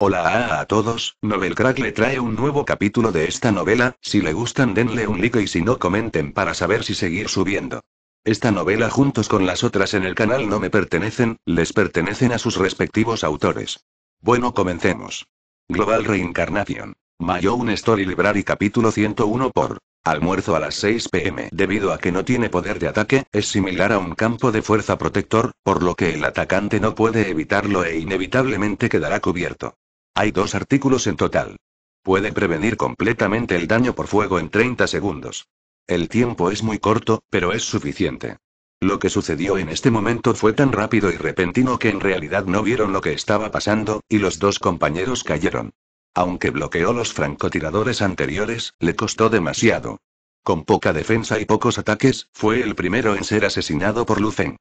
Hola a, todos, Novel Crack le trae un nuevo capítulo de esta novela, si le gustan denle un like y si no comenten para saber si seguir subiendo. Esta novela juntos con las otras en el canal no me pertenecen, les pertenecen a sus respectivos autores. Bueno comencemos. Global Reincarnación. Mayo un Story Library capítulo 101 por Almuerzo a las 6 pm. Debido a que no tiene poder de ataque, es similar a un campo de fuerza protector, por lo que el atacante no puede evitarlo e inevitablemente quedará cubierto. Hay dos artículos en total. Puede prevenir completamente el daño por fuego en 30 segundos. El tiempo es muy corto, pero es suficiente. Lo que sucedió en este momento fue tan rápido y repentino que en realidad no vieron lo que estaba pasando, y los dos compañeros cayeron. Aunque bloqueó los francotiradores anteriores, le costó demasiado. Con poca defensa y pocos ataques, fue el primero en ser asesinado por Lucen.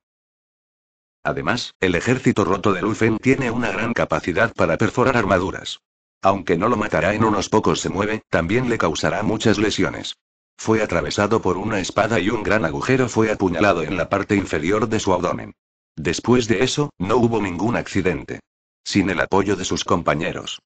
Además, el ejército roto de Lufen tiene una gran capacidad para perforar armaduras. Aunque no lo matará en unos pocos se mueve, también le causará muchas lesiones. Fue atravesado por una espada y un gran agujero fue apuñalado en la parte inferior de su abdomen. Después de eso, no hubo ningún accidente. Sin el apoyo de sus compañeros.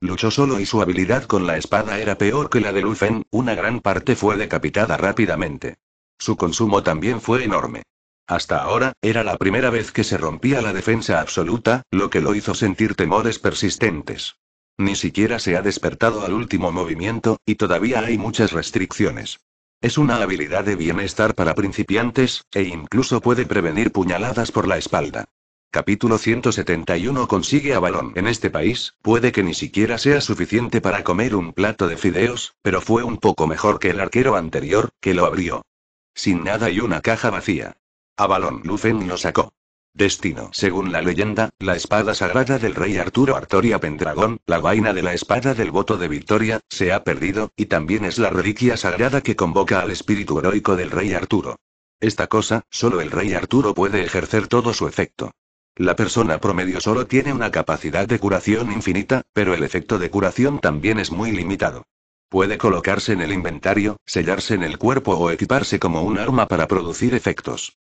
Luchó solo y su habilidad con la espada era peor que la de Lufen, una gran parte fue decapitada rápidamente. Su consumo también fue enorme. Hasta ahora, era la primera vez que se rompía la defensa absoluta, lo que lo hizo sentir temores persistentes. Ni siquiera se ha despertado al último movimiento, y todavía hay muchas restricciones. Es una habilidad de bienestar para principiantes, e incluso puede prevenir puñaladas por la espalda. Capítulo 171 Consigue a balón. En este país, puede que ni siquiera sea suficiente para comer un plato de fideos, pero fue un poco mejor que el arquero anterior, que lo abrió. Sin nada y una caja vacía. Avalon Lufen lo sacó. Destino. Según la leyenda, la espada sagrada del rey Arturo Artoria Pendragón, la vaina de la espada del voto de victoria, se ha perdido, y también es la reliquia sagrada que convoca al espíritu heroico del rey Arturo. Esta cosa, solo el rey Arturo puede ejercer todo su efecto. La persona promedio solo tiene una capacidad de curación infinita, pero el efecto de curación también es muy limitado. Puede colocarse en el inventario, sellarse en el cuerpo o equiparse como un arma para producir efectos.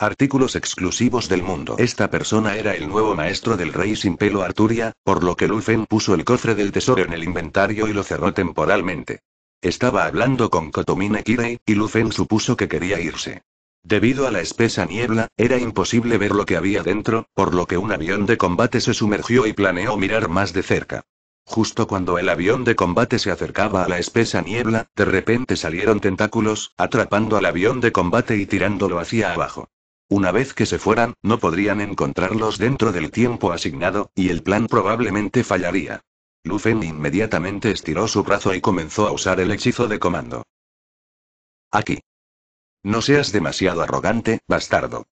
Artículos exclusivos del mundo. Esta persona era el nuevo maestro del rey sin pelo Arturia, por lo que Lufen puso el cofre del tesoro en el inventario y lo cerró temporalmente. Estaba hablando con Kotomine Kirei, y Lufen supuso que quería irse. Debido a la espesa niebla, era imposible ver lo que había dentro, por lo que un avión de combate se sumergió y planeó mirar más de cerca. Justo cuando el avión de combate se acercaba a la espesa niebla, de repente salieron tentáculos, atrapando al avión de combate y tirándolo hacia abajo. Una vez que se fueran, no podrían encontrarlos dentro del tiempo asignado, y el plan probablemente fallaría. Lufen inmediatamente estiró su brazo y comenzó a usar el hechizo de comando. Aquí. No seas demasiado arrogante, bastardo.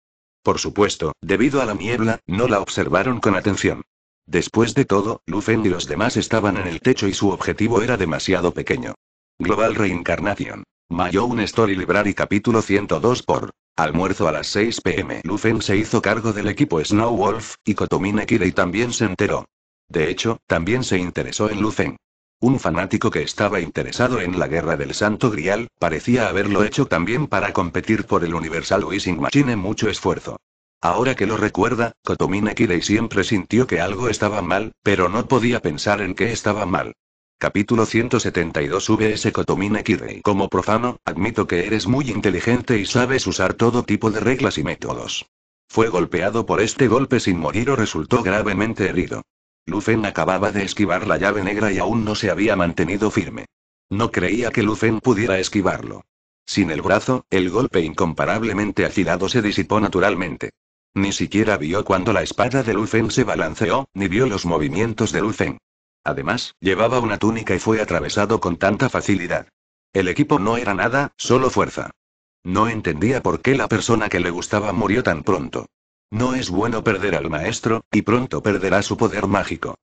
Por supuesto, debido a la niebla, no la observaron con atención. Después de todo, Lufen y los demás estaban en el techo y su objetivo era demasiado pequeño. Global Reincarnación un Story Library capítulo 102 por Almuerzo a las 6 pm. Lufen se hizo cargo del equipo Snow Wolf, y Kotomine Kirei también se enteró. De hecho, también se interesó en Lufen. Un fanático que estaba interesado en la guerra del Santo Grial, parecía haberlo hecho también para competir por el Universal Wishing Machine mucho esfuerzo. Ahora que lo recuerda, Kotomine Kirei siempre sintió que algo estaba mal, pero no podía pensar en qué estaba mal. Capítulo 172 VS Kotomine Kirei. Como profano, admito que eres muy inteligente y sabes usar todo tipo de reglas y métodos. Fue golpeado por este golpe sin morir o resultó gravemente herido. Lufen acababa de esquivar la llave negra y aún no se había mantenido firme. No creía que Lufen pudiera esquivarlo. Sin el brazo, el golpe incomparablemente afilado se disipó naturalmente. Ni siquiera vio cuando la espada de Lufen se balanceó, ni vio los movimientos de Lufen. Además, llevaba una túnica y fue atravesado con tanta facilidad. El equipo no era nada, solo fuerza. No entendía por qué la persona que le gustaba murió tan pronto. No es bueno perder al maestro, y pronto perderá su poder mágico.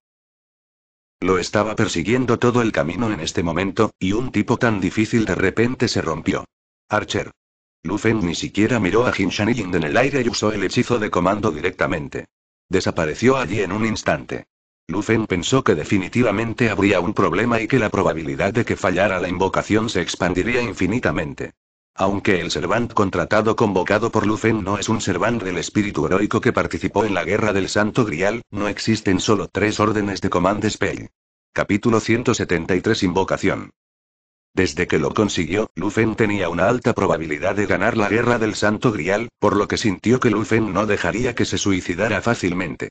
Lo estaba persiguiendo todo el camino en este momento, y un tipo tan difícil de repente se rompió. Archer. Lufen ni siquiera miró a Hinshan en el aire y usó el hechizo de comando directamente. Desapareció allí en un instante. Lufen pensó que definitivamente habría un problema y que la probabilidad de que fallara la invocación se expandiría infinitamente. Aunque el servant contratado convocado por Lufen no es un servant del espíritu heroico que participó en la Guerra del Santo Grial, no existen solo tres órdenes de Comandes Spell. Capítulo 173 Invocación. Desde que lo consiguió, Lufen tenía una alta probabilidad de ganar la Guerra del Santo Grial, por lo que sintió que Lufen no dejaría que se suicidara fácilmente.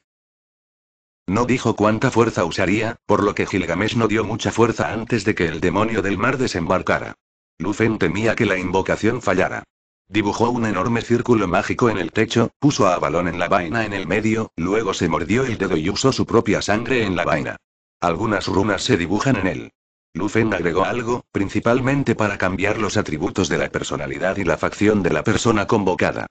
No dijo cuánta fuerza usaría, por lo que Gilgamesh no dio mucha fuerza antes de que el demonio del mar desembarcara. Lufen temía que la invocación fallara. Dibujó un enorme círculo mágico en el techo, puso a Avalón en la vaina en el medio, luego se mordió el dedo y usó su propia sangre en la vaina. Algunas runas se dibujan en él. Lufen agregó algo, principalmente para cambiar los atributos de la personalidad y la facción de la persona convocada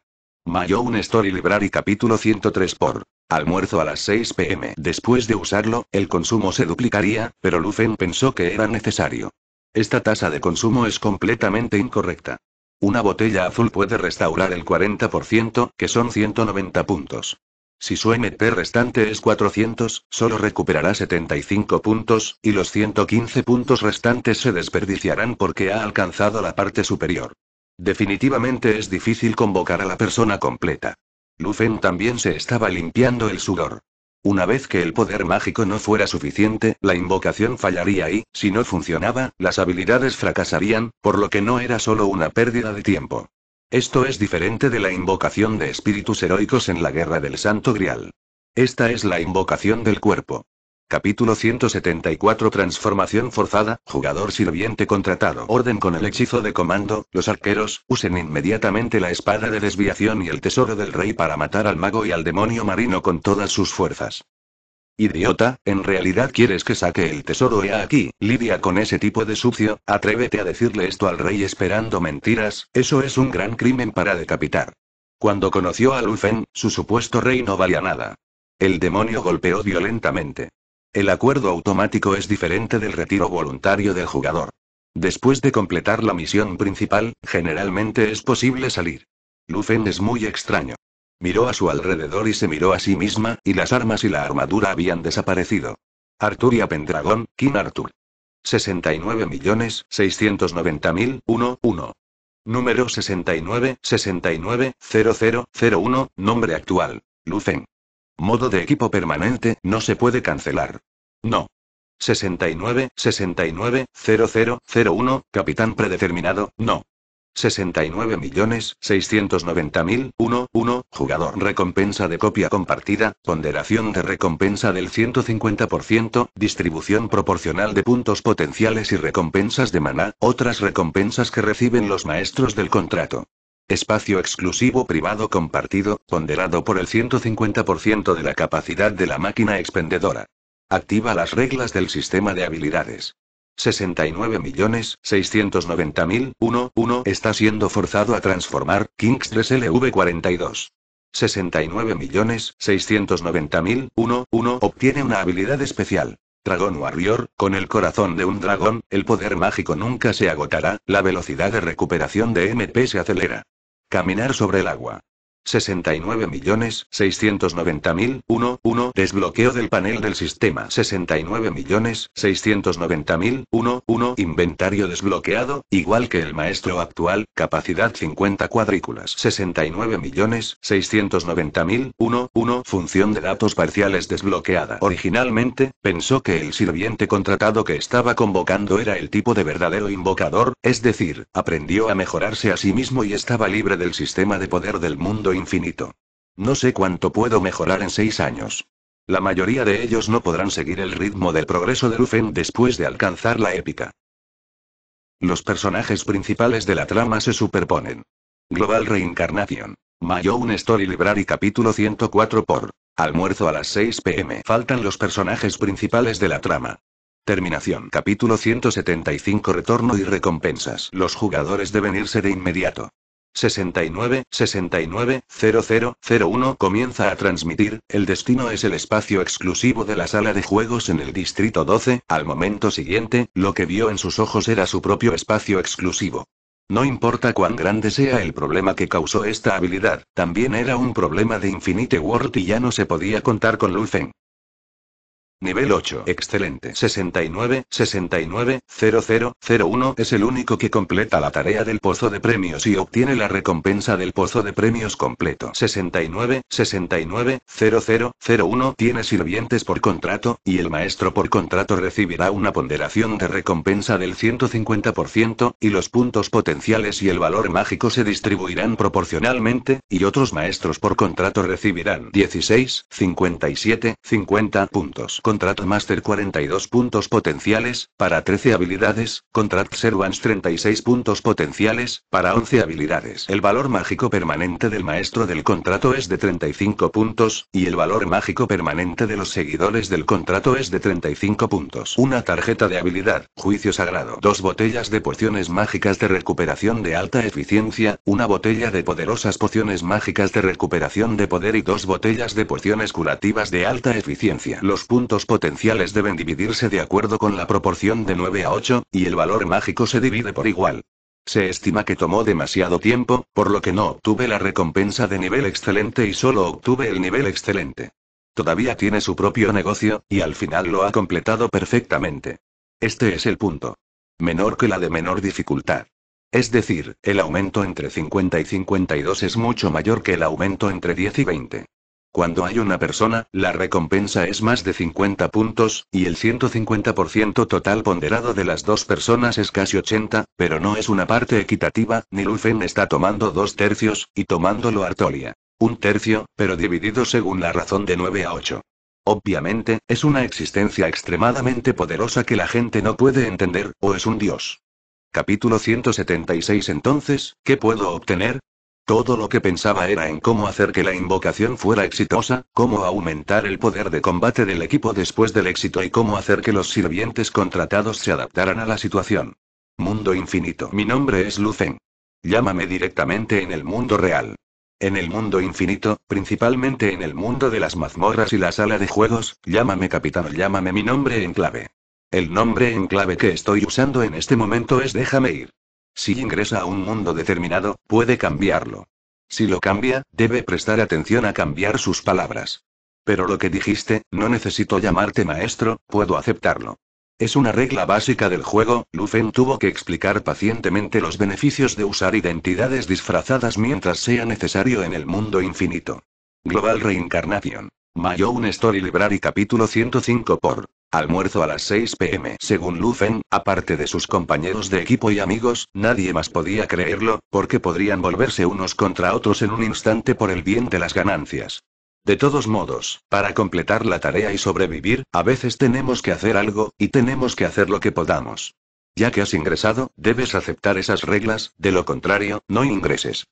un Story Library capítulo 103 por almuerzo a las 6 pm. Después de usarlo, el consumo se duplicaría, pero Lufen pensó que era necesario. Esta tasa de consumo es completamente incorrecta. Una botella azul puede restaurar el 40%, que son 190 puntos. Si su MP restante es 400, solo recuperará 75 puntos, y los 115 puntos restantes se desperdiciarán porque ha alcanzado la parte superior. Definitivamente es difícil convocar a la persona completa. Lufen también se estaba limpiando el sudor. Una vez que el poder mágico no fuera suficiente, la invocación fallaría y, si no funcionaba, las habilidades fracasarían, por lo que no era solo una pérdida de tiempo. Esto es diferente de la invocación de espíritus heroicos en la Guerra del Santo Grial. Esta es la invocación del cuerpo. Capítulo 174 Transformación forzada, jugador sirviente contratado. Orden con el hechizo de comando, los arqueros, usen inmediatamente la espada de desviación y el tesoro del rey para matar al mago y al demonio marino con todas sus fuerzas. Idiota, ¿en realidad quieres que saque el tesoro ya aquí? Lidia con ese tipo de sucio, atrévete a decirle esto al rey esperando mentiras, eso es un gran crimen para decapitar. Cuando conoció a Lufen, su supuesto rey no valía nada. El demonio golpeó violentamente. El acuerdo automático es diferente del retiro voluntario del jugador. Después de completar la misión principal, generalmente es posible salir. Lufen es muy extraño. Miró a su alrededor y se miró a sí misma, y las armas y la armadura habían desaparecido. Arturia Pendragon, King Arthur. 69 1, Número 69, 69, nombre actual. Lufen. Modo de equipo permanente, no se puede cancelar. No. 69, 69, capitán predeterminado, no. 69 millones 1, 1, jugador recompensa de copia compartida, ponderación de recompensa del 150%, distribución proporcional de puntos potenciales y recompensas de maná, otras recompensas que reciben los maestros del contrato. Espacio exclusivo privado compartido, ponderado por el 150% de la capacidad de la máquina expendedora. Activa las reglas del sistema de habilidades. 1-1 está siendo forzado a transformar Kings 3 LV42. 69.690.001.1 obtiene una habilidad especial. Dragón Warrior, con el corazón de un dragón, el poder mágico nunca se agotará, la velocidad de recuperación de MP se acelera. Caminar sobre el agua. 69.690.001 Desbloqueo del panel del sistema 69.690.001 Inventario desbloqueado, igual que el maestro actual, capacidad 50 cuadrículas 11 Función de datos parciales desbloqueada Originalmente, pensó que el sirviente contratado que estaba convocando era el tipo de verdadero invocador, es decir, aprendió a mejorarse a sí mismo y estaba libre del sistema de poder del mundo infinito. No sé cuánto puedo mejorar en seis años. La mayoría de ellos no podrán seguir el ritmo del progreso de Lufen después de alcanzar la épica. Los personajes principales de la trama se superponen. Global Reincarnation. mayo un Story Library capítulo 104 por. Almuerzo a las 6 pm. Faltan los personajes principales de la trama. Terminación. Capítulo 175 Retorno y recompensas. Los jugadores deben irse de inmediato. 69, 69, 01 comienza a transmitir, el destino es el espacio exclusivo de la sala de juegos en el Distrito 12, al momento siguiente, lo que vio en sus ojos era su propio espacio exclusivo. No importa cuán grande sea el problema que causó esta habilidad, también era un problema de Infinite World y ya no se podía contar con Lufen. Nivel 8. Excelente. 69, 69, 01 es el único que completa la tarea del pozo de premios y obtiene la recompensa del pozo de premios completo. 69, 69, 01 tiene sirvientes por contrato, y el maestro por contrato recibirá una ponderación de recompensa del 150%, y los puntos potenciales y el valor mágico se distribuirán proporcionalmente, y otros maestros por contrato recibirán 16, 57, 50 puntos Contrato Master 42 puntos potenciales, para 13 habilidades, Contrato Servants 36 puntos potenciales, para 11 habilidades. El valor mágico permanente del maestro del contrato es de 35 puntos, y el valor mágico permanente de los seguidores del contrato es de 35 puntos. Una tarjeta de habilidad, juicio sagrado. Dos botellas de pociones mágicas de recuperación de alta eficiencia, una botella de poderosas pociones mágicas de recuperación de poder y dos botellas de pociones curativas de alta eficiencia. Los puntos los potenciales deben dividirse de acuerdo con la proporción de 9 a 8, y el valor mágico se divide por igual. Se estima que tomó demasiado tiempo, por lo que no obtuve la recompensa de nivel excelente y solo obtuve el nivel excelente. Todavía tiene su propio negocio, y al final lo ha completado perfectamente. Este es el punto. Menor que la de menor dificultad. Es decir, el aumento entre 50 y 52 es mucho mayor que el aumento entre 10 y 20. Cuando hay una persona, la recompensa es más de 50 puntos, y el 150% total ponderado de las dos personas es casi 80, pero no es una parte equitativa, Ni Nilufen está tomando dos tercios, y tomándolo Artolia. Un tercio, pero dividido según la razón de 9 a 8. Obviamente, es una existencia extremadamente poderosa que la gente no puede entender, o es un dios. Capítulo 176 Entonces, ¿qué puedo obtener? Todo lo que pensaba era en cómo hacer que la invocación fuera exitosa, cómo aumentar el poder de combate del equipo después del éxito y cómo hacer que los sirvientes contratados se adaptaran a la situación. Mundo infinito. Mi nombre es Lucen. Llámame directamente en el mundo real. En el mundo infinito, principalmente en el mundo de las mazmorras y la sala de juegos, llámame capitán llámame mi nombre en clave. El nombre en clave que estoy usando en este momento es déjame ir. Si ingresa a un mundo determinado, puede cambiarlo. Si lo cambia, debe prestar atención a cambiar sus palabras. Pero lo que dijiste, no necesito llamarte maestro, puedo aceptarlo. Es una regla básica del juego, Lufen tuvo que explicar pacientemente los beneficios de usar identidades disfrazadas mientras sea necesario en el mundo infinito. Global Reincarnation un Story Library capítulo 105 por Almuerzo a las 6 pm. Según Lufen, aparte de sus compañeros de equipo y amigos, nadie más podía creerlo, porque podrían volverse unos contra otros en un instante por el bien de las ganancias. De todos modos, para completar la tarea y sobrevivir, a veces tenemos que hacer algo, y tenemos que hacer lo que podamos. Ya que has ingresado, debes aceptar esas reglas, de lo contrario, no ingreses.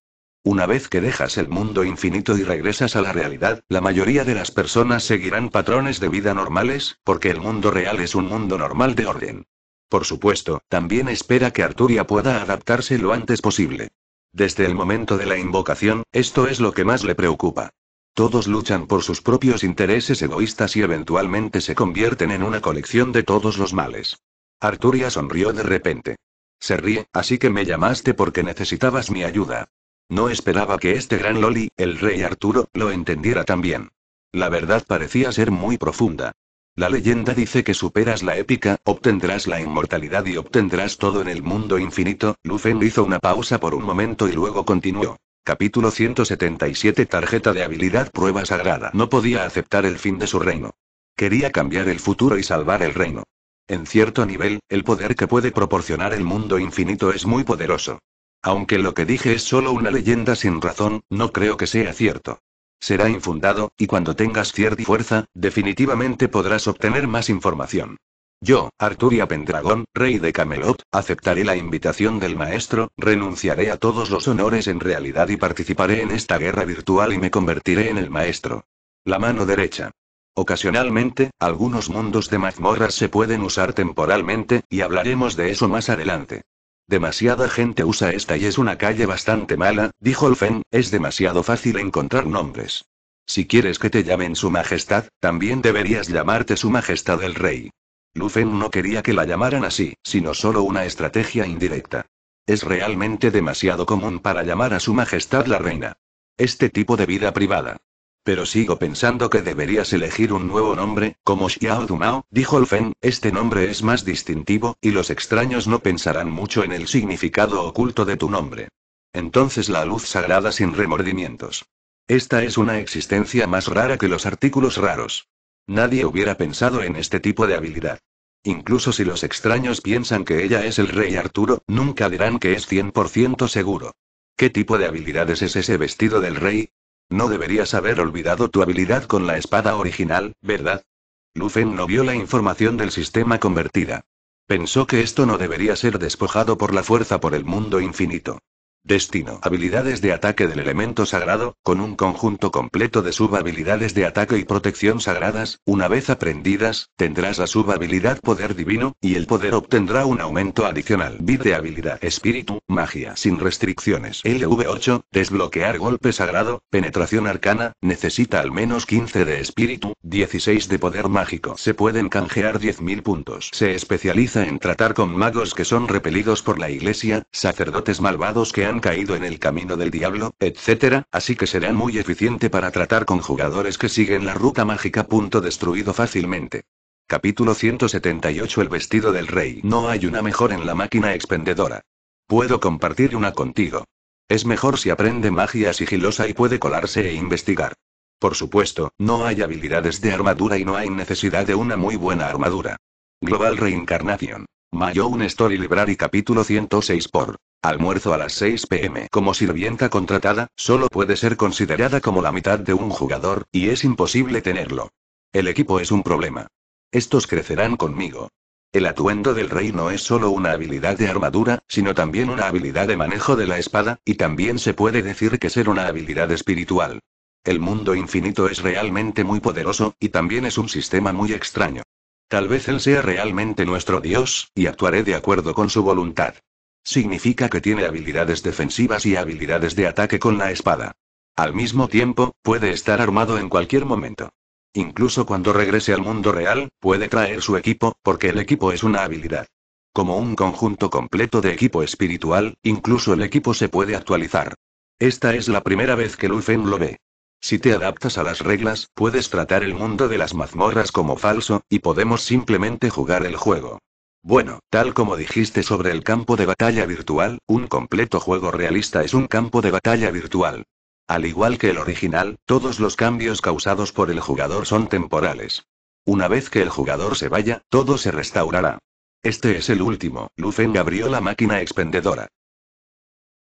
Una vez que dejas el mundo infinito y regresas a la realidad, la mayoría de las personas seguirán patrones de vida normales, porque el mundo real es un mundo normal de orden. Por supuesto, también espera que Arturia pueda adaptarse lo antes posible. Desde el momento de la invocación, esto es lo que más le preocupa. Todos luchan por sus propios intereses egoístas y eventualmente se convierten en una colección de todos los males. Arturia sonrió de repente. Se ríe, así que me llamaste porque necesitabas mi ayuda. No esperaba que este gran Loli, el rey Arturo, lo entendiera también. La verdad parecía ser muy profunda. La leyenda dice que superas la épica, obtendrás la inmortalidad y obtendrás todo en el mundo infinito. Lufen hizo una pausa por un momento y luego continuó. Capítulo 177 Tarjeta de habilidad Prueba sagrada. No podía aceptar el fin de su reino. Quería cambiar el futuro y salvar el reino. En cierto nivel, el poder que puede proporcionar el mundo infinito es muy poderoso. Aunque lo que dije es solo una leyenda sin razón, no creo que sea cierto. Será infundado, y cuando tengas cierta fuerza, definitivamente podrás obtener más información. Yo, Arturia Pendragón, rey de Camelot, aceptaré la invitación del maestro, renunciaré a todos los honores en realidad y participaré en esta guerra virtual y me convertiré en el maestro. La mano derecha. Ocasionalmente, algunos mundos de mazmorras se pueden usar temporalmente, y hablaremos de eso más adelante. Demasiada gente usa esta y es una calle bastante mala, dijo Lufen, es demasiado fácil encontrar nombres. Si quieres que te llamen Su Majestad, también deberías llamarte Su Majestad el Rey. Lufen no quería que la llamaran así, sino solo una estrategia indirecta. Es realmente demasiado común para llamar a Su Majestad la Reina. Este tipo de vida privada. Pero sigo pensando que deberías elegir un nuevo nombre, como Xiao Dumao, dijo el Fen, este nombre es más distintivo, y los extraños no pensarán mucho en el significado oculto de tu nombre. Entonces la luz sagrada sin remordimientos. Esta es una existencia más rara que los artículos raros. Nadie hubiera pensado en este tipo de habilidad. Incluso si los extraños piensan que ella es el rey Arturo, nunca dirán que es 100% seguro. ¿Qué tipo de habilidades es ese vestido del rey? No deberías haber olvidado tu habilidad con la espada original, ¿verdad? Lufen no vio la información del sistema convertida. Pensó que esto no debería ser despojado por la fuerza por el mundo infinito. Destino. Habilidades de ataque del elemento sagrado, con un conjunto completo de sub-habilidades de ataque y protección sagradas, una vez aprendidas, tendrás la sub-habilidad poder divino, y el poder obtendrá un aumento adicional. Bid de habilidad espíritu, magia sin restricciones. LV8, desbloquear golpe sagrado, penetración arcana, necesita al menos 15 de espíritu, 16 de poder mágico. Se pueden canjear 10.000 puntos. Se especializa en tratar con magos que son repelidos por la iglesia, sacerdotes malvados que han caído en el camino del diablo, etc., así que será muy eficiente para tratar con jugadores que siguen la ruta mágica. Punto destruido fácilmente. Capítulo 178 El vestido del rey. No hay una mejor en la máquina expendedora. Puedo compartir una contigo. Es mejor si aprende magia sigilosa y puede colarse e investigar. Por supuesto, no hay habilidades de armadura y no hay necesidad de una muy buena armadura. Global reincarnación un Story Library capítulo 106 por almuerzo a las 6 pm. Como sirvienta contratada, solo puede ser considerada como la mitad de un jugador, y es imposible tenerlo. El equipo es un problema. Estos crecerán conmigo. El atuendo del rey no es solo una habilidad de armadura, sino también una habilidad de manejo de la espada, y también se puede decir que ser una habilidad espiritual. El mundo infinito es realmente muy poderoso, y también es un sistema muy extraño. Tal vez Él sea realmente nuestro Dios, y actuaré de acuerdo con su voluntad. Significa que tiene habilidades defensivas y habilidades de ataque con la espada. Al mismo tiempo, puede estar armado en cualquier momento. Incluso cuando regrese al mundo real, puede traer su equipo, porque el equipo es una habilidad. Como un conjunto completo de equipo espiritual, incluso el equipo se puede actualizar. Esta es la primera vez que Lufen lo ve. Si te adaptas a las reglas, puedes tratar el mundo de las mazmorras como falso, y podemos simplemente jugar el juego. Bueno, tal como dijiste sobre el campo de batalla virtual, un completo juego realista es un campo de batalla virtual. Al igual que el original, todos los cambios causados por el jugador son temporales. Una vez que el jugador se vaya, todo se restaurará. Este es el último, Lufen abrió la máquina expendedora.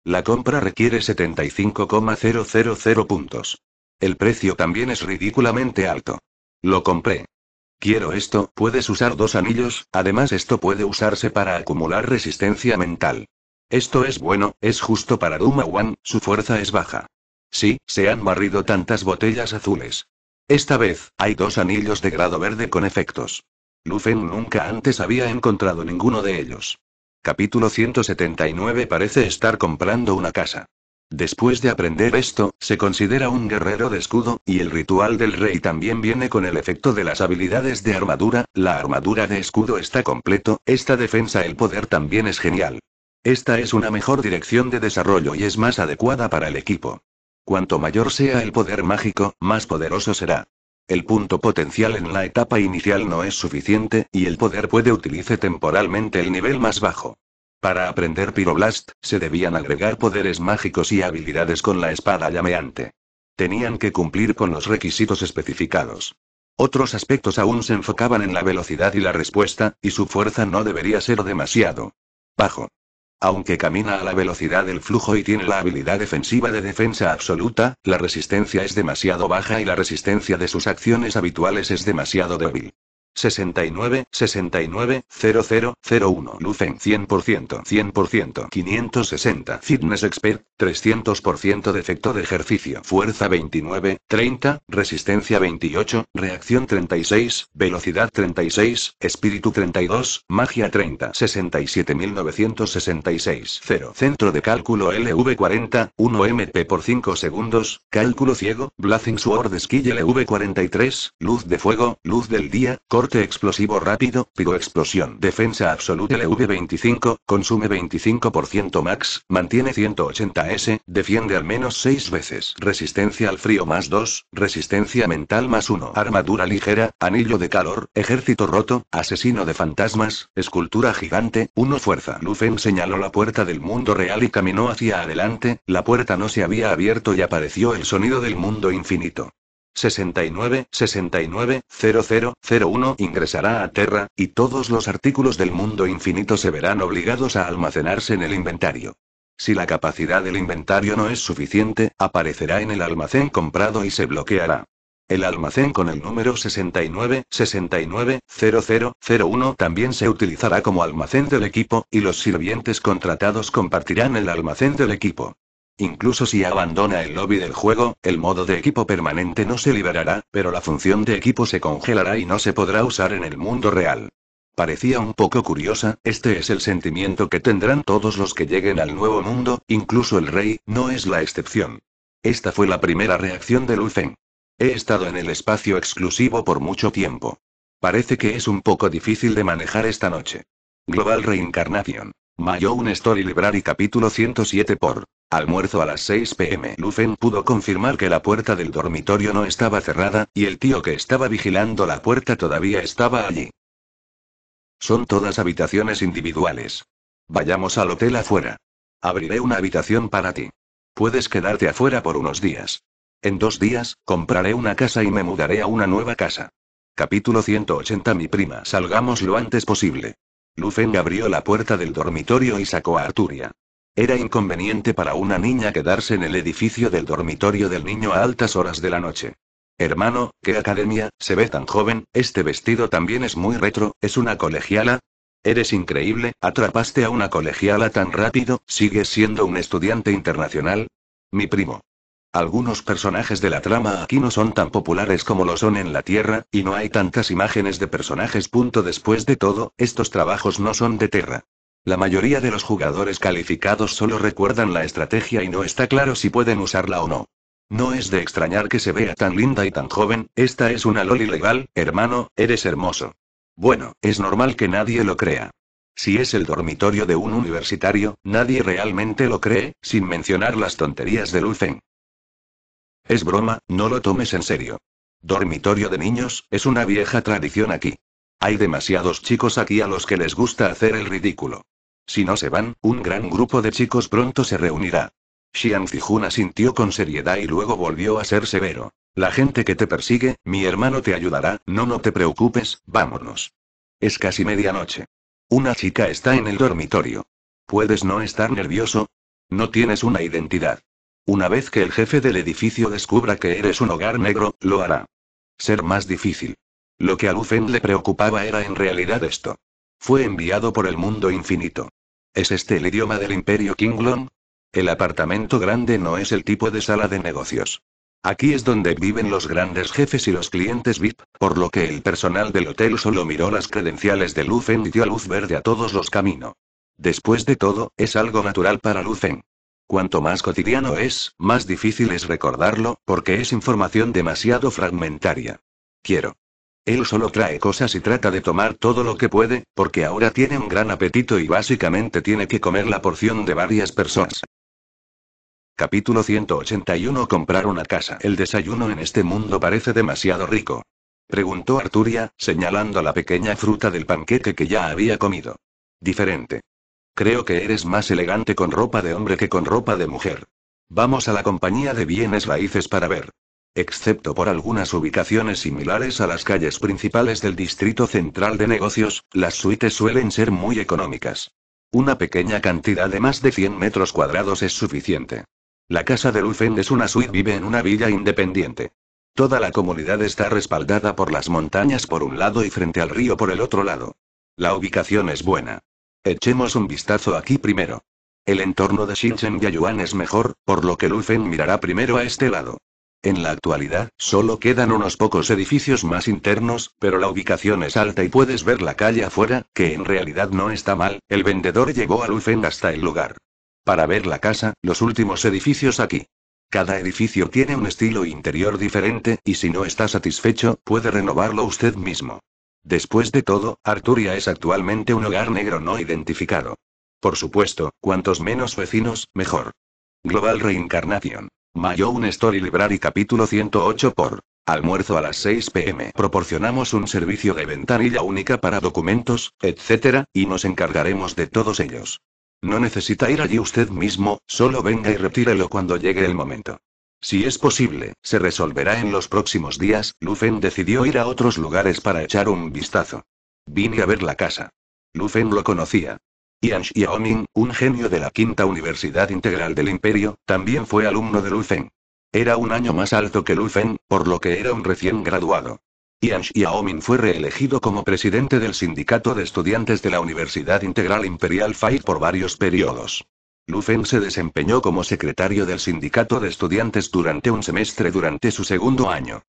La compra requiere 75,000 puntos. El precio también es ridículamente alto. Lo compré. Quiero esto, puedes usar dos anillos, además esto puede usarse para acumular resistencia mental. Esto es bueno, es justo para Duma One, su fuerza es baja. Sí, se han barrido tantas botellas azules. Esta vez, hay dos anillos de grado verde con efectos. Lufen nunca antes había encontrado ninguno de ellos. Capítulo 179 Parece estar comprando una casa. Después de aprender esto, se considera un guerrero de escudo, y el ritual del rey también viene con el efecto de las habilidades de armadura, la armadura de escudo está completo, esta defensa el poder también es genial. Esta es una mejor dirección de desarrollo y es más adecuada para el equipo. Cuanto mayor sea el poder mágico, más poderoso será. El punto potencial en la etapa inicial no es suficiente, y el poder puede utilice temporalmente el nivel más bajo. Para aprender Pyroblast, se debían agregar poderes mágicos y habilidades con la espada llameante. Tenían que cumplir con los requisitos especificados. Otros aspectos aún se enfocaban en la velocidad y la respuesta, y su fuerza no debería ser demasiado bajo. Aunque camina a la velocidad del flujo y tiene la habilidad defensiva de defensa absoluta, la resistencia es demasiado baja y la resistencia de sus acciones habituales es demasiado débil. 69, 69, 00, 01. en 100%, 100%, 560. Fitness Expert, 300% de de ejercicio. Fuerza 29, 30, resistencia 28, reacción 36, velocidad 36, espíritu 32, magia 30. 67966. 0. Centro de cálculo LV40, 1 MP por 5 segundos, cálculo ciego, Blazing Sword Skill LV43, luz de fuego, luz del día, corte explosivo rápido, explosión. Defensa absoluta LV25, consume 25% max, mantiene 180S, defiende al menos 6 veces. Resistencia al frío más 2, resistencia mental más 1. Armadura ligera, anillo de calor, ejército roto, asesino de fantasmas, escultura gigante, 1 fuerza. Lufen señaló la puerta del mundo real y caminó hacia adelante, la puerta no se había abierto y apareció el sonido del mundo infinito. 69 69 0001 ingresará a Terra, y todos los artículos del mundo infinito se verán obligados a almacenarse en el inventario. Si la capacidad del inventario no es suficiente, aparecerá en el almacén comprado y se bloqueará. El almacén con el número 69 69 0001 también se utilizará como almacén del equipo, y los sirvientes contratados compartirán el almacén del equipo. Incluso si abandona el lobby del juego, el modo de equipo permanente no se liberará, pero la función de equipo se congelará y no se podrá usar en el mundo real. Parecía un poco curiosa, este es el sentimiento que tendrán todos los que lleguen al nuevo mundo, incluso el rey, no es la excepción. Esta fue la primera reacción de Lufen. He estado en el espacio exclusivo por mucho tiempo. Parece que es un poco difícil de manejar esta noche. Global reincarnación un Story Library capítulo 107 por almuerzo a las 6 pm. Lufen pudo confirmar que la puerta del dormitorio no estaba cerrada, y el tío que estaba vigilando la puerta todavía estaba allí. Son todas habitaciones individuales. Vayamos al hotel afuera. Abriré una habitación para ti. Puedes quedarte afuera por unos días. En dos días, compraré una casa y me mudaré a una nueva casa. Capítulo 180 Mi prima. Salgamos lo antes posible. Lufen abrió la puerta del dormitorio y sacó a Arturia. Era inconveniente para una niña quedarse en el edificio del dormitorio del niño a altas horas de la noche. Hermano, ¿qué academia? Se ve tan joven, este vestido también es muy retro, ¿es una colegiala? Eres increíble, atrapaste a una colegiala tan rápido, ¿sigues siendo un estudiante internacional? Mi primo. Algunos personajes de la trama aquí no son tan populares como lo son en la Tierra, y no hay tantas imágenes de personajes. después de todo, estos trabajos no son de Tierra. La mayoría de los jugadores calificados solo recuerdan la estrategia y no está claro si pueden usarla o no. No es de extrañar que se vea tan linda y tan joven, esta es una loli legal, hermano, eres hermoso. Bueno, es normal que nadie lo crea. Si es el dormitorio de un universitario, nadie realmente lo cree, sin mencionar las tonterías de Lucen. Es broma, no lo tomes en serio. Dormitorio de niños, es una vieja tradición aquí. Hay demasiados chicos aquí a los que les gusta hacer el ridículo. Si no se van, un gran grupo de chicos pronto se reunirá. Xian Zijun asintió con seriedad y luego volvió a ser severo. La gente que te persigue, mi hermano te ayudará, no no te preocupes, vámonos. Es casi medianoche. Una chica está en el dormitorio. ¿Puedes no estar nervioso? No tienes una identidad. Una vez que el jefe del edificio descubra que eres un hogar negro, lo hará. Ser más difícil. Lo que a Lufen le preocupaba era en realidad esto. Fue enviado por el mundo infinito. ¿Es este el idioma del imperio Kinglon? El apartamento grande no es el tipo de sala de negocios. Aquí es donde viven los grandes jefes y los clientes VIP, por lo que el personal del hotel solo miró las credenciales de Lufen y dio a luz verde a todos los caminos. Después de todo, es algo natural para Lufen. Cuanto más cotidiano es, más difícil es recordarlo, porque es información demasiado fragmentaria. Quiero. Él solo trae cosas y trata de tomar todo lo que puede, porque ahora tiene un gran apetito y básicamente tiene que comer la porción de varias personas. Capítulo 181 Comprar una casa. El desayuno en este mundo parece demasiado rico. Preguntó Arturia, señalando la pequeña fruta del panquete que ya había comido. Diferente. Creo que eres más elegante con ropa de hombre que con ropa de mujer. Vamos a la compañía de bienes raíces para ver. Excepto por algunas ubicaciones similares a las calles principales del distrito central de negocios, las suites suelen ser muy económicas. Una pequeña cantidad de más de 100 metros cuadrados es suficiente. La casa de Lufen es una suite vive en una villa independiente. Toda la comunidad está respaldada por las montañas por un lado y frente al río por el otro lado. La ubicación es buena. Echemos un vistazo aquí primero. El entorno de Shinchen Yayuan es mejor, por lo que Lufen mirará primero a este lado. En la actualidad, solo quedan unos pocos edificios más internos, pero la ubicación es alta y puedes ver la calle afuera, que en realidad no está mal, el vendedor llegó a Lufen hasta el lugar. Para ver la casa, los últimos edificios aquí. Cada edificio tiene un estilo interior diferente, y si no está satisfecho, puede renovarlo usted mismo. Después de todo, Arturia es actualmente un hogar negro no identificado. Por supuesto, cuantos menos vecinos, mejor. Global Reincarnation. Mayo un Story Library capítulo 108 por Almuerzo a las 6 pm. Proporcionamos un servicio de ventanilla única para documentos, etc., y nos encargaremos de todos ellos. No necesita ir allí usted mismo, solo venga y retírelo cuando llegue el momento. Si es posible, se resolverá en los próximos días. Lufen decidió ir a otros lugares para echar un vistazo. Vine a ver la casa. Lufen lo conocía. Yan Xiaoming, un genio de la quinta universidad integral del imperio, también fue alumno de Lufen. Era un año más alto que Lufen, por lo que era un recién graduado. Yan Xiaoming fue reelegido como presidente del sindicato de estudiantes de la Universidad Integral Imperial Fai por varios periodos. Lu se desempeñó como secretario del sindicato de estudiantes durante un semestre durante su segundo año.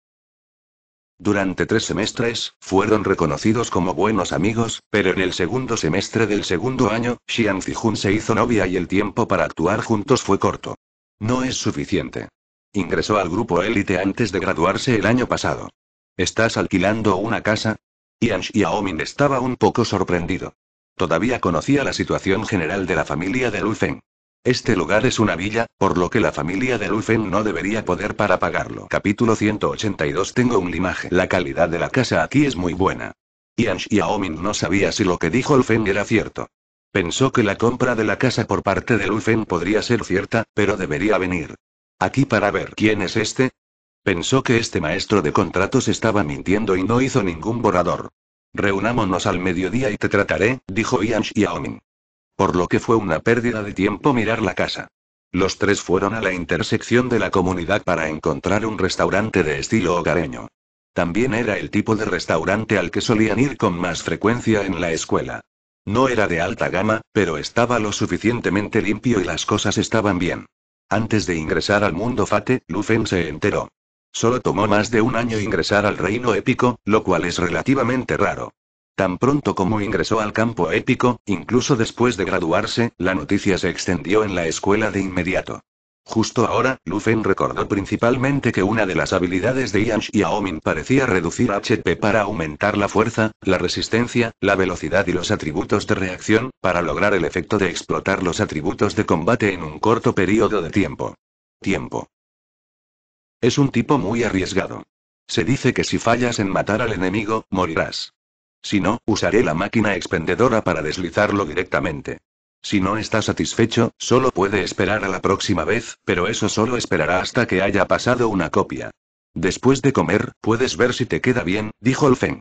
Durante tres semestres, fueron reconocidos como buenos amigos, pero en el segundo semestre del segundo año, Xiang Zihun se hizo novia y el tiempo para actuar juntos fue corto. No es suficiente. Ingresó al grupo élite antes de graduarse el año pasado. ¿Estás alquilando una casa? Yan Xiaomin estaba un poco sorprendido. Todavía conocía la situación general de la familia de Lufen. Este lugar es una villa, por lo que la familia de Lufen no debería poder para pagarlo. Capítulo 182 Tengo un limaje. La calidad de la casa aquí es muy buena. y Xiaomin no sabía si lo que dijo Lufen era cierto. Pensó que la compra de la casa por parte de Lufen podría ser cierta, pero debería venir. Aquí para ver quién es este, Pensó que este maestro de contratos estaba mintiendo y no hizo ningún borrador. Reunámonos al mediodía y te trataré, dijo Ian Xiaomin. Por lo que fue una pérdida de tiempo mirar la casa. Los tres fueron a la intersección de la comunidad para encontrar un restaurante de estilo hogareño. También era el tipo de restaurante al que solían ir con más frecuencia en la escuela. No era de alta gama, pero estaba lo suficientemente limpio y las cosas estaban bien. Antes de ingresar al mundo Fate, Lufen se enteró. Solo tomó más de un año ingresar al reino épico, lo cual es relativamente raro. Tan pronto como ingresó al campo épico, incluso después de graduarse, la noticia se extendió en la escuela de inmediato. Justo ahora, Lufen recordó principalmente que una de las habilidades de Yang y Aomin parecía reducir HP para aumentar la fuerza, la resistencia, la velocidad y los atributos de reacción, para lograr el efecto de explotar los atributos de combate en un corto periodo de tiempo. Tiempo. Es un tipo muy arriesgado. Se dice que si fallas en matar al enemigo, morirás. Si no, usaré la máquina expendedora para deslizarlo directamente. Si no está satisfecho, solo puede esperar a la próxima vez, pero eso solo esperará hasta que haya pasado una copia. Después de comer, puedes ver si te queda bien, dijo Lufen.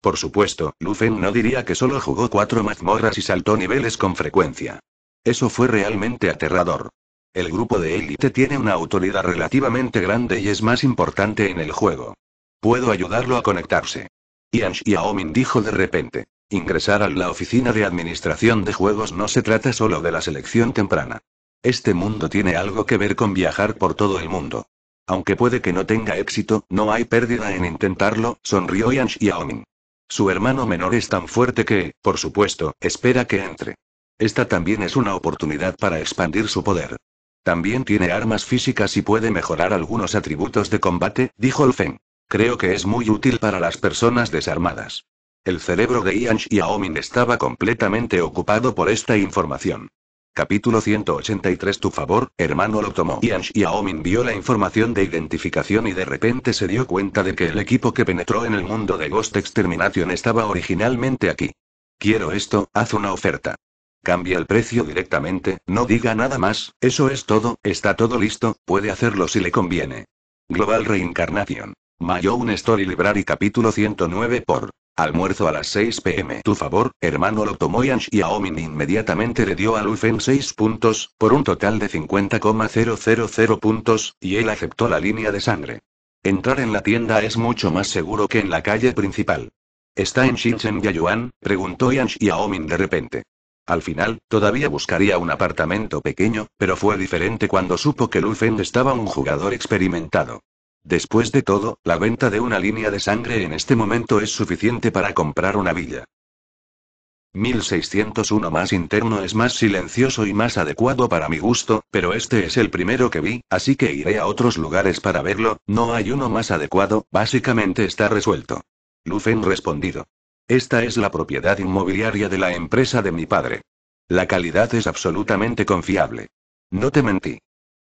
Por supuesto, Lufen no diría que solo jugó cuatro mazmorras y saltó niveles con frecuencia. Eso fue realmente aterrador. El grupo de élite tiene una autoridad relativamente grande y es más importante en el juego. Puedo ayudarlo a conectarse. y Xiaomin dijo de repente. Ingresar a la oficina de administración de juegos no se trata solo de la selección temprana. Este mundo tiene algo que ver con viajar por todo el mundo. Aunque puede que no tenga éxito, no hay pérdida en intentarlo, sonrió Yan Xiaomin. Su hermano menor es tan fuerte que, por supuesto, espera que entre. Esta también es una oportunidad para expandir su poder. También tiene armas físicas y puede mejorar algunos atributos de combate, dijo Feng. Creo que es muy útil para las personas desarmadas. El cerebro de Ian Xiaomin estaba completamente ocupado por esta información. Capítulo 183 Tu favor, hermano lo tomó. Ian Aomin vio la información de identificación y de repente se dio cuenta de que el equipo que penetró en el mundo de Ghost Extermination estaba originalmente aquí. Quiero esto, haz una oferta. Cambia el precio directamente, no diga nada más, eso es todo, está todo listo, puede hacerlo si le conviene. Global Reincarnation. un Story Library capítulo 109 por Almuerzo a las 6 pm. Tu favor, hermano lo tomó y omin inmediatamente le dio a Lufen 6 puntos, por un total de 50,000 puntos, y él aceptó la línea de sangre. Entrar en la tienda es mucho más seguro que en la calle principal. ¿Está en Shenzhen Yayuan? preguntó a omin de repente. Al final, todavía buscaría un apartamento pequeño, pero fue diferente cuando supo que Lufen estaba un jugador experimentado. Después de todo, la venta de una línea de sangre en este momento es suficiente para comprar una villa. 1601 más interno es más silencioso y más adecuado para mi gusto, pero este es el primero que vi, así que iré a otros lugares para verlo, no hay uno más adecuado, básicamente está resuelto. Lufen respondido. Esta es la propiedad inmobiliaria de la empresa de mi padre. La calidad es absolutamente confiable. No te mentí.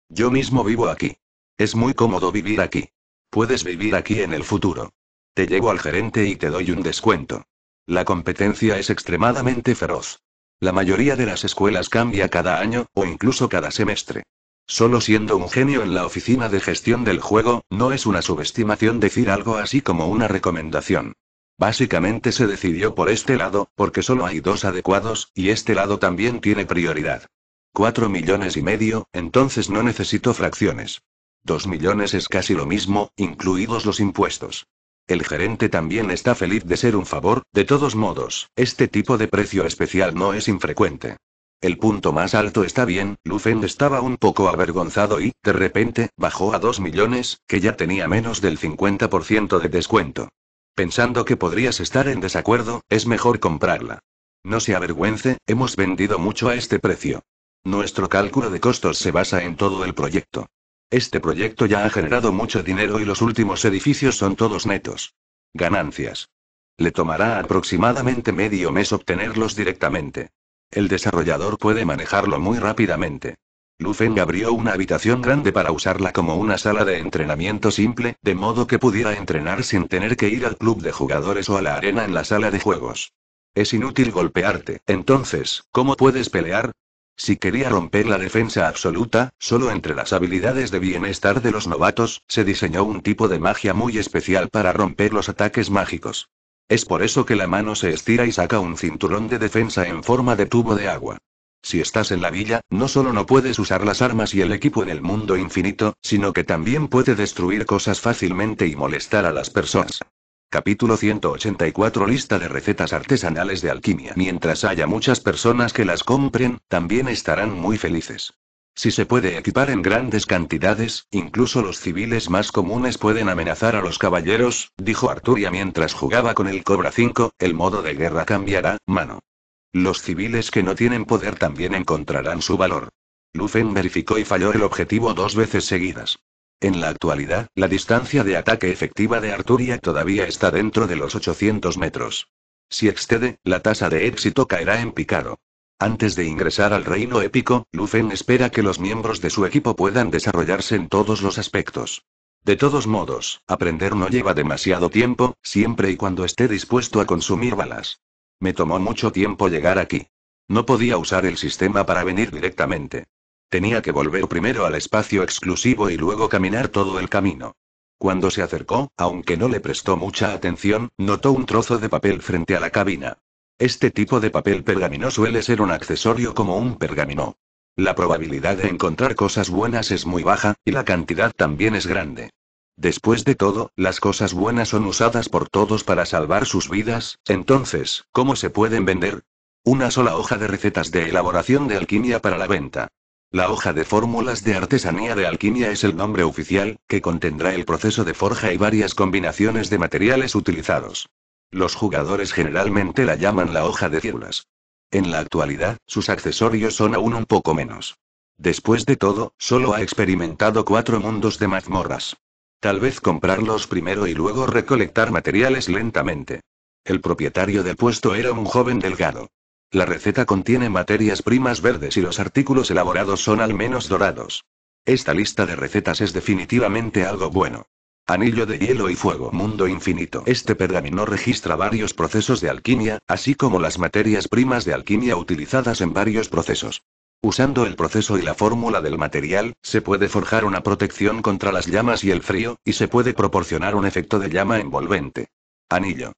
Yo mismo vivo aquí. Es muy cómodo vivir aquí. Puedes vivir aquí en el futuro. Te llevo al gerente y te doy un descuento. La competencia es extremadamente feroz. La mayoría de las escuelas cambia cada año, o incluso cada semestre. Solo siendo un genio en la oficina de gestión del juego, no es una subestimación decir algo así como una recomendación. Básicamente se decidió por este lado, porque solo hay dos adecuados, y este lado también tiene prioridad. Cuatro millones y medio, entonces no necesito fracciones. Dos millones es casi lo mismo, incluidos los impuestos. El gerente también está feliz de ser un favor, de todos modos, este tipo de precio especial no es infrecuente. El punto más alto está bien, Lufen estaba un poco avergonzado y, de repente, bajó a 2 millones, que ya tenía menos del 50% de descuento pensando que podrías estar en desacuerdo, es mejor comprarla. No se avergüence, hemos vendido mucho a este precio. Nuestro cálculo de costos se basa en todo el proyecto. Este proyecto ya ha generado mucho dinero y los últimos edificios son todos netos. Ganancias. Le tomará aproximadamente medio mes obtenerlos directamente. El desarrollador puede manejarlo muy rápidamente. Lufeng abrió una habitación grande para usarla como una sala de entrenamiento simple, de modo que pudiera entrenar sin tener que ir al club de jugadores o a la arena en la sala de juegos. Es inútil golpearte, entonces, ¿cómo puedes pelear? Si quería romper la defensa absoluta, solo entre las habilidades de bienestar de los novatos, se diseñó un tipo de magia muy especial para romper los ataques mágicos. Es por eso que la mano se estira y saca un cinturón de defensa en forma de tubo de agua. Si estás en la villa, no solo no puedes usar las armas y el equipo en el mundo infinito, sino que también puede destruir cosas fácilmente y molestar a las personas. Capítulo 184 Lista de recetas artesanales de alquimia. Mientras haya muchas personas que las compren, también estarán muy felices. Si se puede equipar en grandes cantidades, incluso los civiles más comunes pueden amenazar a los caballeros, dijo Arturia mientras jugaba con el Cobra 5, el modo de guerra cambiará, mano. Los civiles que no tienen poder también encontrarán su valor. Lufen verificó y falló el objetivo dos veces seguidas. En la actualidad, la distancia de ataque efectiva de Arturia todavía está dentro de los 800 metros. Si excede, la tasa de éxito caerá en picado. Antes de ingresar al reino épico, Lufen espera que los miembros de su equipo puedan desarrollarse en todos los aspectos. De todos modos, aprender no lleva demasiado tiempo, siempre y cuando esté dispuesto a consumir balas. Me tomó mucho tiempo llegar aquí. No podía usar el sistema para venir directamente. Tenía que volver primero al espacio exclusivo y luego caminar todo el camino. Cuando se acercó, aunque no le prestó mucha atención, notó un trozo de papel frente a la cabina. Este tipo de papel pergamino suele ser un accesorio como un pergamino. La probabilidad de encontrar cosas buenas es muy baja, y la cantidad también es grande. Después de todo, las cosas buenas son usadas por todos para salvar sus vidas, entonces, ¿cómo se pueden vender? Una sola hoja de recetas de elaboración de alquimia para la venta. La hoja de fórmulas de artesanía de alquimia es el nombre oficial, que contendrá el proceso de forja y varias combinaciones de materiales utilizados. Los jugadores generalmente la llaman la hoja de células. En la actualidad, sus accesorios son aún un poco menos. Después de todo, solo ha experimentado cuatro mundos de mazmorras. Tal vez comprarlos primero y luego recolectar materiales lentamente. El propietario del puesto era un joven delgado. La receta contiene materias primas verdes y los artículos elaborados son al menos dorados. Esta lista de recetas es definitivamente algo bueno. Anillo de hielo y fuego, mundo infinito. Este pergamino registra varios procesos de alquimia, así como las materias primas de alquimia utilizadas en varios procesos. Usando el proceso y la fórmula del material, se puede forjar una protección contra las llamas y el frío, y se puede proporcionar un efecto de llama envolvente. Anillo.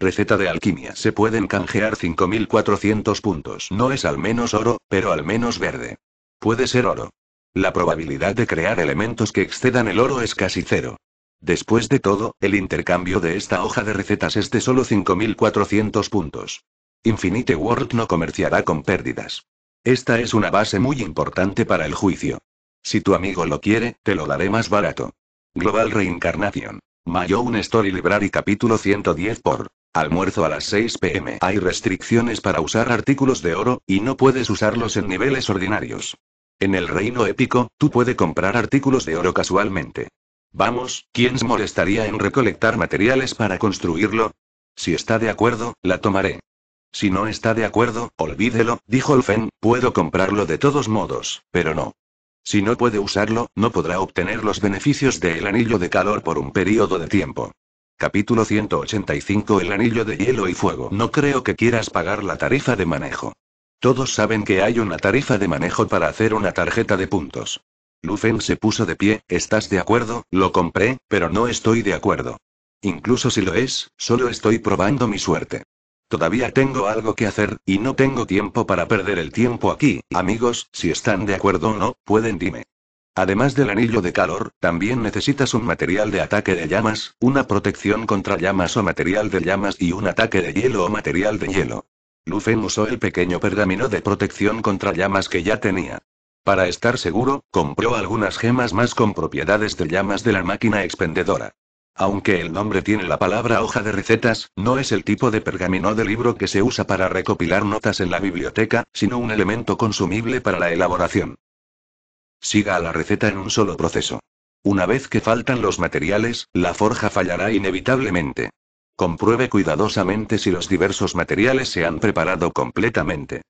Receta de alquimia. Se pueden canjear 5.400 puntos. No es al menos oro, pero al menos verde. Puede ser oro. La probabilidad de crear elementos que excedan el oro es casi cero. Después de todo, el intercambio de esta hoja de recetas es de solo 5.400 puntos. Infinite World no comerciará con pérdidas. Esta es una base muy importante para el juicio. Si tu amigo lo quiere, te lo daré más barato. Global Reincarnation. Mayo un Story Library capítulo 110 por Almuerzo a las 6 pm. Hay restricciones para usar artículos de oro, y no puedes usarlos en niveles ordinarios. En el reino épico, tú puedes comprar artículos de oro casualmente. Vamos, ¿quién se molestaría en recolectar materiales para construirlo? Si está de acuerdo, la tomaré. Si no está de acuerdo, olvídelo, dijo Lufen, puedo comprarlo de todos modos, pero no. Si no puede usarlo, no podrá obtener los beneficios del anillo de calor por un periodo de tiempo. Capítulo 185 El anillo de hielo y fuego. No creo que quieras pagar la tarifa de manejo. Todos saben que hay una tarifa de manejo para hacer una tarjeta de puntos. Lufen se puso de pie, ¿estás de acuerdo? Lo compré, pero no estoy de acuerdo. Incluso si lo es, solo estoy probando mi suerte. Todavía tengo algo que hacer, y no tengo tiempo para perder el tiempo aquí, amigos, si están de acuerdo o no, pueden dime. Además del anillo de calor, también necesitas un material de ataque de llamas, una protección contra llamas o material de llamas y un ataque de hielo o material de hielo. Lufen usó el pequeño pergamino de protección contra llamas que ya tenía. Para estar seguro, compró algunas gemas más con propiedades de llamas de la máquina expendedora. Aunque el nombre tiene la palabra hoja de recetas, no es el tipo de pergamino de libro que se usa para recopilar notas en la biblioteca, sino un elemento consumible para la elaboración. Siga a la receta en un solo proceso. Una vez que faltan los materiales, la forja fallará inevitablemente. Compruebe cuidadosamente si los diversos materiales se han preparado completamente.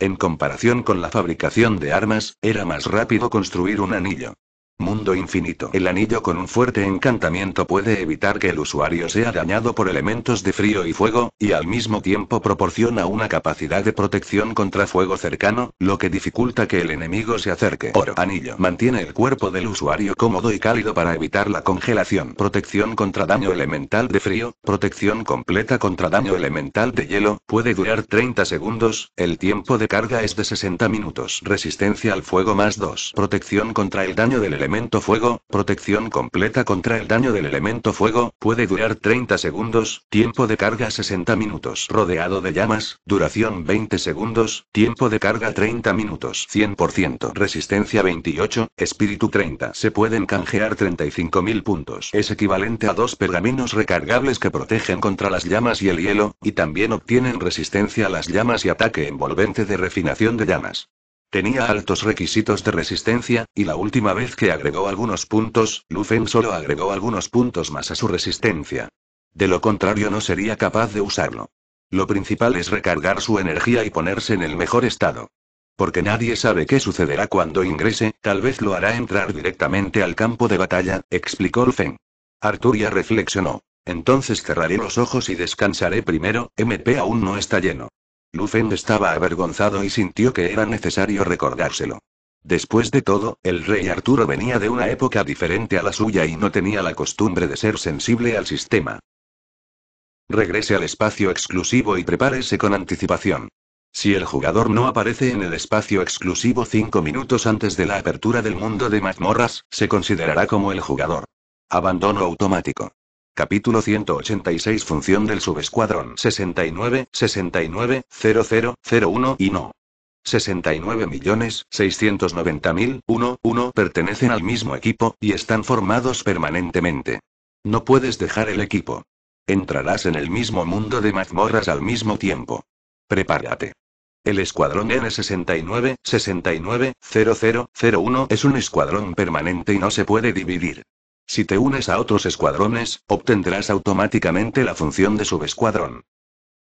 En comparación con la fabricación de armas, era más rápido construir un anillo. Mundo infinito. El anillo con un fuerte encantamiento puede evitar que el usuario sea dañado por elementos de frío y fuego, y al mismo tiempo proporciona una capacidad de protección contra fuego cercano, lo que dificulta que el enemigo se acerque. Oro. Anillo. Mantiene el cuerpo del usuario cómodo y cálido para evitar la congelación. Protección contra daño elemental de frío, protección completa contra daño elemental de hielo, puede durar 30 segundos, el tiempo de carga es de 60 minutos. Resistencia al fuego más 2. Protección contra el daño del elemento elemento fuego, protección completa contra el daño del elemento fuego, puede durar 30 segundos, tiempo de carga 60 minutos. Rodeado de llamas, duración 20 segundos, tiempo de carga 30 minutos. 100%. Resistencia 28, espíritu 30. Se pueden canjear 35.000 puntos. Es equivalente a dos pergaminos recargables que protegen contra las llamas y el hielo, y también obtienen resistencia a las llamas y ataque envolvente de refinación de llamas. Tenía altos requisitos de resistencia, y la última vez que agregó algunos puntos, Lufen solo agregó algunos puntos más a su resistencia. De lo contrario no sería capaz de usarlo. Lo principal es recargar su energía y ponerse en el mejor estado. Porque nadie sabe qué sucederá cuando ingrese, tal vez lo hará entrar directamente al campo de batalla, explicó Lufen. Arturia reflexionó. Entonces cerraré los ojos y descansaré primero, MP aún no está lleno. Lufen estaba avergonzado y sintió que era necesario recordárselo. Después de todo, el rey Arturo venía de una época diferente a la suya y no tenía la costumbre de ser sensible al sistema. Regrese al espacio exclusivo y prepárese con anticipación. Si el jugador no aparece en el espacio exclusivo cinco minutos antes de la apertura del mundo de mazmorras, se considerará como el jugador. Abandono automático. Capítulo 186 Función del subescuadrón 69, 69, 00, 01 y no. 69.690.000-1-1 pertenecen al mismo equipo, y están formados permanentemente. No puedes dejar el equipo. Entrarás en el mismo mundo de mazmorras al mismo tiempo. Prepárate. El escuadrón N69-69-0001 es un escuadrón permanente y no se puede dividir. Si te unes a otros escuadrones, obtendrás automáticamente la función de subescuadrón.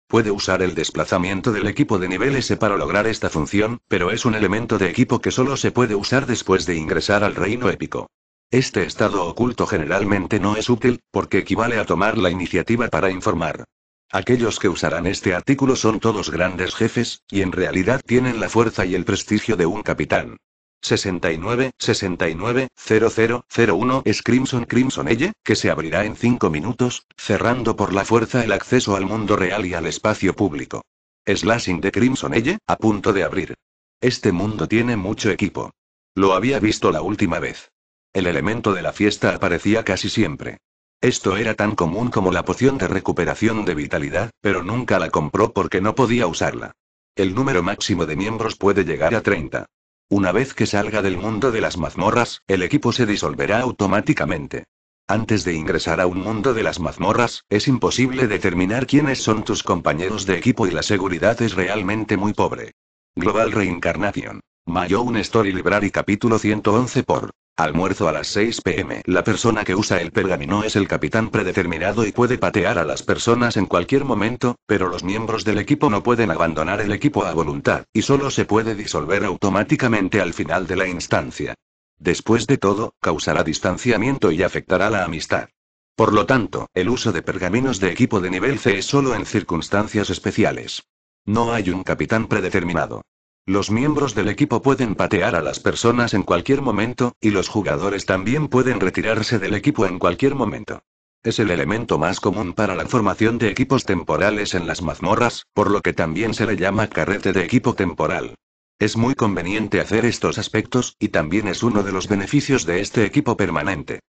Puede usar el desplazamiento del equipo de nivel S para lograr esta función, pero es un elemento de equipo que solo se puede usar después de ingresar al reino épico. Este estado oculto generalmente no es útil, porque equivale a tomar la iniciativa para informar. Aquellos que usarán este artículo son todos grandes jefes, y en realidad tienen la fuerza y el prestigio de un capitán. 69, 69, 00, 01 es Crimson Crimson Elle, que se abrirá en 5 minutos, cerrando por la fuerza el acceso al mundo real y al espacio público. Slashing de Crimson Elle, a punto de abrir. Este mundo tiene mucho equipo. Lo había visto la última vez. El elemento de la fiesta aparecía casi siempre. Esto era tan común como la poción de recuperación de vitalidad, pero nunca la compró porque no podía usarla. El número máximo de miembros puede llegar a 30. Una vez que salga del mundo de las mazmorras, el equipo se disolverá automáticamente. Antes de ingresar a un mundo de las mazmorras, es imposible determinar quiénes son tus compañeros de equipo y la seguridad es realmente muy pobre. Global Reincarnation. My un Story Library capítulo 111 por Almuerzo a las 6 pm. La persona que usa el pergamino es el capitán predeterminado y puede patear a las personas en cualquier momento, pero los miembros del equipo no pueden abandonar el equipo a voluntad, y solo se puede disolver automáticamente al final de la instancia. Después de todo, causará distanciamiento y afectará la amistad. Por lo tanto, el uso de pergaminos de equipo de nivel C es solo en circunstancias especiales. No hay un capitán predeterminado. Los miembros del equipo pueden patear a las personas en cualquier momento, y los jugadores también pueden retirarse del equipo en cualquier momento. Es el elemento más común para la formación de equipos temporales en las mazmorras, por lo que también se le llama carrete de equipo temporal. Es muy conveniente hacer estos aspectos, y también es uno de los beneficios de este equipo permanente.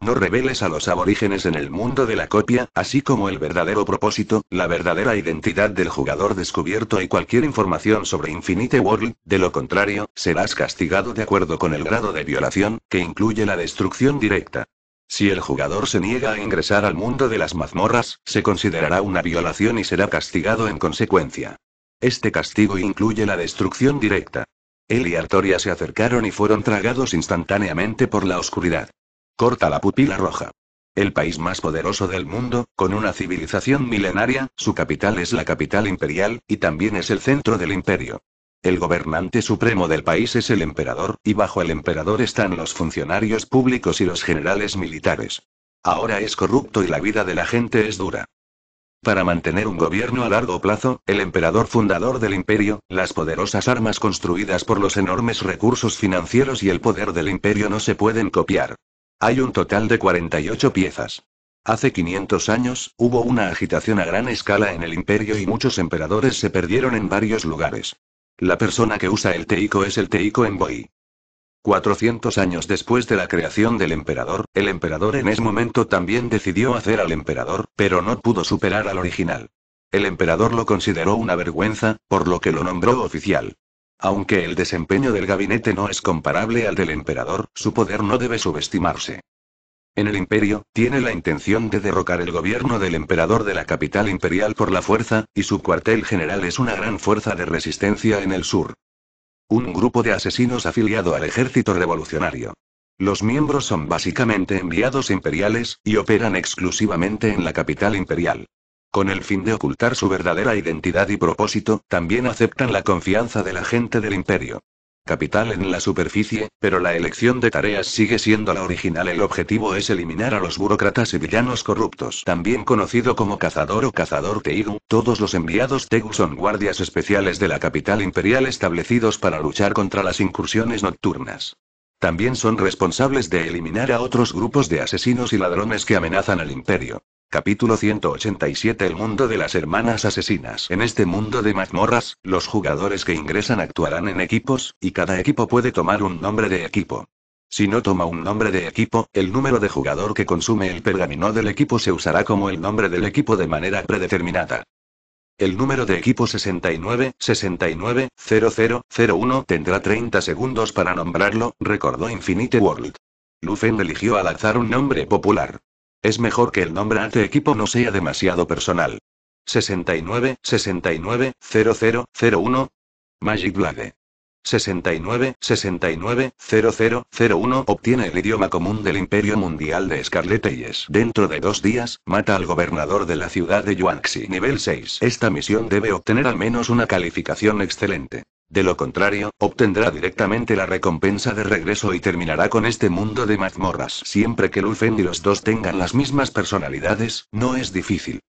No reveles a los aborígenes en el mundo de la copia, así como el verdadero propósito, la verdadera identidad del jugador descubierto y cualquier información sobre Infinite World, de lo contrario, serás castigado de acuerdo con el grado de violación, que incluye la destrucción directa. Si el jugador se niega a ingresar al mundo de las mazmorras, se considerará una violación y será castigado en consecuencia. Este castigo incluye la destrucción directa. Él y Artoria se acercaron y fueron tragados instantáneamente por la oscuridad. Corta la pupila roja. El país más poderoso del mundo, con una civilización milenaria, su capital es la capital imperial, y también es el centro del imperio. El gobernante supremo del país es el emperador, y bajo el emperador están los funcionarios públicos y los generales militares. Ahora es corrupto y la vida de la gente es dura. Para mantener un gobierno a largo plazo, el emperador fundador del imperio, las poderosas armas construidas por los enormes recursos financieros y el poder del imperio no se pueden copiar. Hay un total de 48 piezas. Hace 500 años, hubo una agitación a gran escala en el imperio y muchos emperadores se perdieron en varios lugares. La persona que usa el teico es el teico en Boi. 400 años después de la creación del emperador, el emperador en ese momento también decidió hacer al emperador, pero no pudo superar al original. El emperador lo consideró una vergüenza, por lo que lo nombró oficial. Aunque el desempeño del gabinete no es comparable al del emperador, su poder no debe subestimarse. En el imperio, tiene la intención de derrocar el gobierno del emperador de la capital imperial por la fuerza, y su cuartel general es una gran fuerza de resistencia en el sur. Un grupo de asesinos afiliado al ejército revolucionario. Los miembros son básicamente enviados imperiales, y operan exclusivamente en la capital imperial. Con el fin de ocultar su verdadera identidad y propósito, también aceptan la confianza de la gente del imperio. Capital en la superficie, pero la elección de tareas sigue siendo la original. El objetivo es eliminar a los burócratas y villanos corruptos, también conocido como cazador o cazador Teigu. Todos los enviados Teigu son guardias especiales de la capital imperial establecidos para luchar contra las incursiones nocturnas. También son responsables de eliminar a otros grupos de asesinos y ladrones que amenazan al imperio. Capítulo 187 El mundo de las hermanas asesinas. En este mundo de mazmorras, los jugadores que ingresan actuarán en equipos, y cada equipo puede tomar un nombre de equipo. Si no toma un nombre de equipo, el número de jugador que consume el pergamino del equipo se usará como el nombre del equipo de manera predeterminada. El número de equipo 69, 69, 01 tendrá 30 segundos para nombrarlo, recordó Infinite World. Lufen eligió al azar un nombre popular. Es mejor que el nombre ante equipo no sea demasiado personal. 69, 69, 00, Magic Blade. 69, 69, 00, obtiene el idioma común del Imperio Mundial de Scarleteyes. Dentro de dos días, mata al gobernador de la ciudad de Yuanxi. Nivel 6. Esta misión debe obtener al menos una calificación excelente. De lo contrario, obtendrá directamente la recompensa de regreso y terminará con este mundo de mazmorras. Siempre que Lufen y los dos tengan las mismas personalidades, no es difícil.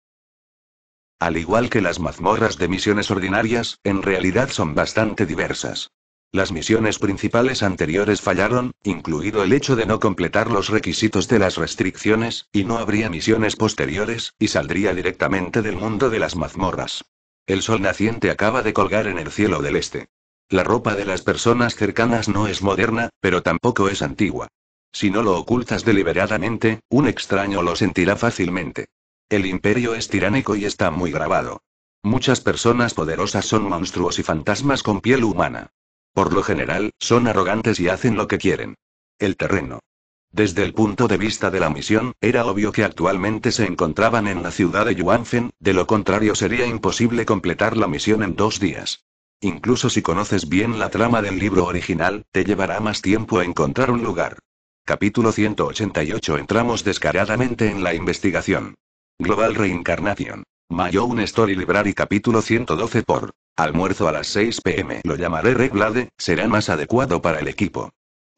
Al igual que las mazmorras de misiones ordinarias, en realidad son bastante diversas. Las misiones principales anteriores fallaron, incluido el hecho de no completar los requisitos de las restricciones, y no habría misiones posteriores, y saldría directamente del mundo de las mazmorras. El sol naciente acaba de colgar en el cielo del este. La ropa de las personas cercanas no es moderna, pero tampoco es antigua. Si no lo ocultas deliberadamente, un extraño lo sentirá fácilmente. El imperio es tiránico y está muy grabado. Muchas personas poderosas son monstruos y fantasmas con piel humana. Por lo general, son arrogantes y hacen lo que quieren. El terreno. Desde el punto de vista de la misión, era obvio que actualmente se encontraban en la ciudad de Yuanfen, de lo contrario sería imposible completar la misión en dos días. Incluso si conoces bien la trama del libro original, te llevará más tiempo a encontrar un lugar. Capítulo 188 Entramos descaradamente en la investigación. Global Reincarnación. Un Story Library capítulo 112 por Almuerzo a las 6 pm. Lo llamaré Reglade, será más adecuado para el equipo.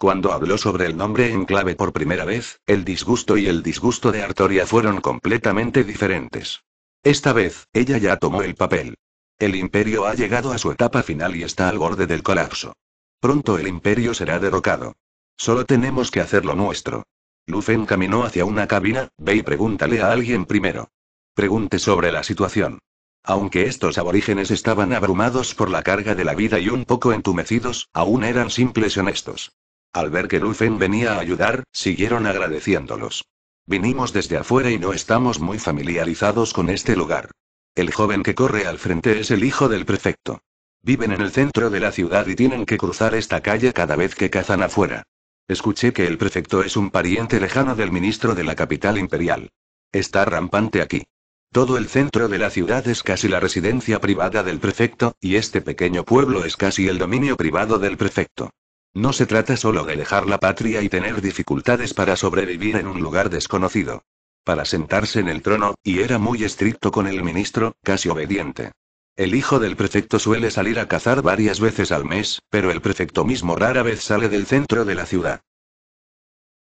Cuando habló sobre el nombre en clave por primera vez, el disgusto y el disgusto de Artoria fueron completamente diferentes. Esta vez, ella ya tomó el papel. El imperio ha llegado a su etapa final y está al borde del colapso. Pronto el imperio será derrocado. Solo tenemos que hacer lo nuestro. Lufen caminó hacia una cabina, ve y pregúntale a alguien primero. Pregunte sobre la situación. Aunque estos aborígenes estaban abrumados por la carga de la vida y un poco entumecidos, aún eran simples y honestos. Al ver que Lufen venía a ayudar, siguieron agradeciéndolos. Vinimos desde afuera y no estamos muy familiarizados con este lugar. El joven que corre al frente es el hijo del prefecto. Viven en el centro de la ciudad y tienen que cruzar esta calle cada vez que cazan afuera. Escuché que el prefecto es un pariente lejano del ministro de la capital imperial. Está rampante aquí. Todo el centro de la ciudad es casi la residencia privada del prefecto, y este pequeño pueblo es casi el dominio privado del prefecto. No se trata solo de dejar la patria y tener dificultades para sobrevivir en un lugar desconocido. Para sentarse en el trono, y era muy estricto con el ministro, casi obediente. El hijo del prefecto suele salir a cazar varias veces al mes, pero el prefecto mismo rara vez sale del centro de la ciudad.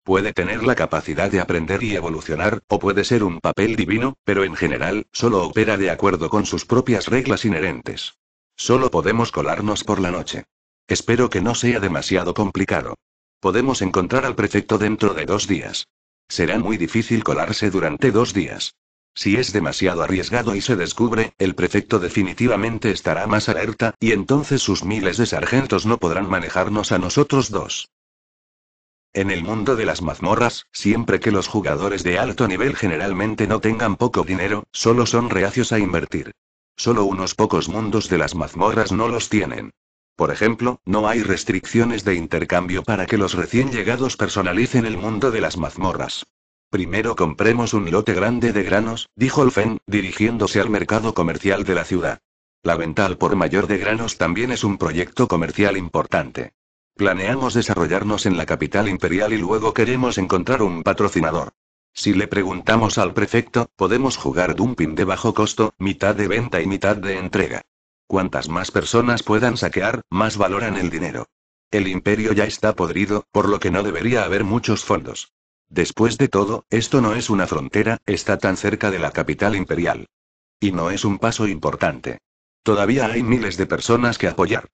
Puede tener la capacidad de aprender y evolucionar, o puede ser un papel divino, pero en general, solo opera de acuerdo con sus propias reglas inherentes. Solo podemos colarnos por la noche. Espero que no sea demasiado complicado. Podemos encontrar al prefecto dentro de dos días. Será muy difícil colarse durante dos días. Si es demasiado arriesgado y se descubre, el prefecto definitivamente estará más alerta, y entonces sus miles de sargentos no podrán manejarnos a nosotros dos. En el mundo de las mazmorras, siempre que los jugadores de alto nivel generalmente no tengan poco dinero, solo son reacios a invertir. Solo unos pocos mundos de las mazmorras no los tienen. Por ejemplo, no hay restricciones de intercambio para que los recién llegados personalicen el mundo de las mazmorras. Primero compremos un lote grande de granos, dijo FEN, dirigiéndose al mercado comercial de la ciudad. La venta al por mayor de granos también es un proyecto comercial importante. Planeamos desarrollarnos en la capital imperial y luego queremos encontrar un patrocinador. Si le preguntamos al prefecto, podemos jugar dumping de bajo costo, mitad de venta y mitad de entrega. Cuantas más personas puedan saquear, más valoran el dinero. El imperio ya está podrido, por lo que no debería haber muchos fondos. Después de todo, esto no es una frontera, está tan cerca de la capital imperial. Y no es un paso importante. Todavía hay miles de personas que apoyar.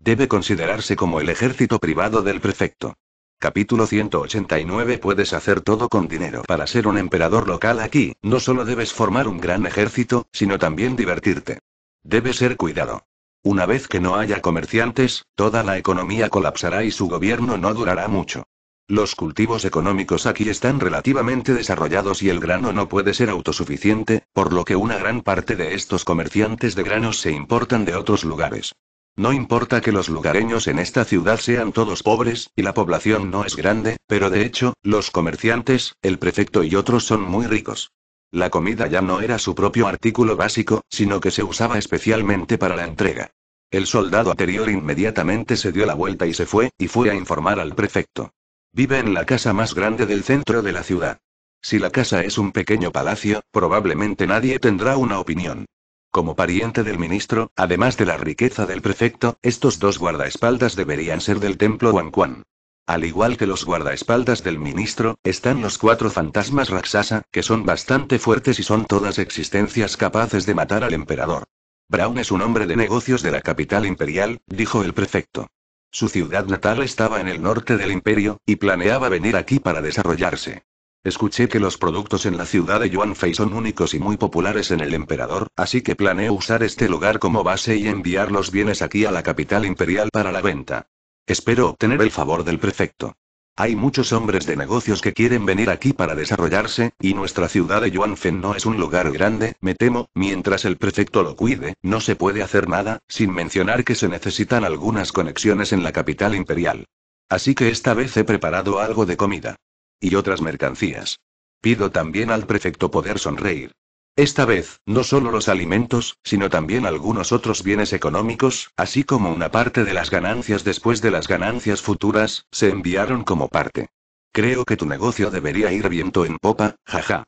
Debe considerarse como el ejército privado del prefecto. Capítulo 189 Puedes hacer todo con dinero. Para ser un emperador local aquí, no solo debes formar un gran ejército, sino también divertirte. Debe ser cuidado. Una vez que no haya comerciantes, toda la economía colapsará y su gobierno no durará mucho. Los cultivos económicos aquí están relativamente desarrollados y el grano no puede ser autosuficiente, por lo que una gran parte de estos comerciantes de granos se importan de otros lugares. No importa que los lugareños en esta ciudad sean todos pobres, y la población no es grande, pero de hecho, los comerciantes, el prefecto y otros son muy ricos. La comida ya no era su propio artículo básico, sino que se usaba especialmente para la entrega. El soldado anterior inmediatamente se dio la vuelta y se fue, y fue a informar al prefecto. Vive en la casa más grande del centro de la ciudad. Si la casa es un pequeño palacio, probablemente nadie tendrá una opinión. Como pariente del ministro, además de la riqueza del prefecto, estos dos guardaespaldas deberían ser del templo Wanquan. Al igual que los guardaespaldas del ministro, están los cuatro fantasmas Raksasa, que son bastante fuertes y son todas existencias capaces de matar al emperador. Brown es un hombre de negocios de la capital imperial, dijo el prefecto. Su ciudad natal estaba en el norte del imperio, y planeaba venir aquí para desarrollarse. Escuché que los productos en la ciudad de Yuanfei son únicos y muy populares en el emperador, así que planeo usar este lugar como base y enviar los bienes aquí a la capital imperial para la venta. Espero obtener el favor del prefecto. Hay muchos hombres de negocios que quieren venir aquí para desarrollarse, y nuestra ciudad de Yuanfen no es un lugar grande, me temo, mientras el prefecto lo cuide, no se puede hacer nada, sin mencionar que se necesitan algunas conexiones en la capital imperial. Así que esta vez he preparado algo de comida. Y otras mercancías. Pido también al prefecto poder sonreír. Esta vez, no solo los alimentos, sino también algunos otros bienes económicos, así como una parte de las ganancias después de las ganancias futuras, se enviaron como parte. Creo que tu negocio debería ir viento en popa, jaja.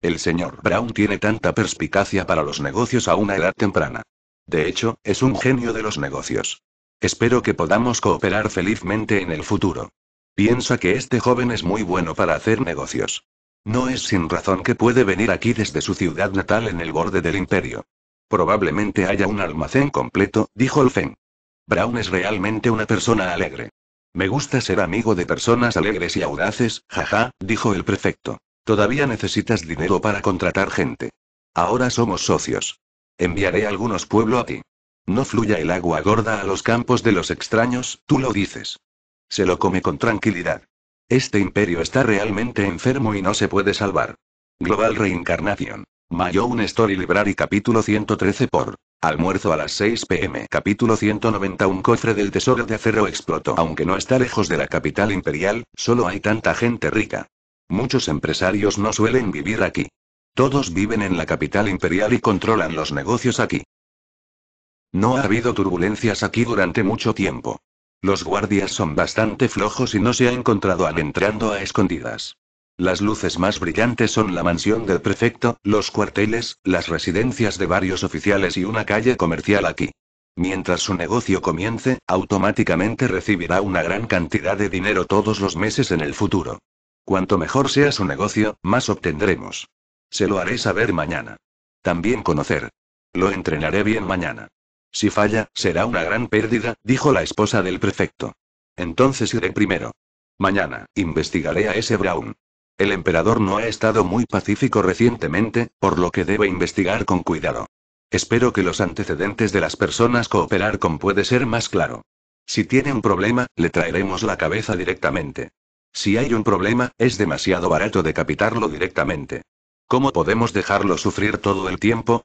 El señor Brown tiene tanta perspicacia para los negocios a una edad temprana. De hecho, es un genio de los negocios. Espero que podamos cooperar felizmente en el futuro. Piensa que este joven es muy bueno para hacer negocios. No es sin razón que puede venir aquí desde su ciudad natal en el borde del imperio. Probablemente haya un almacén completo, dijo el Feng. Brown es realmente una persona alegre. Me gusta ser amigo de personas alegres y audaces, jaja, dijo el prefecto. Todavía necesitas dinero para contratar gente. Ahora somos socios. Enviaré algunos pueblos a ti. No fluya el agua gorda a los campos de los extraños, tú lo dices. Se lo come con tranquilidad. Este imperio está realmente enfermo y no se puede salvar. Global Reincarnación. Mayo un Story Library capítulo 113 por Almuerzo a las 6 pm capítulo 190 Un cofre del tesoro de acero explotó Aunque no está lejos de la capital imperial, solo hay tanta gente rica. Muchos empresarios no suelen vivir aquí. Todos viven en la capital imperial y controlan los negocios aquí. No ha habido turbulencias aquí durante mucho tiempo. Los guardias son bastante flojos y no se ha encontrado al entrando a escondidas. Las luces más brillantes son la mansión del prefecto, los cuarteles, las residencias de varios oficiales y una calle comercial aquí. Mientras su negocio comience, automáticamente recibirá una gran cantidad de dinero todos los meses en el futuro. Cuanto mejor sea su negocio, más obtendremos. Se lo haré saber mañana. También conocer. Lo entrenaré bien mañana. Si falla, será una gran pérdida, dijo la esposa del prefecto. Entonces iré primero. Mañana, investigaré a ese Brown. El emperador no ha estado muy pacífico recientemente, por lo que debe investigar con cuidado. Espero que los antecedentes de las personas cooperar con puede ser más claro. Si tiene un problema, le traeremos la cabeza directamente. Si hay un problema, es demasiado barato decapitarlo directamente. ¿Cómo podemos dejarlo sufrir todo el tiempo?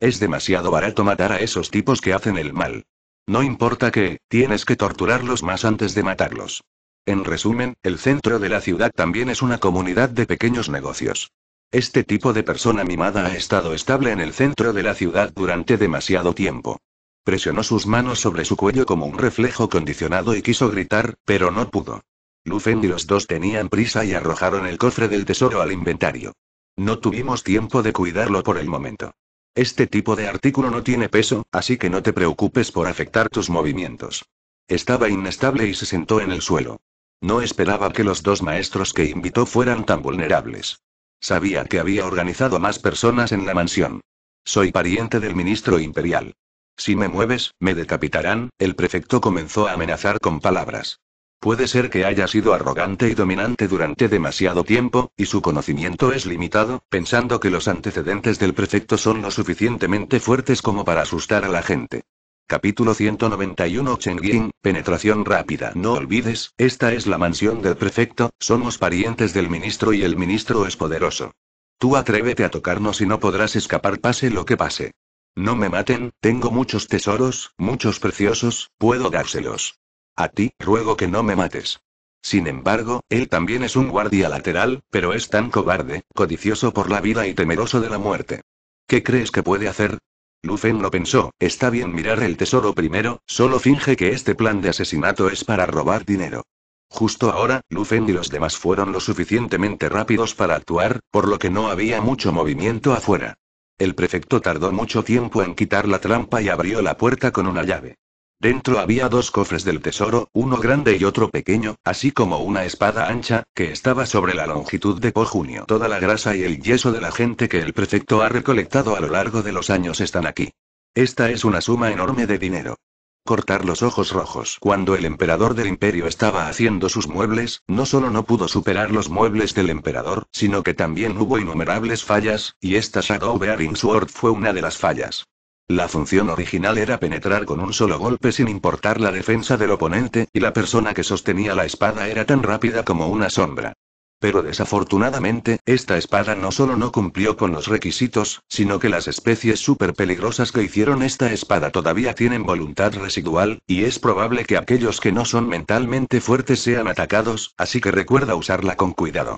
Es demasiado barato matar a esos tipos que hacen el mal. No importa qué, tienes que torturarlos más antes de matarlos. En resumen, el centro de la ciudad también es una comunidad de pequeños negocios. Este tipo de persona mimada ha estado estable en el centro de la ciudad durante demasiado tiempo. Presionó sus manos sobre su cuello como un reflejo condicionado y quiso gritar, pero no pudo. Lufen y los dos tenían prisa y arrojaron el cofre del tesoro al inventario. No tuvimos tiempo de cuidarlo por el momento. Este tipo de artículo no tiene peso, así que no te preocupes por afectar tus movimientos. Estaba inestable y se sentó en el suelo. No esperaba que los dos maestros que invitó fueran tan vulnerables. Sabía que había organizado más personas en la mansión. Soy pariente del ministro imperial. Si me mueves, me decapitarán, el prefecto comenzó a amenazar con palabras. Puede ser que haya sido arrogante y dominante durante demasiado tiempo, y su conocimiento es limitado, pensando que los antecedentes del prefecto son lo suficientemente fuertes como para asustar a la gente. Capítulo 191 Ying, penetración rápida. No olvides, esta es la mansión del prefecto, somos parientes del ministro y el ministro es poderoso. Tú atrévete a tocarnos y no podrás escapar pase lo que pase. No me maten, tengo muchos tesoros, muchos preciosos, puedo dárselos. A ti, ruego que no me mates. Sin embargo, él también es un guardia lateral, pero es tan cobarde, codicioso por la vida y temeroso de la muerte. ¿Qué crees que puede hacer? Lufen lo pensó, está bien mirar el tesoro primero, solo finge que este plan de asesinato es para robar dinero. Justo ahora, Lufen y los demás fueron lo suficientemente rápidos para actuar, por lo que no había mucho movimiento afuera. El prefecto tardó mucho tiempo en quitar la trampa y abrió la puerta con una llave. Dentro había dos cofres del tesoro, uno grande y otro pequeño, así como una espada ancha, que estaba sobre la longitud de Junio. Toda la grasa y el yeso de la gente que el prefecto ha recolectado a lo largo de los años están aquí. Esta es una suma enorme de dinero. Cortar los ojos rojos. Cuando el emperador del imperio estaba haciendo sus muebles, no solo no pudo superar los muebles del emperador, sino que también hubo innumerables fallas, y esta Shadow Bearing Sword fue una de las fallas. La función original era penetrar con un solo golpe sin importar la defensa del oponente, y la persona que sostenía la espada era tan rápida como una sombra. Pero desafortunadamente, esta espada no solo no cumplió con los requisitos, sino que las especies súper peligrosas que hicieron esta espada todavía tienen voluntad residual, y es probable que aquellos que no son mentalmente fuertes sean atacados, así que recuerda usarla con cuidado.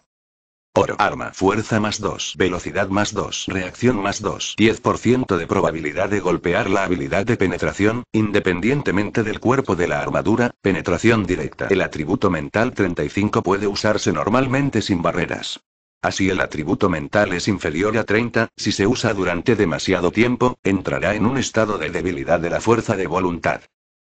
Oro. Arma. Fuerza más 2. Velocidad más 2. Reacción más 2. 10% de probabilidad de golpear la habilidad de penetración, independientemente del cuerpo de la armadura. Penetración directa. El atributo mental 35 puede usarse normalmente sin barreras. Así el atributo mental es inferior a 30, si se usa durante demasiado tiempo, entrará en un estado de debilidad de la fuerza de voluntad.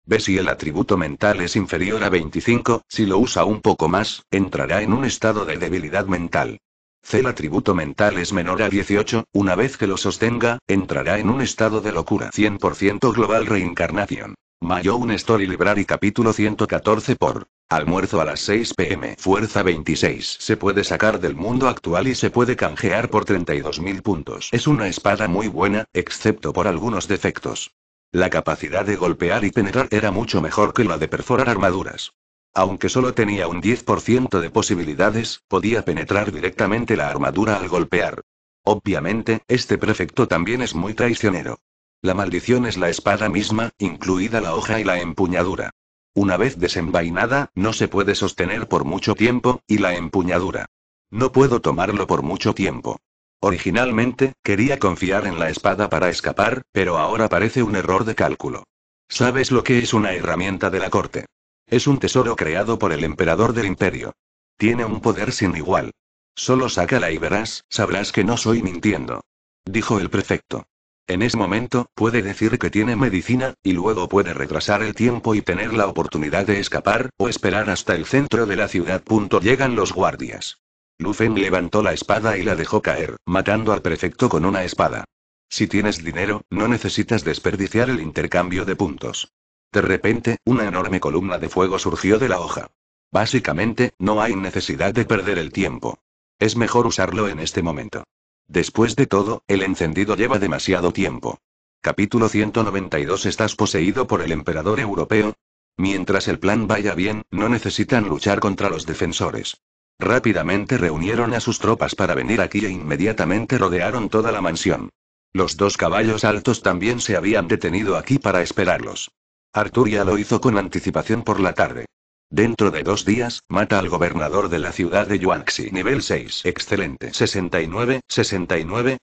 Ve si el atributo mental es inferior a 25, si lo usa un poco más, entrará en un estado de debilidad mental. C. El atributo mental es menor a 18, una vez que lo sostenga, entrará en un estado de locura 100% global reencarnación. Mayo un Story Library capítulo 114 por Almuerzo a las 6 pm. Fuerza 26. Se puede sacar del mundo actual y se puede canjear por 32.000 puntos. Es una espada muy buena, excepto por algunos defectos. La capacidad de golpear y penetrar era mucho mejor que la de perforar armaduras. Aunque solo tenía un 10% de posibilidades, podía penetrar directamente la armadura al golpear. Obviamente, este prefecto también es muy traicionero. La maldición es la espada misma, incluida la hoja y la empuñadura. Una vez desenvainada, no se puede sostener por mucho tiempo, y la empuñadura. No puedo tomarlo por mucho tiempo. Originalmente, quería confiar en la espada para escapar, pero ahora parece un error de cálculo. ¿Sabes lo que es una herramienta de la corte? Es un tesoro creado por el emperador del imperio. Tiene un poder sin igual. Solo sácala y verás, sabrás que no soy mintiendo. Dijo el prefecto. En ese momento, puede decir que tiene medicina, y luego puede retrasar el tiempo y tener la oportunidad de escapar, o esperar hasta el centro de la ciudad. Llegan los guardias. Lufen levantó la espada y la dejó caer, matando al prefecto con una espada. Si tienes dinero, no necesitas desperdiciar el intercambio de puntos. De repente, una enorme columna de fuego surgió de la hoja. Básicamente, no hay necesidad de perder el tiempo. Es mejor usarlo en este momento. Después de todo, el encendido lleva demasiado tiempo. Capítulo 192 Estás poseído por el emperador europeo. Mientras el plan vaya bien, no necesitan luchar contra los defensores. Rápidamente reunieron a sus tropas para venir aquí e inmediatamente rodearon toda la mansión. Los dos caballos altos también se habían detenido aquí para esperarlos. Arturia lo hizo con anticipación por la tarde. Dentro de dos días, mata al gobernador de la ciudad de Yuanxi. Nivel 6. Excelente. 69, 69,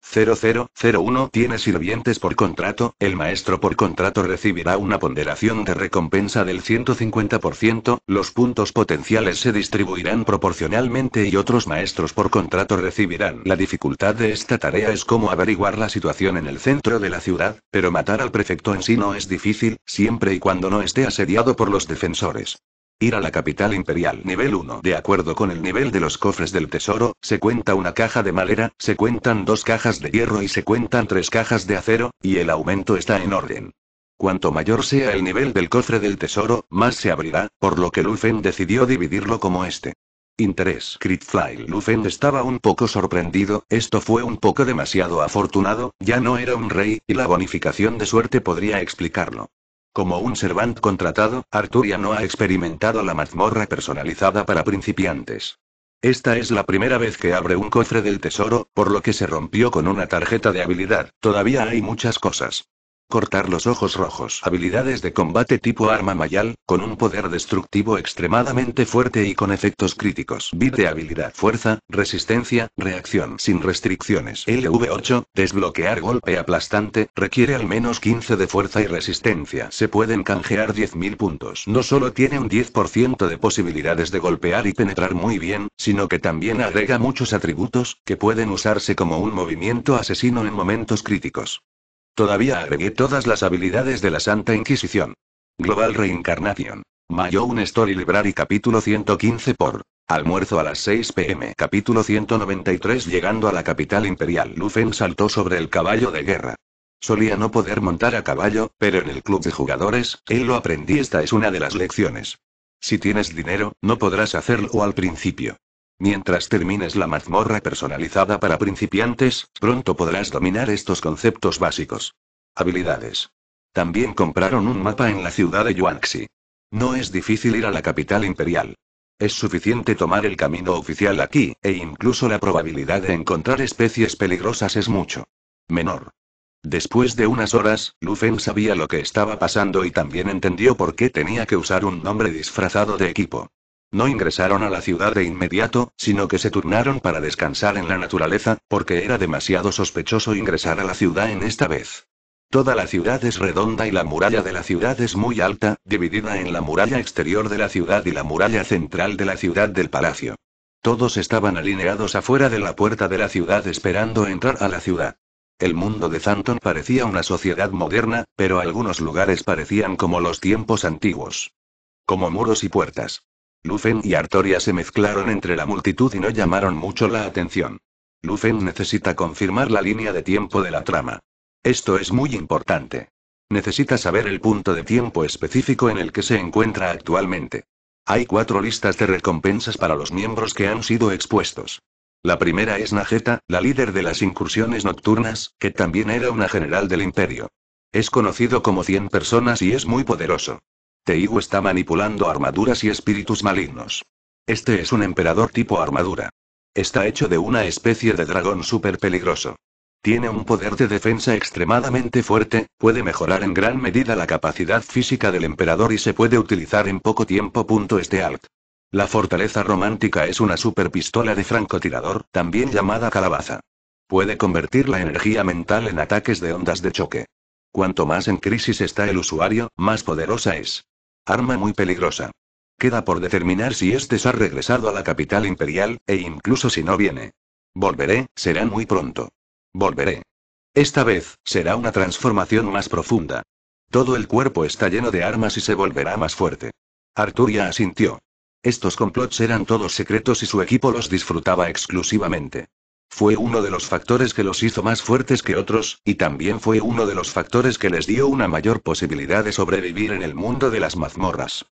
0001. Tiene sirvientes por contrato. El maestro por contrato recibirá una ponderación de recompensa del 150%. Los puntos potenciales se distribuirán proporcionalmente y otros maestros por contrato recibirán. La dificultad de esta tarea es cómo averiguar la situación en el centro de la ciudad, pero matar al prefecto en sí no es difícil, siempre y cuando no esté asediado por los defensores. Ir a la capital imperial nivel 1. De acuerdo con el nivel de los cofres del tesoro, se cuenta una caja de madera, se cuentan dos cajas de hierro y se cuentan tres cajas de acero, y el aumento está en orden. Cuanto mayor sea el nivel del cofre del tesoro, más se abrirá, por lo que Lufen decidió dividirlo como este. Interés. Critfly Lufen estaba un poco sorprendido, esto fue un poco demasiado afortunado, ya no era un rey, y la bonificación de suerte podría explicarlo. Como un servant contratado, Arturia no ha experimentado la mazmorra personalizada para principiantes. Esta es la primera vez que abre un cofre del tesoro, por lo que se rompió con una tarjeta de habilidad. Todavía hay muchas cosas. Cortar los ojos rojos. Habilidades de combate tipo arma mayal, con un poder destructivo extremadamente fuerte y con efectos críticos. Bit de habilidad. Fuerza, resistencia, reacción sin restricciones. LV8, desbloquear golpe aplastante, requiere al menos 15 de fuerza y resistencia. Se pueden canjear 10.000 puntos. No solo tiene un 10% de posibilidades de golpear y penetrar muy bien, sino que también agrega muchos atributos, que pueden usarse como un movimiento asesino en momentos críticos. Todavía agregué todas las habilidades de la Santa Inquisición. Global Reincarnation. Mayo un Story Library capítulo 115 por Almuerzo a las 6 pm. Capítulo 193 Llegando a la capital imperial, Lufen saltó sobre el caballo de guerra. Solía no poder montar a caballo, pero en el club de jugadores, él lo aprendí. Esta es una de las lecciones. Si tienes dinero, no podrás hacerlo al principio. Mientras termines la mazmorra personalizada para principiantes, pronto podrás dominar estos conceptos básicos. Habilidades. También compraron un mapa en la ciudad de Yuanxi. No es difícil ir a la capital imperial. Es suficiente tomar el camino oficial aquí, e incluso la probabilidad de encontrar especies peligrosas es mucho menor. Después de unas horas, Lufen sabía lo que estaba pasando y también entendió por qué tenía que usar un nombre disfrazado de equipo. No ingresaron a la ciudad de inmediato, sino que se turnaron para descansar en la naturaleza, porque era demasiado sospechoso ingresar a la ciudad en esta vez. Toda la ciudad es redonda y la muralla de la ciudad es muy alta, dividida en la muralla exterior de la ciudad y la muralla central de la ciudad del palacio. Todos estaban alineados afuera de la puerta de la ciudad esperando entrar a la ciudad. El mundo de Zanton parecía una sociedad moderna, pero algunos lugares parecían como los tiempos antiguos. Como muros y puertas. Lufen y Artoria se mezclaron entre la multitud y no llamaron mucho la atención. Lufen necesita confirmar la línea de tiempo de la trama. Esto es muy importante. Necesita saber el punto de tiempo específico en el que se encuentra actualmente. Hay cuatro listas de recompensas para los miembros que han sido expuestos. La primera es Najeta, la líder de las incursiones nocturnas, que también era una general del imperio. Es conocido como 100 personas y es muy poderoso. Teigu está manipulando armaduras y espíritus malignos. Este es un emperador tipo armadura. Está hecho de una especie de dragón súper peligroso. Tiene un poder de defensa extremadamente fuerte, puede mejorar en gran medida la capacidad física del emperador y se puede utilizar en poco tiempo. Este alt. La fortaleza romántica es una super pistola de francotirador, también llamada calabaza. Puede convertir la energía mental en ataques de ondas de choque. Cuanto más en crisis está el usuario, más poderosa es. Arma muy peligrosa. Queda por determinar si este se ha regresado a la capital imperial, e incluso si no viene. Volveré, será muy pronto. Volveré. Esta vez, será una transformación más profunda. Todo el cuerpo está lleno de armas y se volverá más fuerte. Arturia asintió. Estos complots eran todos secretos y su equipo los disfrutaba exclusivamente. Fue uno de los factores que los hizo más fuertes que otros, y también fue uno de los factores que les dio una mayor posibilidad de sobrevivir en el mundo de las mazmorras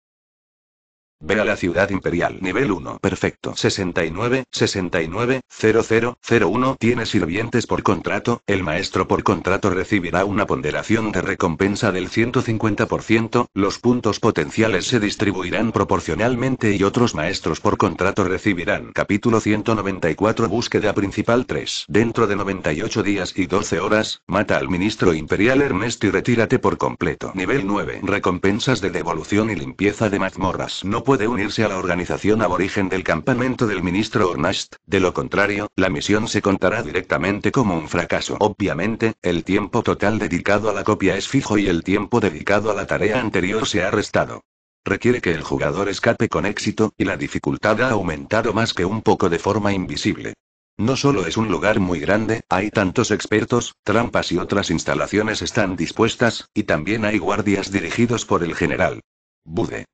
ve a la ciudad imperial. Nivel 1. Perfecto. 69, 69, 00, 01. Tiene sirvientes por contrato. El maestro por contrato recibirá una ponderación de recompensa del 150%. Los puntos potenciales se distribuirán proporcionalmente y otros maestros por contrato recibirán. Capítulo 194. Búsqueda principal 3. Dentro de 98 días y 12 horas, mata al ministro imperial Ernesto y retírate por completo. Nivel 9. Recompensas de devolución y limpieza de mazmorras. No puede unirse a la organización aborigen del campamento del ministro Ornast, de lo contrario, la misión se contará directamente como un fracaso. Obviamente, el tiempo total dedicado a la copia es fijo y el tiempo dedicado a la tarea anterior se ha restado. Requiere que el jugador escape con éxito, y la dificultad ha aumentado más que un poco de forma invisible. No solo es un lugar muy grande, hay tantos expertos, trampas y otras instalaciones están dispuestas, y también hay guardias dirigidos por el general. Bude.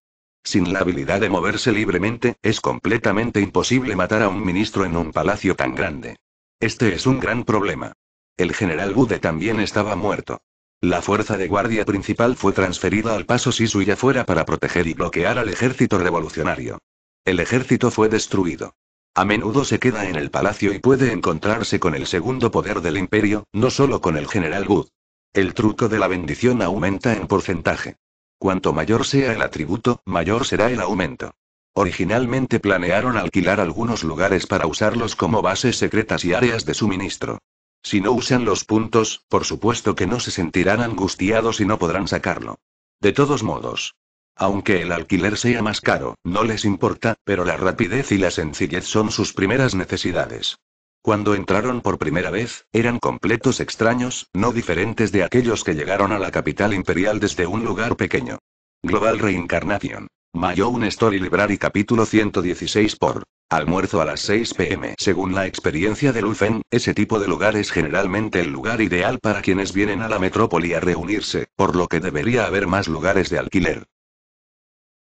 Sin la habilidad de moverse libremente, es completamente imposible matar a un ministro en un palacio tan grande. Este es un gran problema. El general Bude también estaba muerto. La fuerza de guardia principal fue transferida al paso si suya fuera para proteger y bloquear al ejército revolucionario. El ejército fue destruido. A menudo se queda en el palacio y puede encontrarse con el segundo poder del imperio, no solo con el general Wood. El truco de la bendición aumenta en porcentaje. Cuanto mayor sea el atributo, mayor será el aumento. Originalmente planearon alquilar algunos lugares para usarlos como bases secretas y áreas de suministro. Si no usan los puntos, por supuesto que no se sentirán angustiados y no podrán sacarlo. De todos modos. Aunque el alquiler sea más caro, no les importa, pero la rapidez y la sencillez son sus primeras necesidades. Cuando entraron por primera vez, eran completos extraños, no diferentes de aquellos que llegaron a la capital imperial desde un lugar pequeño. Global Reincarnation. un Story Library capítulo 116 por Almuerzo a las 6 pm. Según la experiencia de Lufen, ese tipo de lugar es generalmente el lugar ideal para quienes vienen a la metrópoli a reunirse, por lo que debería haber más lugares de alquiler.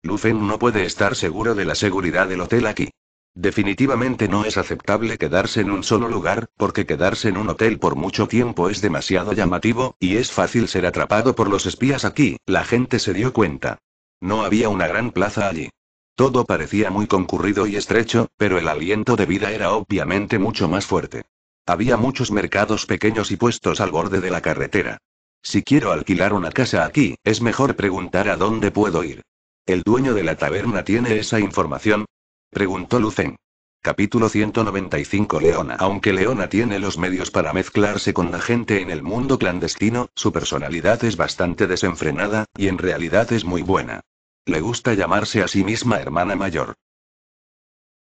Lufen no puede estar seguro de la seguridad del hotel aquí. Definitivamente no es aceptable quedarse en un solo lugar, porque quedarse en un hotel por mucho tiempo es demasiado llamativo, y es fácil ser atrapado por los espías aquí, la gente se dio cuenta. No había una gran plaza allí. Todo parecía muy concurrido y estrecho, pero el aliento de vida era obviamente mucho más fuerte. Había muchos mercados pequeños y puestos al borde de la carretera. Si quiero alquilar una casa aquí, es mejor preguntar a dónde puedo ir. El dueño de la taberna tiene esa información, Preguntó Lucen. Capítulo 195 Leona Aunque Leona tiene los medios para mezclarse con la gente en el mundo clandestino, su personalidad es bastante desenfrenada, y en realidad es muy buena. Le gusta llamarse a sí misma hermana mayor.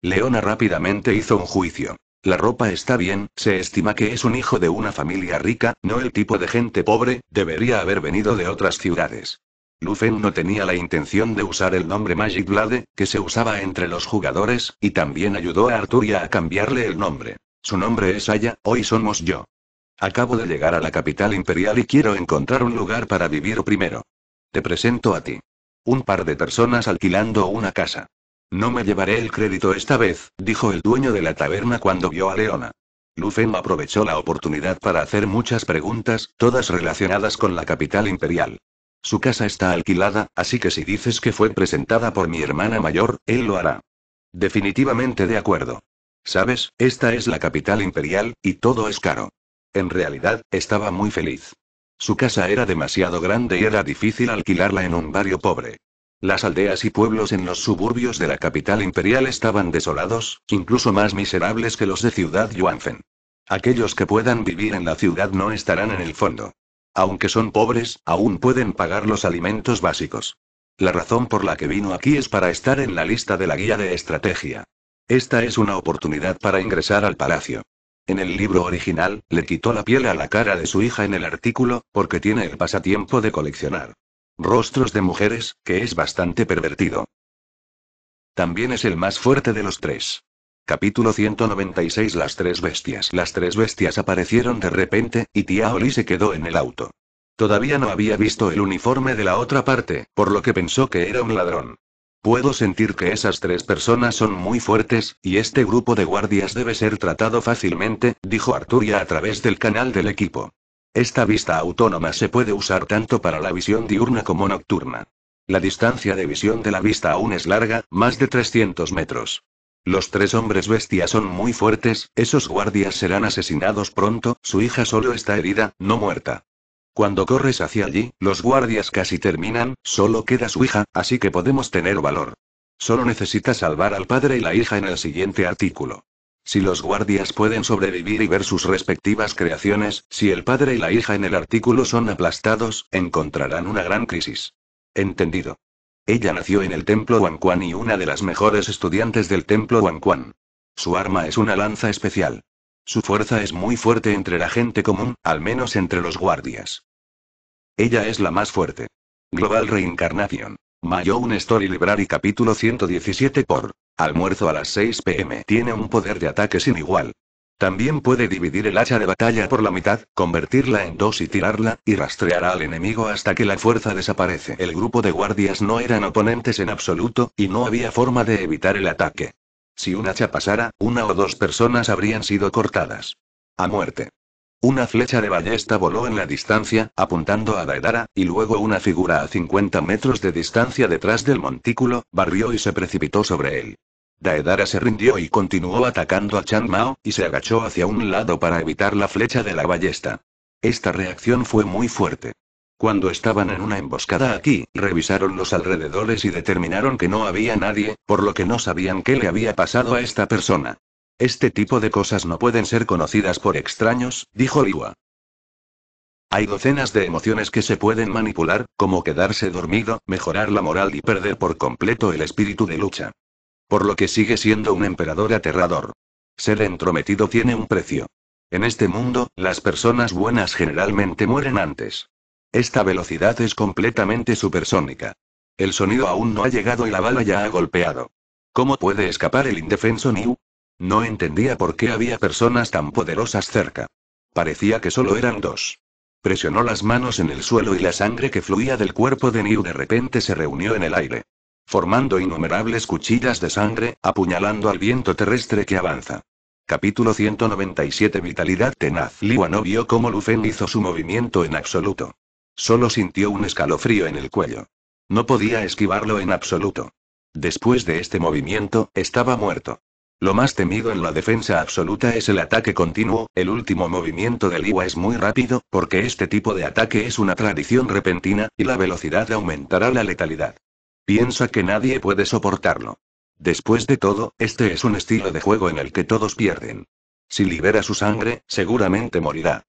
Leona rápidamente hizo un juicio. La ropa está bien, se estima que es un hijo de una familia rica, no el tipo de gente pobre, debería haber venido de otras ciudades. Lufen no tenía la intención de usar el nombre Magic Blade, que se usaba entre los jugadores, y también ayudó a Arturia a cambiarle el nombre. Su nombre es Aya, hoy somos yo. Acabo de llegar a la capital imperial y quiero encontrar un lugar para vivir primero. Te presento a ti. Un par de personas alquilando una casa. No me llevaré el crédito esta vez, dijo el dueño de la taberna cuando vio a Leona. Lufen aprovechó la oportunidad para hacer muchas preguntas, todas relacionadas con la capital imperial. Su casa está alquilada, así que si dices que fue presentada por mi hermana mayor, él lo hará. Definitivamente de acuerdo. Sabes, esta es la capital imperial, y todo es caro. En realidad, estaba muy feliz. Su casa era demasiado grande y era difícil alquilarla en un barrio pobre. Las aldeas y pueblos en los suburbios de la capital imperial estaban desolados, incluso más miserables que los de Ciudad Yuanfen. Aquellos que puedan vivir en la ciudad no estarán en el fondo. Aunque son pobres, aún pueden pagar los alimentos básicos. La razón por la que vino aquí es para estar en la lista de la guía de estrategia. Esta es una oportunidad para ingresar al palacio. En el libro original, le quitó la piel a la cara de su hija en el artículo, porque tiene el pasatiempo de coleccionar rostros de mujeres, que es bastante pervertido. También es el más fuerte de los tres. Capítulo 196 Las tres bestias. Las tres bestias aparecieron de repente, y tía Oli se quedó en el auto. Todavía no había visto el uniforme de la otra parte, por lo que pensó que era un ladrón. Puedo sentir que esas tres personas son muy fuertes, y este grupo de guardias debe ser tratado fácilmente, dijo Arturia a través del canal del equipo. Esta vista autónoma se puede usar tanto para la visión diurna como nocturna. La distancia de visión de la vista aún es larga, más de 300 metros. Los tres hombres bestia son muy fuertes, esos guardias serán asesinados pronto, su hija solo está herida, no muerta. Cuando corres hacia allí, los guardias casi terminan, solo queda su hija, así que podemos tener valor. Solo necesita salvar al padre y la hija en el siguiente artículo. Si los guardias pueden sobrevivir y ver sus respectivas creaciones, si el padre y la hija en el artículo son aplastados, encontrarán una gran crisis. Entendido. Ella nació en el templo Wanquan y una de las mejores estudiantes del templo Wanquan. Su arma es una lanza especial. Su fuerza es muy fuerte entre la gente común, al menos entre los guardias. Ella es la más fuerte. Global Reincarnation. un Story Library capítulo 117 por Almuerzo a las 6 pm. Tiene un poder de ataque sin igual. También puede dividir el hacha de batalla por la mitad, convertirla en dos y tirarla, y rastreará al enemigo hasta que la fuerza desaparece. El grupo de guardias no eran oponentes en absoluto, y no había forma de evitar el ataque. Si un hacha pasara, una o dos personas habrían sido cortadas. A muerte. Una flecha de ballesta voló en la distancia, apuntando a Daedara, y luego una figura a 50 metros de distancia detrás del montículo, barrió y se precipitó sobre él. Daedara se rindió y continuó atacando a Chan Mao, y se agachó hacia un lado para evitar la flecha de la ballesta. Esta reacción fue muy fuerte. Cuando estaban en una emboscada aquí, revisaron los alrededores y determinaron que no había nadie, por lo que no sabían qué le había pasado a esta persona. Este tipo de cosas no pueden ser conocidas por extraños, dijo Liwa. Hay docenas de emociones que se pueden manipular, como quedarse dormido, mejorar la moral y perder por completo el espíritu de lucha. Por lo que sigue siendo un emperador aterrador. Ser entrometido tiene un precio. En este mundo, las personas buenas generalmente mueren antes. Esta velocidad es completamente supersónica. El sonido aún no ha llegado y la bala ya ha golpeado. ¿Cómo puede escapar el indefenso New? No entendía por qué había personas tan poderosas cerca. Parecía que solo eran dos. Presionó las manos en el suelo y la sangre que fluía del cuerpo de New de repente se reunió en el aire formando innumerables cuchillas de sangre, apuñalando al viento terrestre que avanza. Capítulo 197 Vitalidad tenaz. Liwa no vio cómo Lufen hizo su movimiento en absoluto. Solo sintió un escalofrío en el cuello. No podía esquivarlo en absoluto. Después de este movimiento, estaba muerto. Lo más temido en la defensa absoluta es el ataque continuo, el último movimiento de Liwa es muy rápido, porque este tipo de ataque es una tradición repentina, y la velocidad aumentará la letalidad. Piensa que nadie puede soportarlo. Después de todo, este es un estilo de juego en el que todos pierden. Si libera su sangre, seguramente morirá.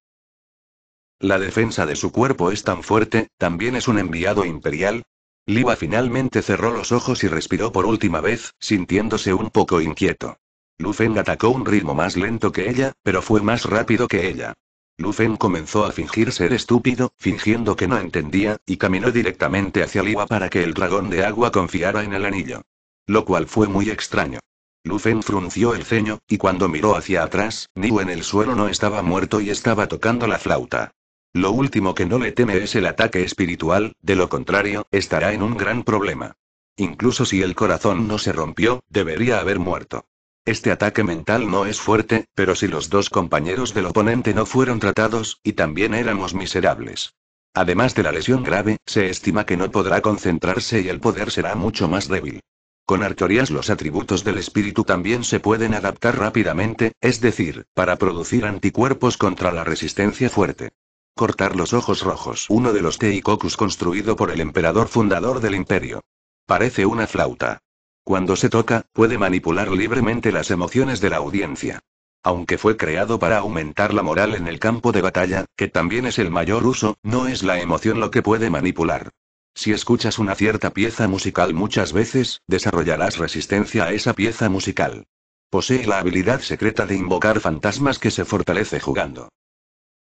La defensa de su cuerpo es tan fuerte, también es un enviado imperial. Liwa finalmente cerró los ojos y respiró por última vez, sintiéndose un poco inquieto. Lufen atacó un ritmo más lento que ella, pero fue más rápido que ella. Lufen comenzó a fingir ser estúpido, fingiendo que no entendía, y caminó directamente hacia Liwa para que el dragón de agua confiara en el anillo. Lo cual fue muy extraño. Lufen frunció el ceño, y cuando miró hacia atrás, Niu en el suelo no estaba muerto y estaba tocando la flauta. Lo último que no le teme es el ataque espiritual, de lo contrario, estará en un gran problema. Incluso si el corazón no se rompió, debería haber muerto. Este ataque mental no es fuerte, pero si los dos compañeros del oponente no fueron tratados, y también éramos miserables. Además de la lesión grave, se estima que no podrá concentrarse y el poder será mucho más débil. Con Artorias los atributos del espíritu también se pueden adaptar rápidamente, es decir, para producir anticuerpos contra la resistencia fuerte. Cortar los ojos rojos, uno de los Teikokus construido por el emperador fundador del imperio. Parece una flauta. Cuando se toca, puede manipular libremente las emociones de la audiencia. Aunque fue creado para aumentar la moral en el campo de batalla, que también es el mayor uso, no es la emoción lo que puede manipular. Si escuchas una cierta pieza musical muchas veces, desarrollarás resistencia a esa pieza musical. Posee la habilidad secreta de invocar fantasmas que se fortalece jugando.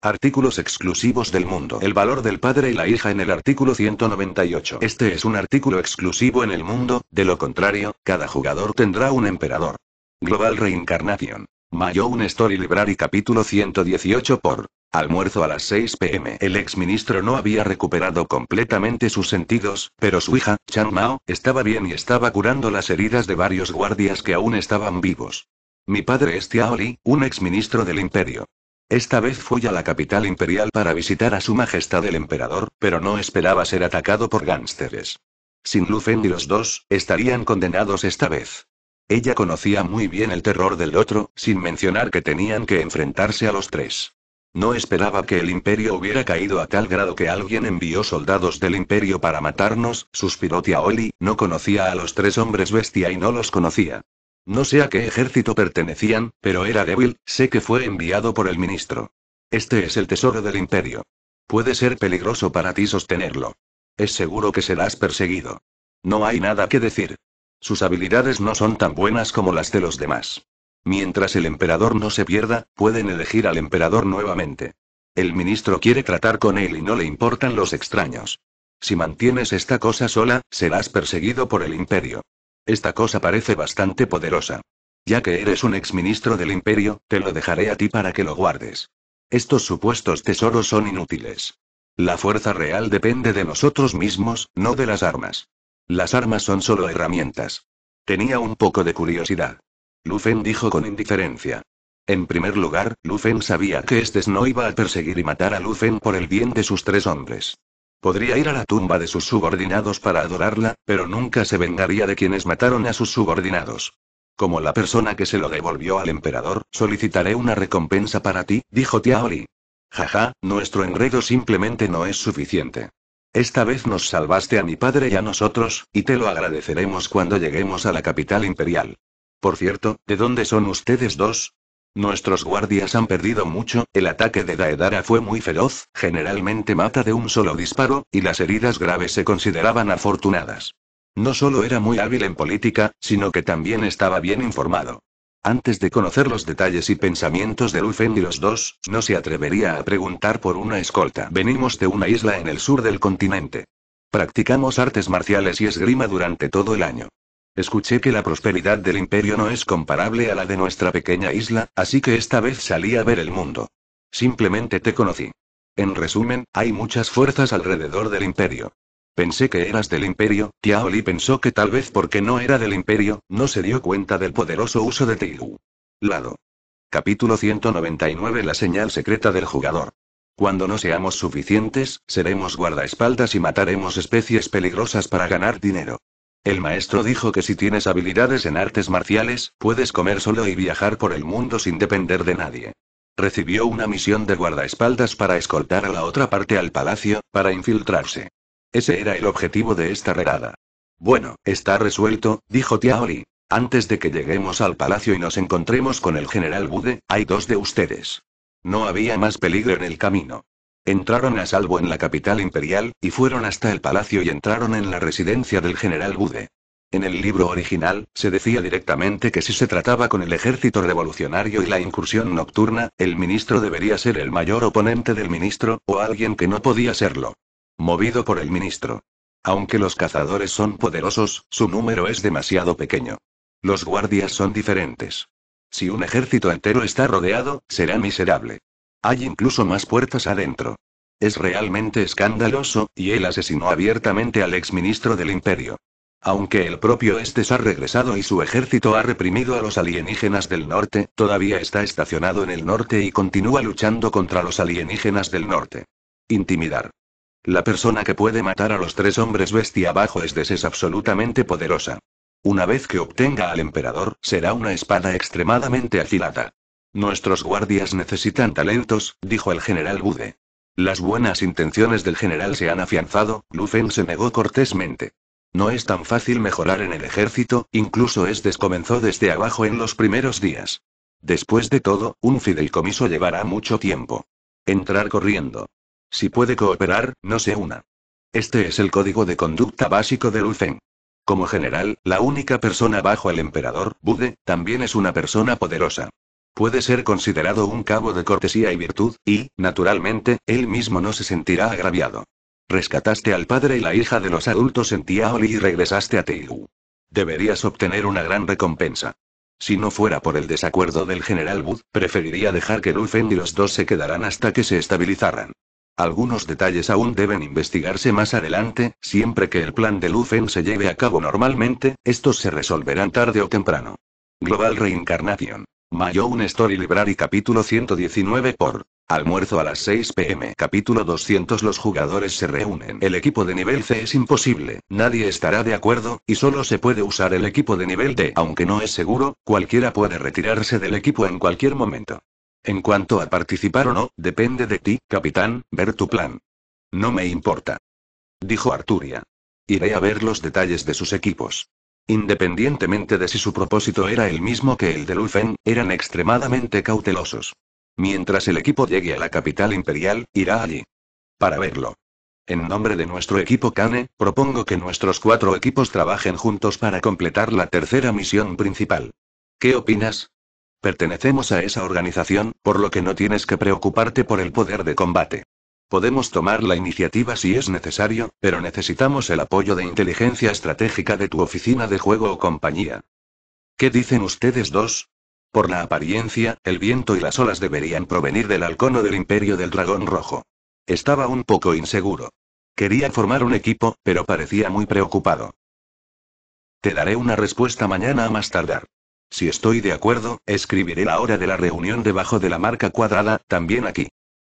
Artículos exclusivos del mundo. El valor del padre y la hija en el artículo 198. Este es un artículo exclusivo en el mundo, de lo contrario, cada jugador tendrá un emperador. Global Reincarnación. Mayo un Story Library capítulo 118 por Almuerzo a las 6 pm. El exministro no había recuperado completamente sus sentidos, pero su hija, Chang Mao, estaba bien y estaba curando las heridas de varios guardias que aún estaban vivos. Mi padre es Tiaoli, un exministro del imperio. Esta vez fui a la capital imperial para visitar a su majestad el emperador, pero no esperaba ser atacado por gánsteres. Sin Lufen y los dos, estarían condenados esta vez. Ella conocía muy bien el terror del otro, sin mencionar que tenían que enfrentarse a los tres. No esperaba que el imperio hubiera caído a tal grado que alguien envió soldados del imperio para matarnos, suspiró Oli, no conocía a los tres hombres bestia y no los conocía. No sé a qué ejército pertenecían, pero era débil, sé que fue enviado por el ministro. Este es el tesoro del imperio. Puede ser peligroso para ti sostenerlo. Es seguro que serás perseguido. No hay nada que decir. Sus habilidades no son tan buenas como las de los demás. Mientras el emperador no se pierda, pueden elegir al emperador nuevamente. El ministro quiere tratar con él y no le importan los extraños. Si mantienes esta cosa sola, serás perseguido por el imperio. Esta cosa parece bastante poderosa. Ya que eres un exministro del imperio, te lo dejaré a ti para que lo guardes. Estos supuestos tesoros son inútiles. La fuerza real depende de nosotros mismos, no de las armas. Las armas son solo herramientas. Tenía un poco de curiosidad. Lufen dijo con indiferencia. En primer lugar, Lufen sabía que Estes no iba a perseguir y matar a Lufen por el bien de sus tres hombres. Podría ir a la tumba de sus subordinados para adorarla, pero nunca se vengaría de quienes mataron a sus subordinados. Como la persona que se lo devolvió al emperador, solicitaré una recompensa para ti, dijo Tiaoli. Jaja, nuestro enredo simplemente no es suficiente. Esta vez nos salvaste a mi padre y a nosotros, y te lo agradeceremos cuando lleguemos a la capital imperial. Por cierto, ¿de dónde son ustedes dos? Nuestros guardias han perdido mucho, el ataque de Daedara fue muy feroz, generalmente mata de un solo disparo, y las heridas graves se consideraban afortunadas. No solo era muy hábil en política, sino que también estaba bien informado. Antes de conocer los detalles y pensamientos de Lufen y los dos, no se atrevería a preguntar por una escolta. Venimos de una isla en el sur del continente. Practicamos artes marciales y esgrima durante todo el año. Escuché que la prosperidad del imperio no es comparable a la de nuestra pequeña isla, así que esta vez salí a ver el mundo. Simplemente te conocí. En resumen, hay muchas fuerzas alrededor del imperio. Pensé que eras del imperio, Tiaoli pensó que tal vez porque no era del imperio, no se dio cuenta del poderoso uso de Teigu. Lado. Capítulo 199 La señal secreta del jugador. Cuando no seamos suficientes, seremos guardaespaldas y mataremos especies peligrosas para ganar dinero. El maestro dijo que si tienes habilidades en artes marciales, puedes comer solo y viajar por el mundo sin depender de nadie. Recibió una misión de guardaespaldas para escoltar a la otra parte al palacio, para infiltrarse. Ese era el objetivo de esta redada. Bueno, está resuelto, dijo Tiaori. Antes de que lleguemos al palacio y nos encontremos con el general Bude, hay dos de ustedes. No había más peligro en el camino. Entraron a salvo en la capital imperial, y fueron hasta el palacio y entraron en la residencia del general Bude. En el libro original, se decía directamente que si se trataba con el ejército revolucionario y la incursión nocturna, el ministro debería ser el mayor oponente del ministro, o alguien que no podía serlo. Movido por el ministro. Aunque los cazadores son poderosos, su número es demasiado pequeño. Los guardias son diferentes. Si un ejército entero está rodeado, será miserable. Hay incluso más puertas adentro. Es realmente escandaloso, y él asesinó abiertamente al exministro del imperio. Aunque el propio Estes ha regresado y su ejército ha reprimido a los alienígenas del norte, todavía está estacionado en el norte y continúa luchando contra los alienígenas del norte. Intimidar. La persona que puede matar a los tres hombres bestia bajo Estes es absolutamente poderosa. Una vez que obtenga al emperador, será una espada extremadamente afilada. Nuestros guardias necesitan talentos, dijo el general Bude. Las buenas intenciones del general se han afianzado, Lufen se negó cortésmente. No es tan fácil mejorar en el ejército, incluso es descomenzó desde abajo en los primeros días. Después de todo, un fidel comiso llevará mucho tiempo. Entrar corriendo. Si puede cooperar, no se una. Este es el código de conducta básico de Lufen. Como general, la única persona bajo el emperador, Bude, también es una persona poderosa. Puede ser considerado un cabo de cortesía y virtud, y, naturalmente, él mismo no se sentirá agraviado. Rescataste al padre y la hija de los adultos en Tiaoli y regresaste a Teigu. Deberías obtener una gran recompensa. Si no fuera por el desacuerdo del general Wood, preferiría dejar que Lufen y los dos se quedaran hasta que se estabilizaran. Algunos detalles aún deben investigarse más adelante, siempre que el plan de Lufen se lleve a cabo normalmente, estos se resolverán tarde o temprano. Global Reincarnación un Story Library capítulo 119 por Almuerzo a las 6 pm capítulo 200 Los jugadores se reúnen. El equipo de nivel C es imposible, nadie estará de acuerdo, y solo se puede usar el equipo de nivel D. Aunque no es seguro, cualquiera puede retirarse del equipo en cualquier momento. En cuanto a participar o no, depende de ti, capitán, ver tu plan. No me importa. Dijo Arturia. Iré a ver los detalles de sus equipos. Independientemente de si su propósito era el mismo que el de Lufen, eran extremadamente cautelosos. Mientras el equipo llegue a la capital imperial, irá allí. Para verlo. En nombre de nuestro equipo Kane, propongo que nuestros cuatro equipos trabajen juntos para completar la tercera misión principal. ¿Qué opinas? Pertenecemos a esa organización, por lo que no tienes que preocuparte por el poder de combate. Podemos tomar la iniciativa si es necesario, pero necesitamos el apoyo de inteligencia estratégica de tu oficina de juego o compañía. ¿Qué dicen ustedes dos? Por la apariencia, el viento y las olas deberían provenir del halcón del imperio del dragón rojo. Estaba un poco inseguro. Quería formar un equipo, pero parecía muy preocupado. Te daré una respuesta mañana a más tardar. Si estoy de acuerdo, escribiré la hora de la reunión debajo de la marca cuadrada, también aquí.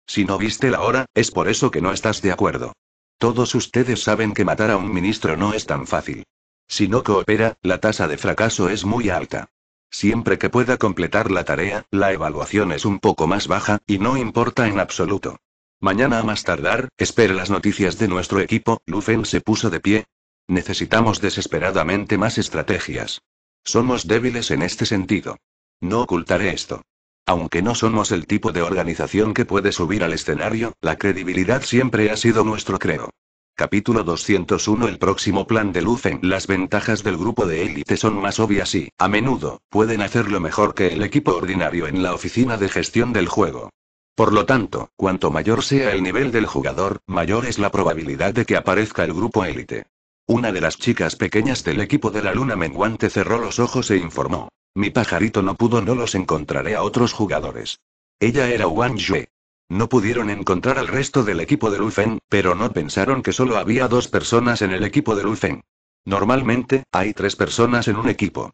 Si no viste la hora, es por eso que no estás de acuerdo. Todos ustedes saben que matar a un ministro no es tan fácil. Si no coopera, la tasa de fracaso es muy alta. Siempre que pueda completar la tarea, la evaluación es un poco más baja, y no importa en absoluto. Mañana a más tardar, espere las noticias de nuestro equipo, Lufen se puso de pie. Necesitamos desesperadamente más estrategias. Somos débiles en este sentido. No ocultaré esto. Aunque no somos el tipo de organización que puede subir al escenario, la credibilidad siempre ha sido nuestro credo. Capítulo 201 El próximo plan de Lucen Las ventajas del grupo de élite son más obvias y, a menudo, pueden hacerlo mejor que el equipo ordinario en la oficina de gestión del juego. Por lo tanto, cuanto mayor sea el nivel del jugador, mayor es la probabilidad de que aparezca el grupo élite. Una de las chicas pequeñas del equipo de la luna menguante cerró los ojos e informó. Mi pajarito no pudo, no los encontraré a otros jugadores. Ella era Wang Yue. No pudieron encontrar al resto del equipo de Fen, pero no pensaron que solo había dos personas en el equipo de Fen. Normalmente, hay tres personas en un equipo.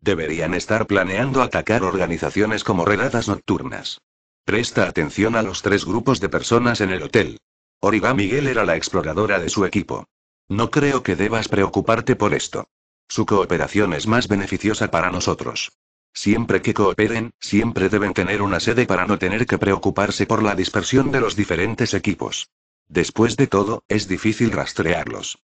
Deberían estar planeando atacar organizaciones como redadas nocturnas. Presta atención a los tres grupos de personas en el hotel. Origa Miguel era la exploradora de su equipo. No creo que debas preocuparte por esto. Su cooperación es más beneficiosa para nosotros. Siempre que cooperen, siempre deben tener una sede para no tener que preocuparse por la dispersión de los diferentes equipos. Después de todo, es difícil rastrearlos.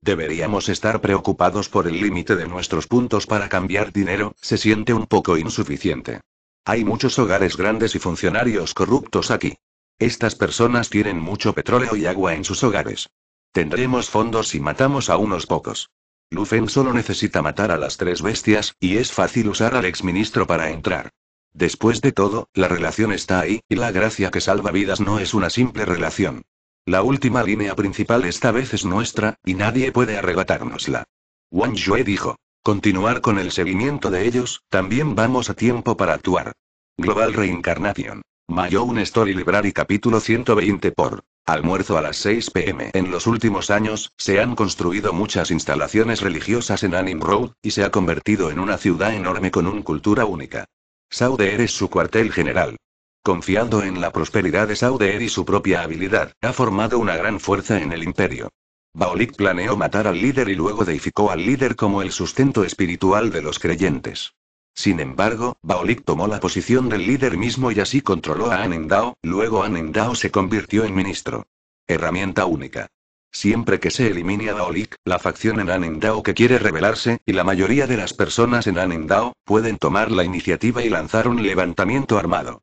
Deberíamos estar preocupados por el límite de nuestros puntos para cambiar dinero, se siente un poco insuficiente. Hay muchos hogares grandes y funcionarios corruptos aquí. Estas personas tienen mucho petróleo y agua en sus hogares. Tendremos fondos si matamos a unos pocos. Lufen solo necesita matar a las tres bestias, y es fácil usar al exministro para entrar. Después de todo, la relación está ahí, y la gracia que salva vidas no es una simple relación. La última línea principal esta vez es nuestra, y nadie puede arrebatárnosla. Wang Yue dijo. Continuar con el seguimiento de ellos, también vamos a tiempo para actuar. Global Reincarnation. Mayo un Story Library capítulo 120 por Almuerzo a las 6 pm. En los últimos años, se han construido muchas instalaciones religiosas en Anim Road, y se ha convertido en una ciudad enorme con una cultura única. Sauder es su cuartel general. Confiando en la prosperidad de Sauder y su propia habilidad, ha formado una gran fuerza en el imperio. Baolik planeó matar al líder y luego deificó al líder como el sustento espiritual de los creyentes. Sin embargo, Baolik tomó la posición del líder mismo y así controló a Anendao, luego Anendao se convirtió en ministro. Herramienta única. Siempre que se elimine a Baolik, la facción en Anendao que quiere rebelarse, y la mayoría de las personas en Anendao, pueden tomar la iniciativa y lanzar un levantamiento armado.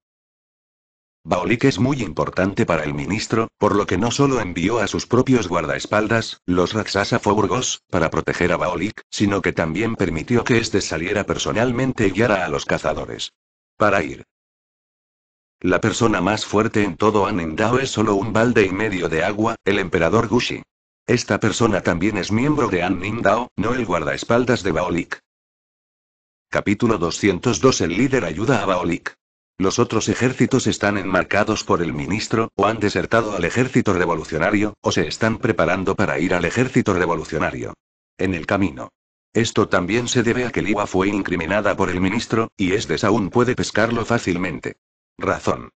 Baolik es muy importante para el ministro, por lo que no solo envió a sus propios guardaespaldas, los Raksasa Foburgos, para proteger a Baolik, sino que también permitió que éste saliera personalmente y guiara a los cazadores. Para ir. La persona más fuerte en todo Anindao es solo un balde y medio de agua, el emperador Gushi. Esta persona también es miembro de Anindao, no el guardaespaldas de Baolik. Capítulo 202 El líder ayuda a Baolik. Los otros ejércitos están enmarcados por el ministro, o han desertado al ejército revolucionario, o se están preparando para ir al ejército revolucionario. En el camino. Esto también se debe a que Liwa fue incriminada por el ministro, y Esdes aún puede pescarlo fácilmente. Razón.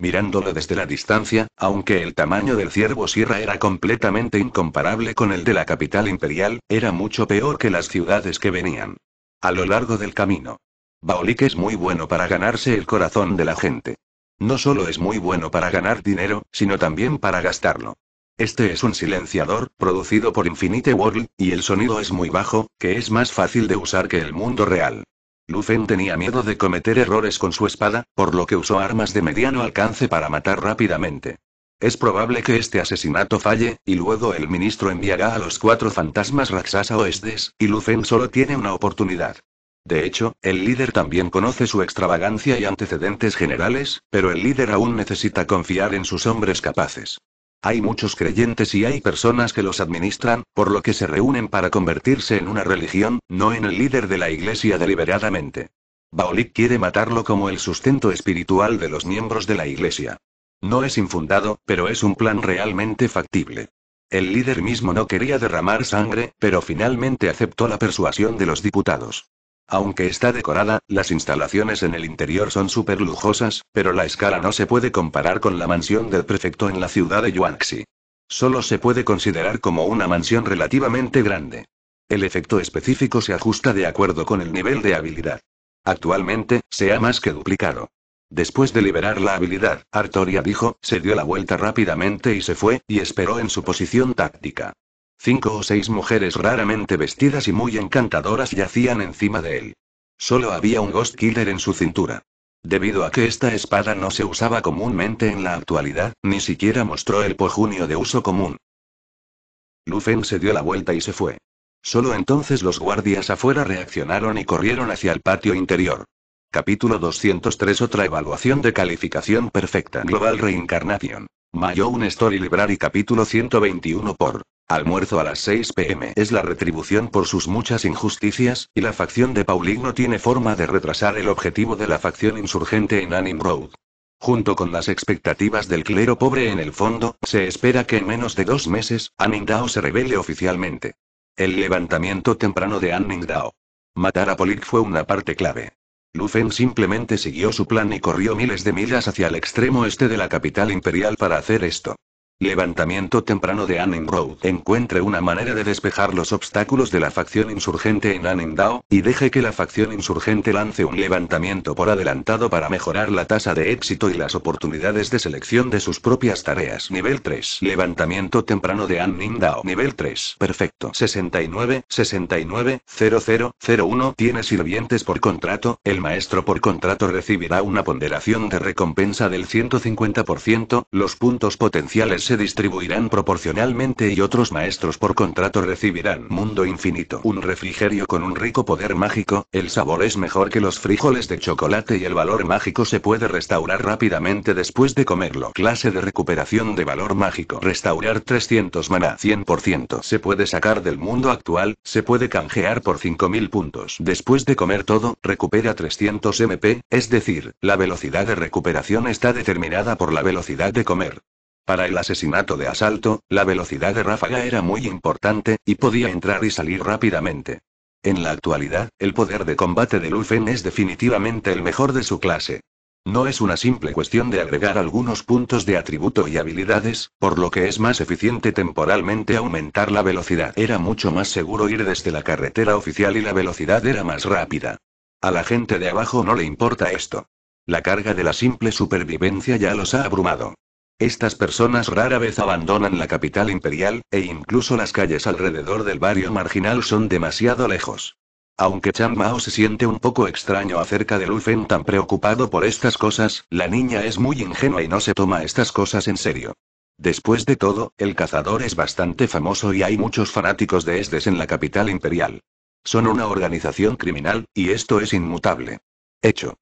Mirándolo desde la distancia, aunque el tamaño del ciervo sierra era completamente incomparable con el de la capital imperial, era mucho peor que las ciudades que venían. A lo largo del camino, Baolik es muy bueno para ganarse el corazón de la gente. No solo es muy bueno para ganar dinero, sino también para gastarlo. Este es un silenciador, producido por Infinite World, y el sonido es muy bajo, que es más fácil de usar que el mundo real. Lufen tenía miedo de cometer errores con su espada, por lo que usó armas de mediano alcance para matar rápidamente. Es probable que este asesinato falle, y luego el ministro enviará a los cuatro fantasmas Raksasa oestes, y Lufen solo tiene una oportunidad. De hecho, el líder también conoce su extravagancia y antecedentes generales, pero el líder aún necesita confiar en sus hombres capaces. Hay muchos creyentes y hay personas que los administran, por lo que se reúnen para convertirse en una religión, no en el líder de la iglesia deliberadamente. Baolik quiere matarlo como el sustento espiritual de los miembros de la iglesia. No es infundado, pero es un plan realmente factible. El líder mismo no quería derramar sangre, pero finalmente aceptó la persuasión de los diputados. Aunque está decorada, las instalaciones en el interior son súper lujosas, pero la escala no se puede comparar con la mansión del prefecto en la ciudad de Yuanxi. Solo se puede considerar como una mansión relativamente grande. El efecto específico se ajusta de acuerdo con el nivel de habilidad. Actualmente, se ha más que duplicado. Después de liberar la habilidad, Artoria dijo, se dio la vuelta rápidamente y se fue, y esperó en su posición táctica. Cinco o seis mujeres raramente vestidas y muy encantadoras yacían encima de él. Solo había un Ghost Killer en su cintura. Debido a que esta espada no se usaba comúnmente en la actualidad, ni siquiera mostró el pojunio de uso común. Lufen se dio la vuelta y se fue. Solo entonces los guardias afuera reaccionaron y corrieron hacia el patio interior. Capítulo 203 Otra evaluación de calificación perfecta Global Reincarnation. Mayo un Story Library capítulo 121 por Almuerzo a las 6 pm es la retribución por sus muchas injusticias, y la facción de Pauligno tiene forma de retrasar el objetivo de la facción insurgente en Anning Road. Junto con las expectativas del clero pobre en el fondo, se espera que en menos de dos meses, Anningdao se revele oficialmente. El levantamiento temprano de Anningdao. Matar a Polig fue una parte clave. Lufen simplemente siguió su plan y corrió miles de millas hacia el extremo este de la capital imperial para hacer esto levantamiento temprano de Anning Road encuentre una manera de despejar los obstáculos de la facción insurgente en Anning Dao y deje que la facción insurgente lance un levantamiento por adelantado para mejorar la tasa de éxito y las oportunidades de selección de sus propias tareas. Nivel 3. Levantamiento temprano de Anning Dao Nivel 3. Perfecto. 69, 69, 01 Tiene sirvientes por contrato, el maestro por contrato recibirá una ponderación de recompensa del 150%, los puntos potenciales se distribuirán proporcionalmente y otros maestros por contrato recibirán mundo infinito. Un refrigerio con un rico poder mágico, el sabor es mejor que los frijoles de chocolate y el valor mágico se puede restaurar rápidamente después de comerlo. Clase de recuperación de valor mágico. Restaurar 300 maná 100%. Se puede sacar del mundo actual, se puede canjear por 5000 puntos. Después de comer todo, recupera 300 MP, es decir, la velocidad de recuperación está determinada por la velocidad de comer. Para el asesinato de asalto, la velocidad de ráfaga era muy importante, y podía entrar y salir rápidamente. En la actualidad, el poder de combate de Lufen es definitivamente el mejor de su clase. No es una simple cuestión de agregar algunos puntos de atributo y habilidades, por lo que es más eficiente temporalmente aumentar la velocidad. Era mucho más seguro ir desde la carretera oficial y la velocidad era más rápida. A la gente de abajo no le importa esto. La carga de la simple supervivencia ya los ha abrumado. Estas personas rara vez abandonan la capital imperial, e incluso las calles alrededor del barrio marginal son demasiado lejos. Aunque Chan Mao se siente un poco extraño acerca de Lu tan preocupado por estas cosas, la niña es muy ingenua y no se toma estas cosas en serio. Después de todo, el cazador es bastante famoso y hay muchos fanáticos de Esdes en la capital imperial. Son una organización criminal, y esto es inmutable. Hecho.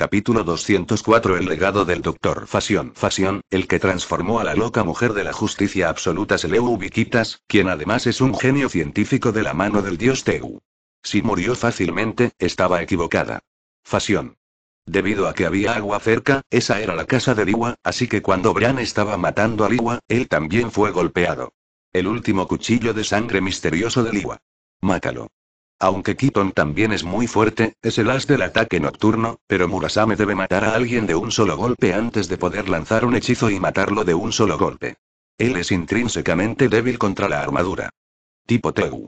Capítulo 204 El legado del doctor Fasión Fasión, el que transformó a la loca mujer de la justicia absoluta Seleu Ubiquitas, quien además es un genio científico de la mano del dios Teu. Si murió fácilmente, estaba equivocada. Fasión. Debido a que había agua cerca, esa era la casa de Liwa, así que cuando Brian estaba matando a Liwa, él también fue golpeado. El último cuchillo de sangre misterioso de Liwa. Mátalo. Aunque Kiton también es muy fuerte, es el as del ataque nocturno, pero Murasame debe matar a alguien de un solo golpe antes de poder lanzar un hechizo y matarlo de un solo golpe. Él es intrínsecamente débil contra la armadura. Tipo Teu.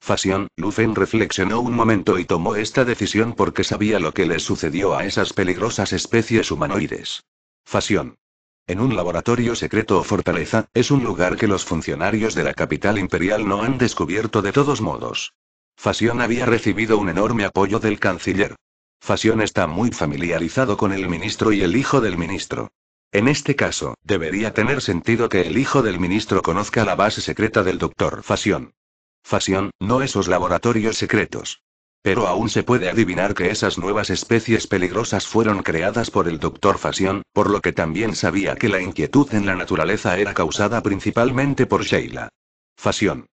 Fasión, Lufen reflexionó un momento y tomó esta decisión porque sabía lo que le sucedió a esas peligrosas especies humanoides. Fasión. En un laboratorio secreto o fortaleza, es un lugar que los funcionarios de la capital imperial no han descubierto de todos modos. Fasión había recibido un enorme apoyo del canciller. Fasión está muy familiarizado con el ministro y el hijo del ministro. En este caso, debería tener sentido que el hijo del ministro conozca la base secreta del doctor Fasión. Fasión, no esos laboratorios secretos. Pero aún se puede adivinar que esas nuevas especies peligrosas fueron creadas por el doctor Fasión, por lo que también sabía que la inquietud en la naturaleza era causada principalmente por Sheila. Fasión.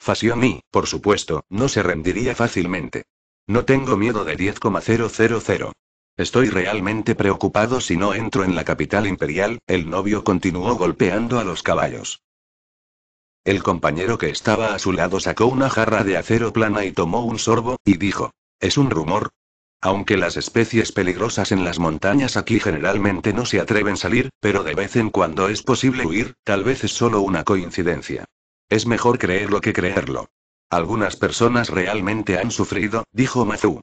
Fasioni, por supuesto, no se rendiría fácilmente. No tengo miedo de 10,000. Estoy realmente preocupado si no entro en la capital imperial, el novio continuó golpeando a los caballos. El compañero que estaba a su lado sacó una jarra de acero plana y tomó un sorbo, y dijo, ¿es un rumor? Aunque las especies peligrosas en las montañas aquí generalmente no se atreven a salir, pero de vez en cuando es posible huir, tal vez es solo una coincidencia. Es mejor creerlo que creerlo. Algunas personas realmente han sufrido, dijo Mazu.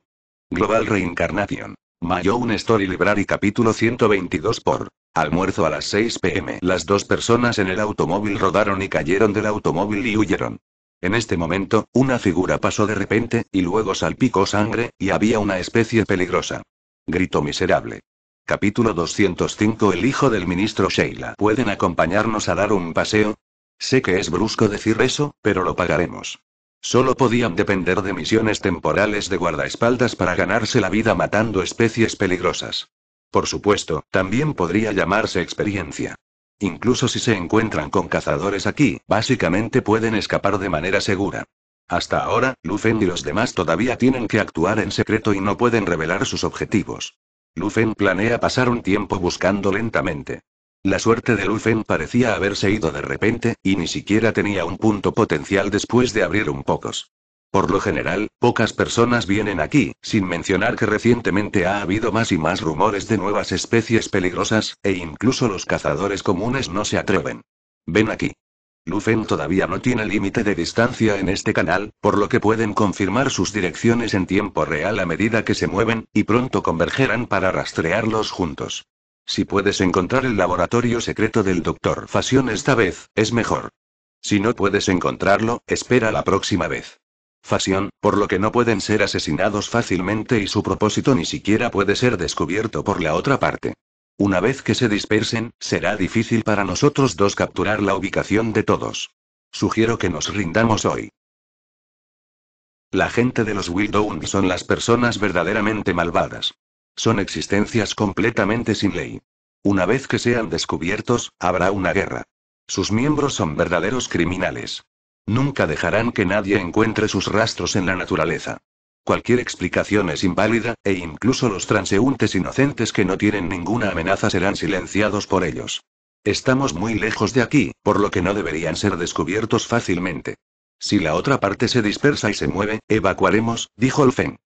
Global Reincarnation. Mayo un Story Library capítulo 122 por Almuerzo a las 6 pm. Las dos personas en el automóvil rodaron y cayeron del automóvil y huyeron. En este momento, una figura pasó de repente, y luego salpicó sangre, y había una especie peligrosa. Grito miserable. Capítulo 205 El hijo del ministro Sheila. ¿Pueden acompañarnos a dar un paseo? Sé que es brusco decir eso, pero lo pagaremos. Solo podían depender de misiones temporales de guardaespaldas para ganarse la vida matando especies peligrosas. Por supuesto, también podría llamarse experiencia. Incluso si se encuentran con cazadores aquí, básicamente pueden escapar de manera segura. Hasta ahora, Lufen y los demás todavía tienen que actuar en secreto y no pueden revelar sus objetivos. Lufen planea pasar un tiempo buscando lentamente. La suerte de Lufen parecía haberse ido de repente, y ni siquiera tenía un punto potencial después de abrir un pocos. Por lo general, pocas personas vienen aquí, sin mencionar que recientemente ha habido más y más rumores de nuevas especies peligrosas, e incluso los cazadores comunes no se atreven. Ven aquí. Lufen todavía no tiene límite de distancia en este canal, por lo que pueden confirmar sus direcciones en tiempo real a medida que se mueven, y pronto convergerán para rastrearlos juntos. Si puedes encontrar el laboratorio secreto del Dr. Fasión esta vez, es mejor. Si no puedes encontrarlo, espera la próxima vez. Fasión, por lo que no pueden ser asesinados fácilmente y su propósito ni siquiera puede ser descubierto por la otra parte. Una vez que se dispersen, será difícil para nosotros dos capturar la ubicación de todos. Sugiero que nos rindamos hoy. La gente de los Wildowns son las personas verdaderamente malvadas. Son existencias completamente sin ley. Una vez que sean descubiertos, habrá una guerra. Sus miembros son verdaderos criminales. Nunca dejarán que nadie encuentre sus rastros en la naturaleza. Cualquier explicación es inválida, e incluso los transeúntes inocentes que no tienen ninguna amenaza serán silenciados por ellos. Estamos muy lejos de aquí, por lo que no deberían ser descubiertos fácilmente. Si la otra parte se dispersa y se mueve, evacuaremos, dijo Olfen.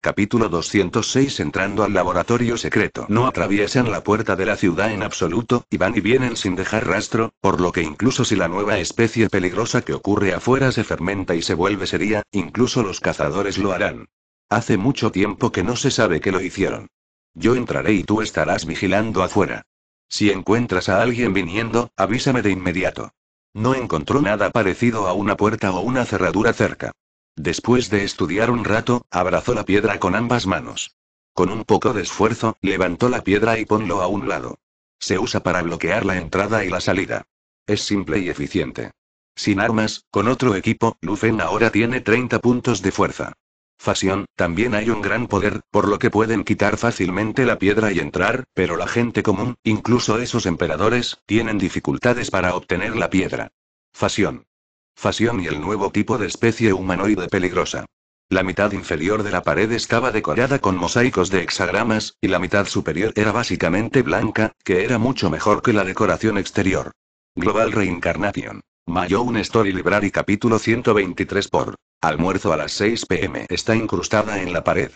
Capítulo 206 Entrando al laboratorio secreto. No atraviesan la puerta de la ciudad en absoluto, y van y vienen sin dejar rastro, por lo que incluso si la nueva especie peligrosa que ocurre afuera se fermenta y se vuelve seria, incluso los cazadores lo harán. Hace mucho tiempo que no se sabe que lo hicieron. Yo entraré y tú estarás vigilando afuera. Si encuentras a alguien viniendo, avísame de inmediato. No encontró nada parecido a una puerta o una cerradura cerca. Después de estudiar un rato, abrazó la piedra con ambas manos. Con un poco de esfuerzo, levantó la piedra y ponlo a un lado. Se usa para bloquear la entrada y la salida. Es simple y eficiente. Sin armas, con otro equipo, Lufen ahora tiene 30 puntos de fuerza. Fasión, también hay un gran poder, por lo que pueden quitar fácilmente la piedra y entrar, pero la gente común, incluso esos emperadores, tienen dificultades para obtener la piedra. Fasión. Fasión y el nuevo tipo de especie humanoide peligrosa. La mitad inferior de la pared estaba decorada con mosaicos de hexagramas, y la mitad superior era básicamente blanca, que era mucho mejor que la decoración exterior. Global Reincarnation. un Story Library capítulo 123 por Almuerzo a las 6 pm está incrustada en la pared.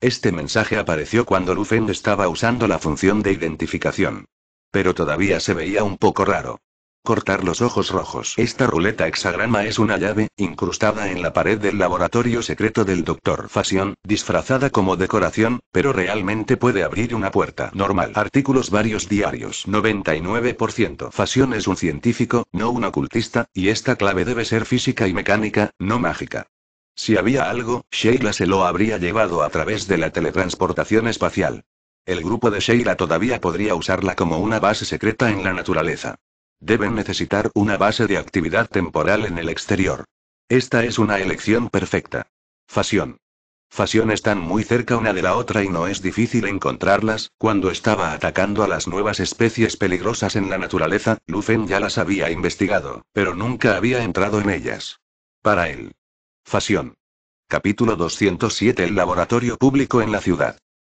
Este mensaje apareció cuando Lufen estaba usando la función de identificación. Pero todavía se veía un poco raro. Cortar los ojos rojos. Esta ruleta hexagrama es una llave, incrustada en la pared del laboratorio secreto del Dr. Fasion, disfrazada como decoración, pero realmente puede abrir una puerta. Normal. Artículos varios diarios. 99%. Fasion es un científico, no un ocultista, y esta clave debe ser física y mecánica, no mágica. Si había algo, Sheila se lo habría llevado a través de la teletransportación espacial. El grupo de Sheila todavía podría usarla como una base secreta en la naturaleza. Deben necesitar una base de actividad temporal en el exterior. Esta es una elección perfecta. Fasión. Fasión están muy cerca una de la otra y no es difícil encontrarlas. Cuando estaba atacando a las nuevas especies peligrosas en la naturaleza, Lufen ya las había investigado, pero nunca había entrado en ellas. Para él. Fasión. Capítulo 207 El laboratorio público en la ciudad.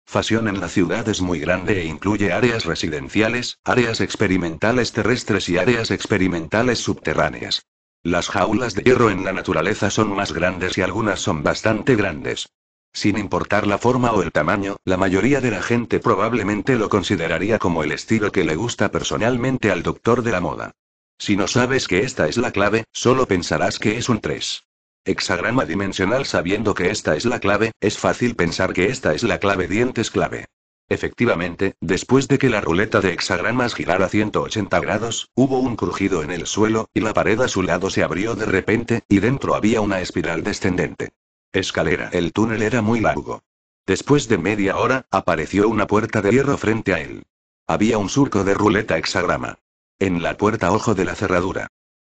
Fasión en la ciudad es muy grande e incluye áreas residenciales, áreas experimentales terrestres y áreas experimentales subterráneas. Las jaulas de hierro en la naturaleza son más grandes y algunas son bastante grandes. Sin importar la forma o el tamaño, la mayoría de la gente probablemente lo consideraría como el estilo que le gusta personalmente al doctor de la moda. Si no sabes que esta es la clave, solo pensarás que es un 3 hexagrama dimensional sabiendo que esta es la clave, es fácil pensar que esta es la clave dientes clave. Efectivamente, después de que la ruleta de hexagramas girara 180 grados, hubo un crujido en el suelo, y la pared a su lado se abrió de repente, y dentro había una espiral descendente. Escalera. El túnel era muy largo. Después de media hora, apareció una puerta de hierro frente a él. Había un surco de ruleta hexagrama. En la puerta ojo de la cerradura.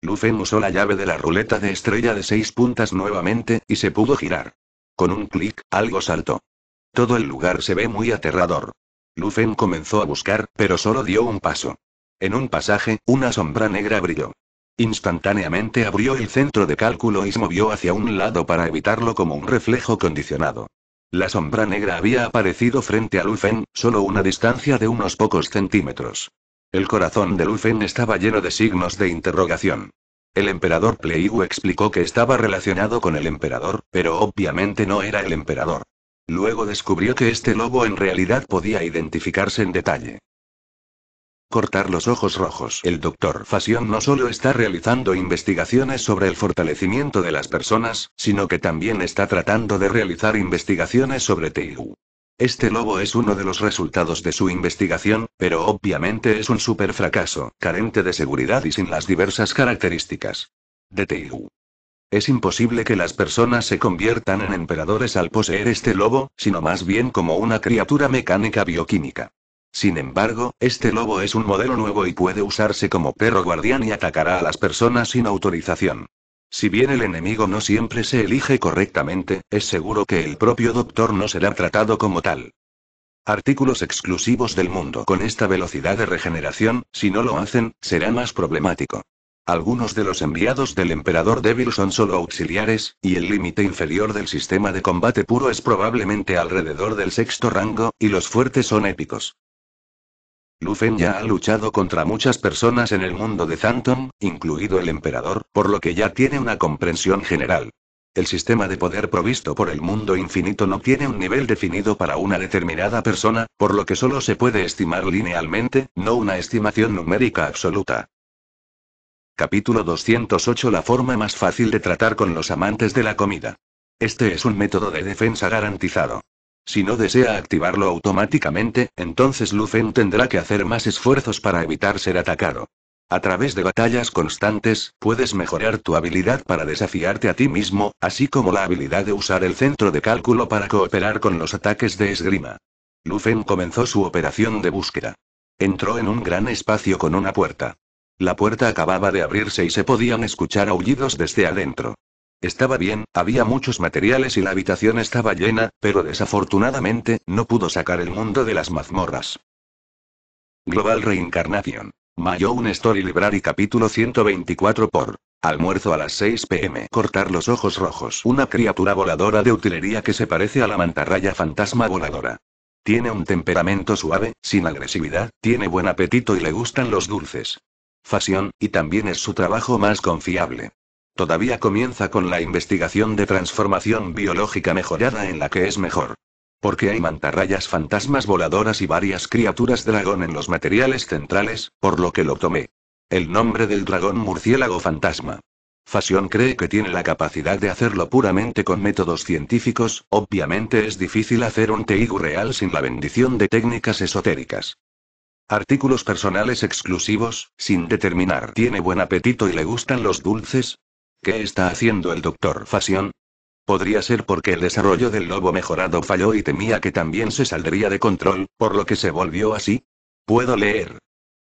Lufen usó la llave de la ruleta de estrella de seis puntas nuevamente, y se pudo girar. Con un clic, algo saltó. Todo el lugar se ve muy aterrador. Lufen comenzó a buscar, pero solo dio un paso. En un pasaje, una sombra negra brilló. Instantáneamente abrió el centro de cálculo y se movió hacia un lado para evitarlo como un reflejo condicionado. La sombra negra había aparecido frente a Lufen, solo una distancia de unos pocos centímetros. El corazón de Lufen estaba lleno de signos de interrogación. El emperador Pleiwu explicó que estaba relacionado con el emperador, pero obviamente no era el emperador. Luego descubrió que este lobo en realidad podía identificarse en detalle. Cortar los ojos rojos. El doctor Fasion no solo está realizando investigaciones sobre el fortalecimiento de las personas, sino que también está tratando de realizar investigaciones sobre Teiwu. Este lobo es uno de los resultados de su investigación, pero obviamente es un super fracaso, carente de seguridad y sin las diversas características. De Es imposible que las personas se conviertan en emperadores al poseer este lobo, sino más bien como una criatura mecánica bioquímica. Sin embargo, este lobo es un modelo nuevo y puede usarse como perro guardián y atacará a las personas sin autorización. Si bien el enemigo no siempre se elige correctamente, es seguro que el propio doctor no será tratado como tal. Artículos exclusivos del mundo con esta velocidad de regeneración, si no lo hacen, será más problemático. Algunos de los enviados del emperador débil son solo auxiliares, y el límite inferior del sistema de combate puro es probablemente alrededor del sexto rango, y los fuertes son épicos. Lufen ya ha luchado contra muchas personas en el mundo de Phantom, incluido el emperador, por lo que ya tiene una comprensión general. El sistema de poder provisto por el mundo infinito no tiene un nivel definido para una determinada persona, por lo que solo se puede estimar linealmente, no una estimación numérica absoluta. Capítulo 208 La forma más fácil de tratar con los amantes de la comida. Este es un método de defensa garantizado. Si no desea activarlo automáticamente, entonces Lufen tendrá que hacer más esfuerzos para evitar ser atacado. A través de batallas constantes, puedes mejorar tu habilidad para desafiarte a ti mismo, así como la habilidad de usar el centro de cálculo para cooperar con los ataques de esgrima. Lufen comenzó su operación de búsqueda. Entró en un gran espacio con una puerta. La puerta acababa de abrirse y se podían escuchar aullidos desde adentro. Estaba bien, había muchos materiales y la habitación estaba llena, pero desafortunadamente, no pudo sacar el mundo de las mazmorras. Global Reincarnación. un Story Library capítulo 124 por Almuerzo a las 6 pm. Cortar los ojos rojos. Una criatura voladora de utilería que se parece a la mantarraya fantasma voladora. Tiene un temperamento suave, sin agresividad, tiene buen apetito y le gustan los dulces. Fasión, y también es su trabajo más confiable. Todavía comienza con la investigación de transformación biológica mejorada en la que es mejor. Porque hay mantarrayas fantasmas voladoras y varias criaturas dragón en los materiales centrales, por lo que lo tomé. El nombre del dragón murciélago fantasma. Fasión cree que tiene la capacidad de hacerlo puramente con métodos científicos, obviamente es difícil hacer un teigu real sin la bendición de técnicas esotéricas. Artículos personales exclusivos, sin determinar. Tiene buen apetito y le gustan los dulces, ¿Qué está haciendo el doctor Fasion? Podría ser porque el desarrollo del lobo mejorado falló y temía que también se saldría de control, por lo que se volvió así. Puedo leer.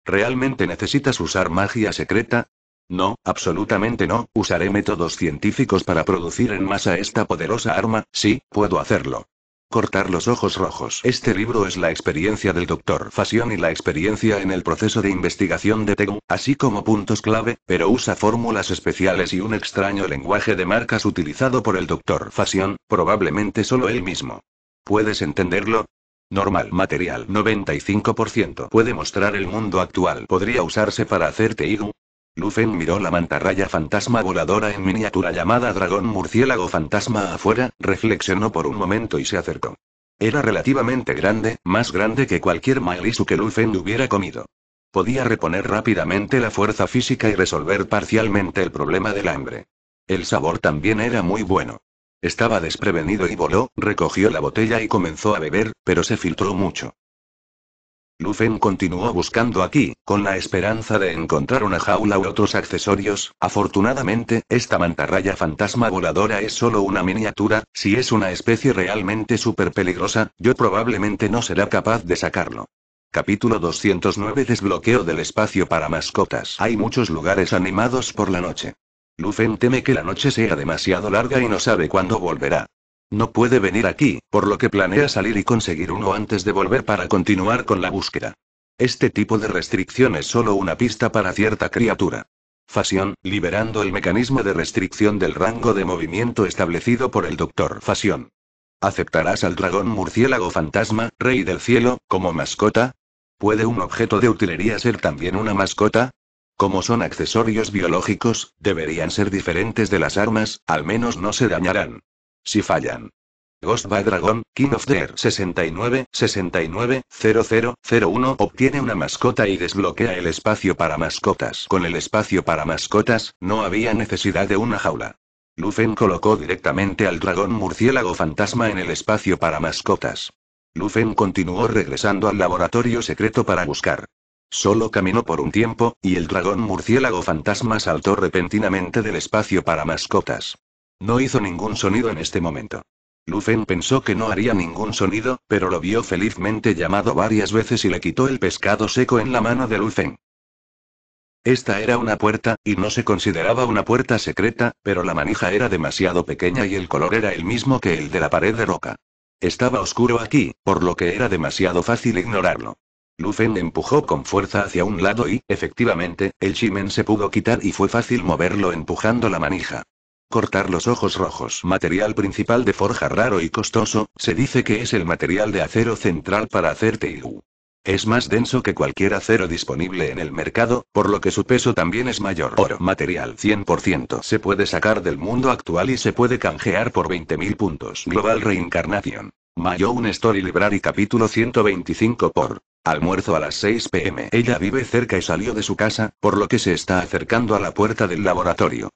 ¿Realmente necesitas usar magia secreta? No, absolutamente no, usaré métodos científicos para producir en masa esta poderosa arma, sí, puedo hacerlo. Cortar los ojos rojos. Este libro es la experiencia del doctor Fasión y la experiencia en el proceso de investigación de Tegu, así como puntos clave, pero usa fórmulas especiales y un extraño lenguaje de marcas utilizado por el doctor Fasión, probablemente solo él mismo. ¿Puedes entenderlo? Normal. Material. 95%. Puede mostrar el mundo actual. Podría usarse para hacerte Tegu. Lufen miró la mantarraya fantasma voladora en miniatura llamada dragón murciélago fantasma afuera, reflexionó por un momento y se acercó. Era relativamente grande, más grande que cualquier malisu que Lufen hubiera comido. Podía reponer rápidamente la fuerza física y resolver parcialmente el problema del hambre. El sabor también era muy bueno. Estaba desprevenido y voló, recogió la botella y comenzó a beber, pero se filtró mucho. Lufen continuó buscando aquí, con la esperanza de encontrar una jaula u otros accesorios. Afortunadamente, esta mantarraya fantasma voladora es solo una miniatura, si es una especie realmente súper peligrosa, yo probablemente no será capaz de sacarlo. Capítulo 209 Desbloqueo del espacio para mascotas. Hay muchos lugares animados por la noche. Lufen teme que la noche sea demasiado larga y no sabe cuándo volverá. No puede venir aquí, por lo que planea salir y conseguir uno antes de volver para continuar con la búsqueda. Este tipo de restricción es solo una pista para cierta criatura. Fasión, liberando el mecanismo de restricción del rango de movimiento establecido por el Dr. Fasión. ¿Aceptarás al dragón murciélago fantasma, rey del cielo, como mascota? ¿Puede un objeto de utilería ser también una mascota? Como son accesorios biológicos, deberían ser diferentes de las armas, al menos no se dañarán. Si fallan. Ghost by Dragon, King of the Air 69 69 obtiene una mascota y desbloquea el espacio para mascotas. Con el espacio para mascotas, no había necesidad de una jaula. Lufen colocó directamente al dragón murciélago fantasma en el espacio para mascotas. Lufen continuó regresando al laboratorio secreto para buscar. Solo caminó por un tiempo, y el dragón murciélago fantasma saltó repentinamente del espacio para mascotas. No hizo ningún sonido en este momento. Lufen pensó que no haría ningún sonido, pero lo vio felizmente llamado varias veces y le quitó el pescado seco en la mano de Lufen. Esta era una puerta, y no se consideraba una puerta secreta, pero la manija era demasiado pequeña y el color era el mismo que el de la pared de roca. Estaba oscuro aquí, por lo que era demasiado fácil ignorarlo. Lufen empujó con fuerza hacia un lado y, efectivamente, el chimen se pudo quitar y fue fácil moverlo empujando la manija. Cortar los ojos rojos, material principal de forja raro y costoso, se dice que es el material de acero central para hacer TIU. Es más denso que cualquier acero disponible en el mercado, por lo que su peso también es mayor. Oro material 100% se puede sacar del mundo actual y se puede canjear por 20.000 puntos. Global Reincarnación. Mayo un Story Library capítulo 125 por Almuerzo a las 6 pm. Ella vive cerca y salió de su casa, por lo que se está acercando a la puerta del laboratorio.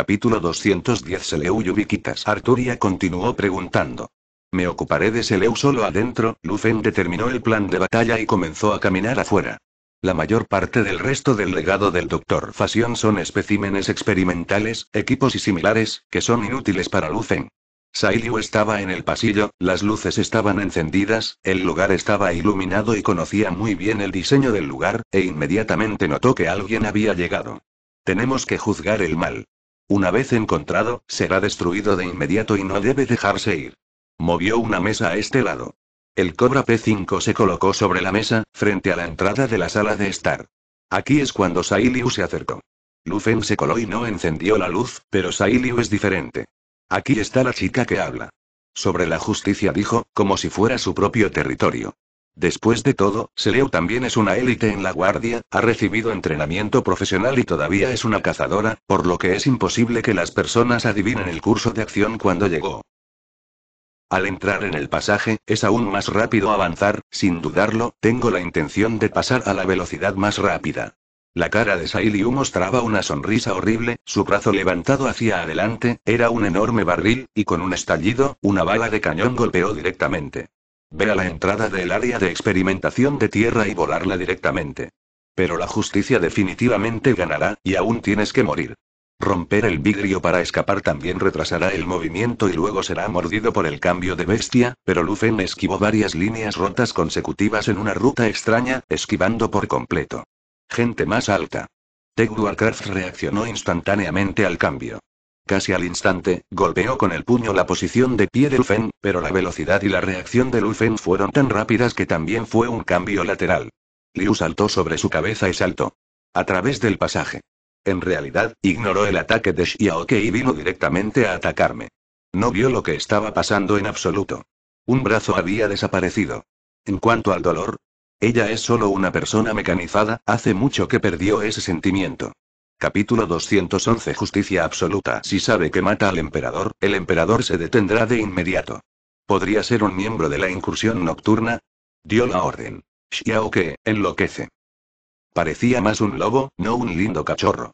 Capítulo 210 Seleu Ubiquitas Arturia continuó preguntando. Me ocuparé de Seleu solo adentro, Lufen determinó el plan de batalla y comenzó a caminar afuera. La mayor parte del resto del legado del Dr. Fasión son especímenes experimentales, equipos y similares, que son inútiles para Lufen. Sailiu estaba en el pasillo, las luces estaban encendidas, el lugar estaba iluminado y conocía muy bien el diseño del lugar, e inmediatamente notó que alguien había llegado. Tenemos que juzgar el mal. Una vez encontrado, será destruido de inmediato y no debe dejarse ir. Movió una mesa a este lado. El Cobra P5 se colocó sobre la mesa, frente a la entrada de la sala de estar. Aquí es cuando Sailiu se acercó. Lufen se coló y no encendió la luz, pero Sailiu es diferente. Aquí está la chica que habla. Sobre la justicia dijo, como si fuera su propio territorio. Después de todo, Seleu también es una élite en la guardia, ha recibido entrenamiento profesional y todavía es una cazadora, por lo que es imposible que las personas adivinen el curso de acción cuando llegó. Al entrar en el pasaje, es aún más rápido avanzar, sin dudarlo, tengo la intención de pasar a la velocidad más rápida. La cara de Sailiu mostraba una sonrisa horrible, su brazo levantado hacia adelante, era un enorme barril, y con un estallido, una bala de cañón golpeó directamente. Ve a la entrada del área de experimentación de tierra y volarla directamente. Pero la justicia definitivamente ganará, y aún tienes que morir. Romper el vidrio para escapar también retrasará el movimiento y luego será mordido por el cambio de bestia, pero Lufen esquivó varias líneas rotas consecutivas en una ruta extraña, esquivando por completo. Gente más alta. Tegu reaccionó instantáneamente al cambio. Casi al instante, golpeó con el puño la posición de pie de Lufen, pero la velocidad y la reacción de Lufen fueron tan rápidas que también fue un cambio lateral. Liu saltó sobre su cabeza y saltó. A través del pasaje. En realidad, ignoró el ataque de Xiaoke y vino directamente a atacarme. No vio lo que estaba pasando en absoluto. Un brazo había desaparecido. En cuanto al dolor, ella es solo una persona mecanizada, hace mucho que perdió ese sentimiento. Capítulo 211 Justicia absoluta. Si sabe que mata al emperador, el emperador se detendrá de inmediato. ¿Podría ser un miembro de la incursión nocturna? Dio la orden. Xiao que, enloquece. Parecía más un lobo, no un lindo cachorro.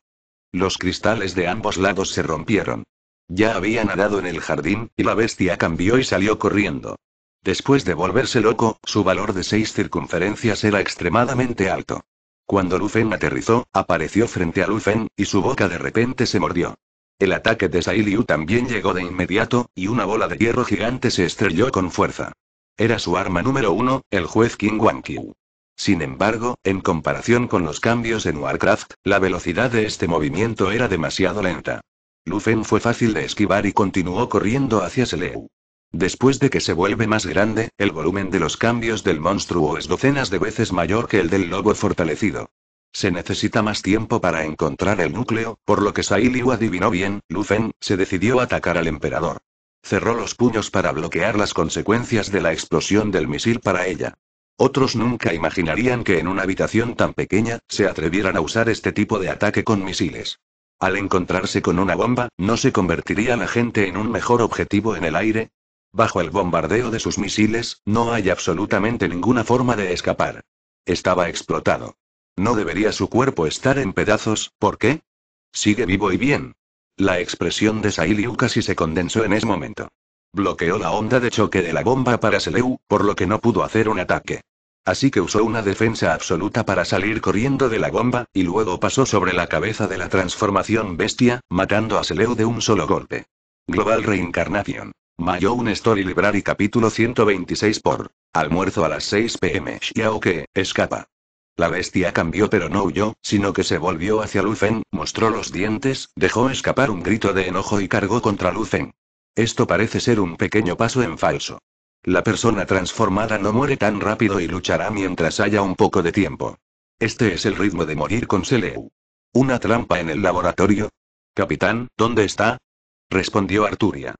Los cristales de ambos lados se rompieron. Ya había nadado en el jardín, y la bestia cambió y salió corriendo. Después de volverse loco, su valor de seis circunferencias era extremadamente alto. Cuando Lufen aterrizó, apareció frente a Lufen, y su boca de repente se mordió. El ataque de Sailiu también llegó de inmediato, y una bola de hierro gigante se estrelló con fuerza. Era su arma número uno, el juez King Wankyu. Sin embargo, en comparación con los cambios en Warcraft, la velocidad de este movimiento era demasiado lenta. Lufen fue fácil de esquivar y continuó corriendo hacia Seleu. Después de que se vuelve más grande, el volumen de los cambios del monstruo es docenas de veces mayor que el del lobo fortalecido. Se necesita más tiempo para encontrar el núcleo, por lo que Sailiu adivinó bien, Lufen, se decidió atacar al emperador. Cerró los puños para bloquear las consecuencias de la explosión del misil para ella. Otros nunca imaginarían que en una habitación tan pequeña, se atrevieran a usar este tipo de ataque con misiles. Al encontrarse con una bomba, ¿no se convertiría la gente en un mejor objetivo en el aire? Bajo el bombardeo de sus misiles, no hay absolutamente ninguna forma de escapar. Estaba explotado. ¿No debería su cuerpo estar en pedazos? ¿Por qué? Sigue vivo y bien. La expresión de Sailiu casi se condensó en ese momento. Bloqueó la onda de choque de la bomba para Seleu, por lo que no pudo hacer un ataque. Así que usó una defensa absoluta para salir corriendo de la bomba, y luego pasó sobre la cabeza de la transformación bestia, matando a Seleu de un solo golpe. Global reincarnación. Mayo un Story Library capítulo 126 por Almuerzo a las 6 pm. Xiaoke, escapa. La bestia cambió pero no huyó, sino que se volvió hacia Lufen, mostró los dientes, dejó escapar un grito de enojo y cargó contra Lufen. Esto parece ser un pequeño paso en falso. La persona transformada no muere tan rápido y luchará mientras haya un poco de tiempo. Este es el ritmo de morir con Seleu. ¿Una trampa en el laboratorio? Capitán, ¿dónde está? Respondió Arturia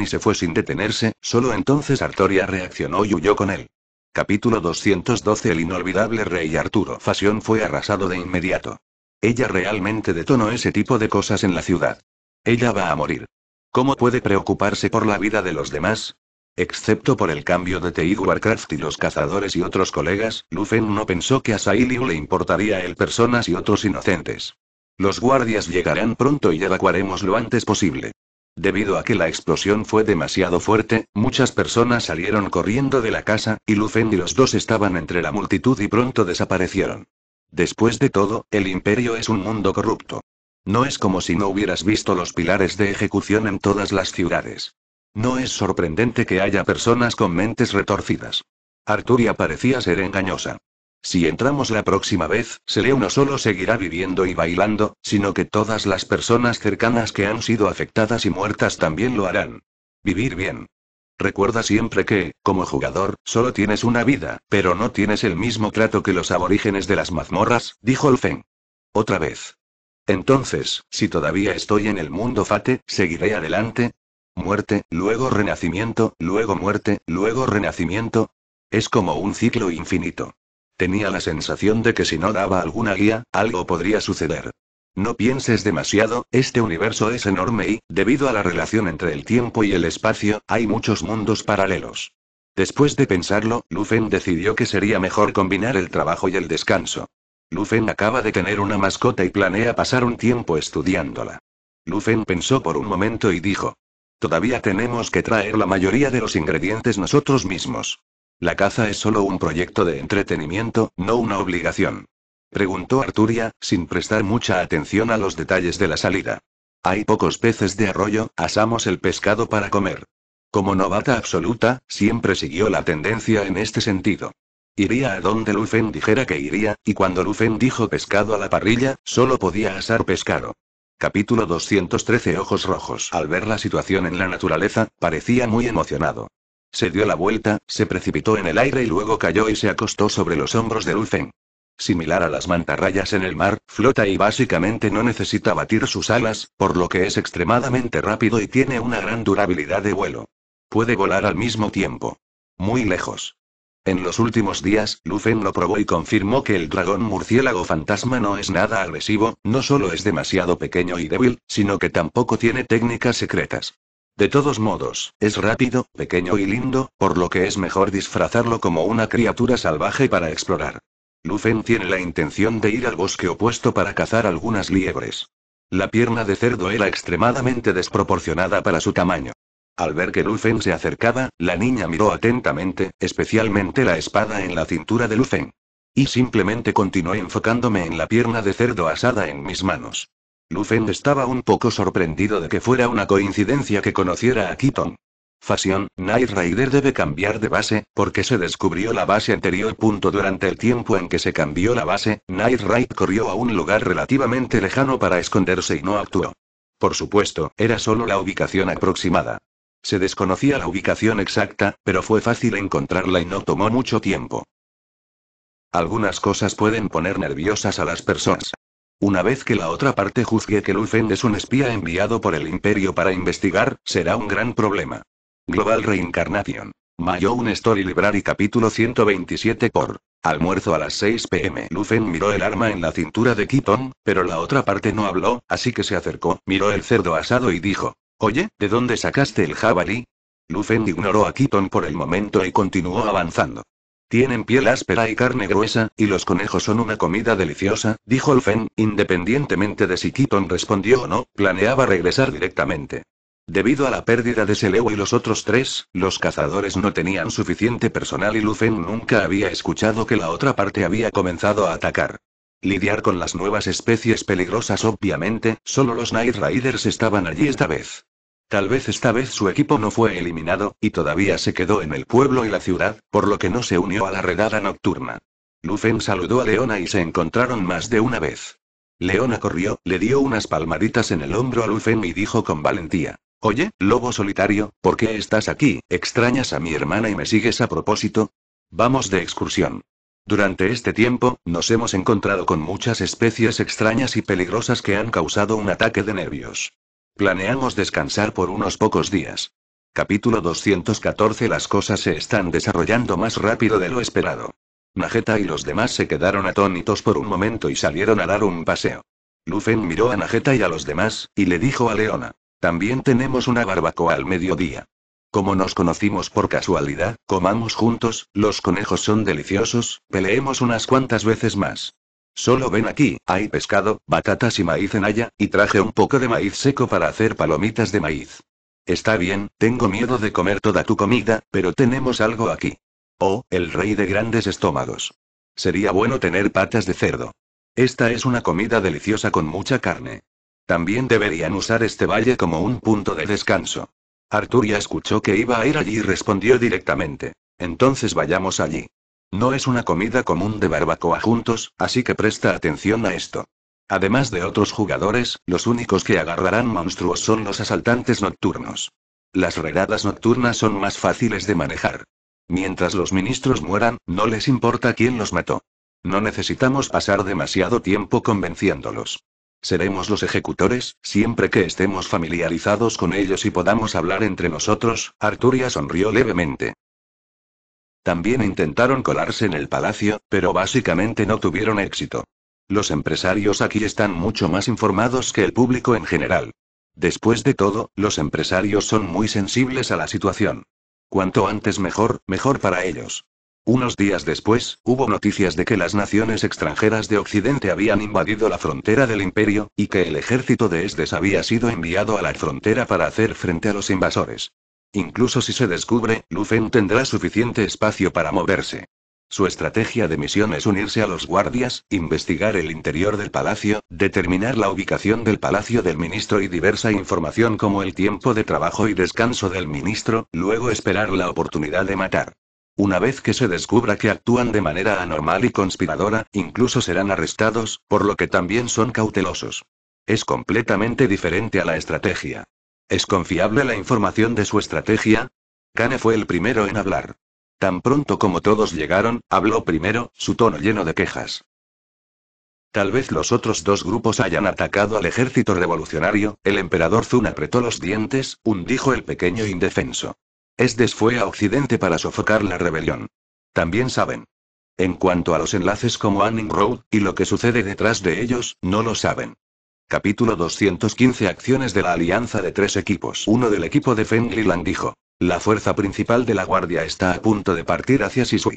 y se fue sin detenerse, solo entonces Artoria reaccionó y huyó con él. Capítulo 212 El inolvidable rey Arturo Fasión fue arrasado de inmediato. Ella realmente detonó ese tipo de cosas en la ciudad. Ella va a morir. ¿Cómo puede preocuparse por la vida de los demás? Excepto por el cambio de TI Warcraft y los cazadores y otros colegas, Lufen no pensó que a Sailiu le importaría el personas y otros inocentes. Los guardias llegarán pronto y evacuaremos lo antes posible. Debido a que la explosión fue demasiado fuerte, muchas personas salieron corriendo de la casa, y Lufen y los dos estaban entre la multitud y pronto desaparecieron. Después de todo, el imperio es un mundo corrupto. No es como si no hubieras visto los pilares de ejecución en todas las ciudades. No es sorprendente que haya personas con mentes retorcidas. Arturia parecía ser engañosa. Si entramos la próxima vez, Seleu no solo seguirá viviendo y bailando, sino que todas las personas cercanas que han sido afectadas y muertas también lo harán. Vivir bien. Recuerda siempre que, como jugador, solo tienes una vida, pero no tienes el mismo trato que los aborígenes de las mazmorras, dijo el Otra vez. Entonces, si todavía estoy en el mundo Fate, seguiré adelante. Muerte, luego renacimiento, luego muerte, luego renacimiento. Es como un ciclo infinito. Tenía la sensación de que si no daba alguna guía, algo podría suceder. No pienses demasiado, este universo es enorme y, debido a la relación entre el tiempo y el espacio, hay muchos mundos paralelos. Después de pensarlo, Lufen decidió que sería mejor combinar el trabajo y el descanso. Lufen acaba de tener una mascota y planea pasar un tiempo estudiándola. Lufen pensó por un momento y dijo, Todavía tenemos que traer la mayoría de los ingredientes nosotros mismos. La caza es solo un proyecto de entretenimiento, no una obligación. Preguntó Arturia, sin prestar mucha atención a los detalles de la salida. Hay pocos peces de arroyo, asamos el pescado para comer. Como novata absoluta, siempre siguió la tendencia en este sentido. Iría a donde Lufen dijera que iría, y cuando Lufen dijo pescado a la parrilla, solo podía asar pescado. Capítulo 213 Ojos Rojos. Al ver la situación en la naturaleza, parecía muy emocionado. Se dio la vuelta, se precipitó en el aire y luego cayó y se acostó sobre los hombros de Lufen. Similar a las mantarrayas en el mar, flota y básicamente no necesita batir sus alas, por lo que es extremadamente rápido y tiene una gran durabilidad de vuelo. Puede volar al mismo tiempo. Muy lejos. En los últimos días, Lufen lo probó y confirmó que el dragón murciélago fantasma no es nada agresivo, no solo es demasiado pequeño y débil, sino que tampoco tiene técnicas secretas. De todos modos, es rápido, pequeño y lindo, por lo que es mejor disfrazarlo como una criatura salvaje para explorar. Lufen tiene la intención de ir al bosque opuesto para cazar algunas liebres. La pierna de cerdo era extremadamente desproporcionada para su tamaño. Al ver que Lufen se acercaba, la niña miró atentamente, especialmente la espada en la cintura de Lufen. Y simplemente continué enfocándome en la pierna de cerdo asada en mis manos. Lufen estaba un poco sorprendido de que fuera una coincidencia que conociera a Keaton. Fasión, Night Rider debe cambiar de base, porque se descubrió la base anterior. durante el tiempo en que se cambió la base, Night Rider corrió a un lugar relativamente lejano para esconderse y no actuó. Por supuesto, era solo la ubicación aproximada. Se desconocía la ubicación exacta, pero fue fácil encontrarla y no tomó mucho tiempo. Algunas cosas pueden poner nerviosas a las personas. Una vez que la otra parte juzgue que Lufen es un espía enviado por el Imperio para investigar, será un gran problema. Global reincarnación mayo un Story Library capítulo 127 por. Almuerzo a las 6 pm. Lufen miró el arma en la cintura de Keaton, pero la otra parte no habló, así que se acercó, miró el cerdo asado y dijo. Oye, ¿de dónde sacaste el jabalí? Lufen ignoró a Keaton por el momento y continuó avanzando. Tienen piel áspera y carne gruesa, y los conejos son una comida deliciosa, dijo el independientemente de si Keaton respondió o no, planeaba regresar directamente. Debido a la pérdida de Seleu y los otros tres, los cazadores no tenían suficiente personal y Lufen nunca había escuchado que la otra parte había comenzado a atacar. Lidiar con las nuevas especies peligrosas obviamente, solo los Night Riders estaban allí esta vez. Tal vez esta vez su equipo no fue eliminado, y todavía se quedó en el pueblo y la ciudad, por lo que no se unió a la redada nocturna. Lufen saludó a Leona y se encontraron más de una vez. Leona corrió, le dio unas palmaditas en el hombro a Lufen y dijo con valentía. Oye, lobo solitario, ¿por qué estás aquí? ¿Extrañas a mi hermana y me sigues a propósito? Vamos de excursión. Durante este tiempo, nos hemos encontrado con muchas especies extrañas y peligrosas que han causado un ataque de nervios. Planeamos descansar por unos pocos días. Capítulo 214 Las cosas se están desarrollando más rápido de lo esperado. Najeta y los demás se quedaron atónitos por un momento y salieron a dar un paseo. Lufen miró a Najeta y a los demás, y le dijo a Leona. También tenemos una barbacoa al mediodía. Como nos conocimos por casualidad, comamos juntos, los conejos son deliciosos, peleemos unas cuantas veces más. Solo ven aquí, hay pescado, batatas y maíz en haya, y traje un poco de maíz seco para hacer palomitas de maíz. Está bien, tengo miedo de comer toda tu comida, pero tenemos algo aquí. Oh, el rey de grandes estómagos. Sería bueno tener patas de cerdo. Esta es una comida deliciosa con mucha carne. También deberían usar este valle como un punto de descanso. Arturia escuchó que iba a ir allí y respondió directamente. Entonces vayamos allí. No es una comida común de barbacoa juntos, así que presta atención a esto. Además de otros jugadores, los únicos que agarrarán monstruos son los asaltantes nocturnos. Las redadas nocturnas son más fáciles de manejar. Mientras los ministros mueran, no les importa quién los mató. No necesitamos pasar demasiado tiempo convenciéndolos. Seremos los ejecutores, siempre que estemos familiarizados con ellos y podamos hablar entre nosotros, Arturia sonrió levemente. También intentaron colarse en el palacio, pero básicamente no tuvieron éxito. Los empresarios aquí están mucho más informados que el público en general. Después de todo, los empresarios son muy sensibles a la situación. Cuanto antes mejor, mejor para ellos. Unos días después, hubo noticias de que las naciones extranjeras de Occidente habían invadido la frontera del imperio, y que el ejército de Esdes había sido enviado a la frontera para hacer frente a los invasores. Incluso si se descubre, Lufen tendrá suficiente espacio para moverse. Su estrategia de misión es unirse a los guardias, investigar el interior del palacio, determinar la ubicación del palacio del ministro y diversa información como el tiempo de trabajo y descanso del ministro, luego esperar la oportunidad de matar. Una vez que se descubra que actúan de manera anormal y conspiradora, incluso serán arrestados, por lo que también son cautelosos. Es completamente diferente a la estrategia ¿Es confiable la información de su estrategia? Kane fue el primero en hablar. Tan pronto como todos llegaron, habló primero, su tono lleno de quejas. Tal vez los otros dos grupos hayan atacado al ejército revolucionario, el emperador Zun apretó los dientes, Un dijo el pequeño indefenso. Estes fue a Occidente para sofocar la rebelión. También saben. En cuanto a los enlaces como Anning Road, y lo que sucede detrás de ellos, no lo saben. Capítulo 215 Acciones de la Alianza de tres equipos. Uno del equipo de Fengliland dijo. La fuerza principal de la guardia está a punto de partir hacia Sisui.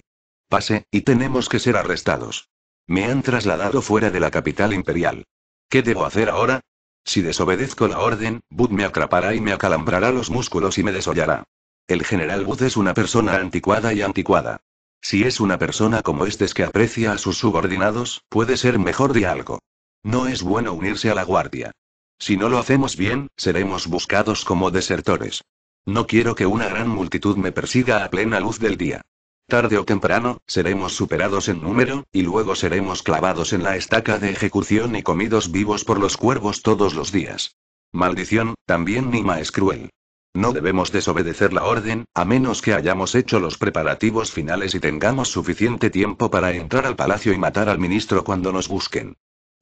Pase, y tenemos que ser arrestados. Me han trasladado fuera de la capital imperial. ¿Qué debo hacer ahora? Si desobedezco la orden, Bud me atrapará y me acalambrará los músculos y me desollará. El general Bud es una persona anticuada y anticuada. Si es una persona como este que aprecia a sus subordinados, puede ser mejor de algo. No es bueno unirse a la guardia. Si no lo hacemos bien, seremos buscados como desertores. No quiero que una gran multitud me persiga a plena luz del día. Tarde o temprano, seremos superados en número, y luego seremos clavados en la estaca de ejecución y comidos vivos por los cuervos todos los días. Maldición, también Nima es cruel. No debemos desobedecer la orden, a menos que hayamos hecho los preparativos finales y tengamos suficiente tiempo para entrar al palacio y matar al ministro cuando nos busquen.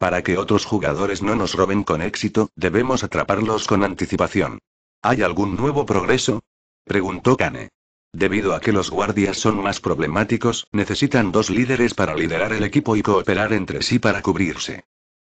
Para que otros jugadores no nos roben con éxito, debemos atraparlos con anticipación. ¿Hay algún nuevo progreso? preguntó Kane. Debido a que los guardias son más problemáticos, necesitan dos líderes para liderar el equipo y cooperar entre sí para cubrirse.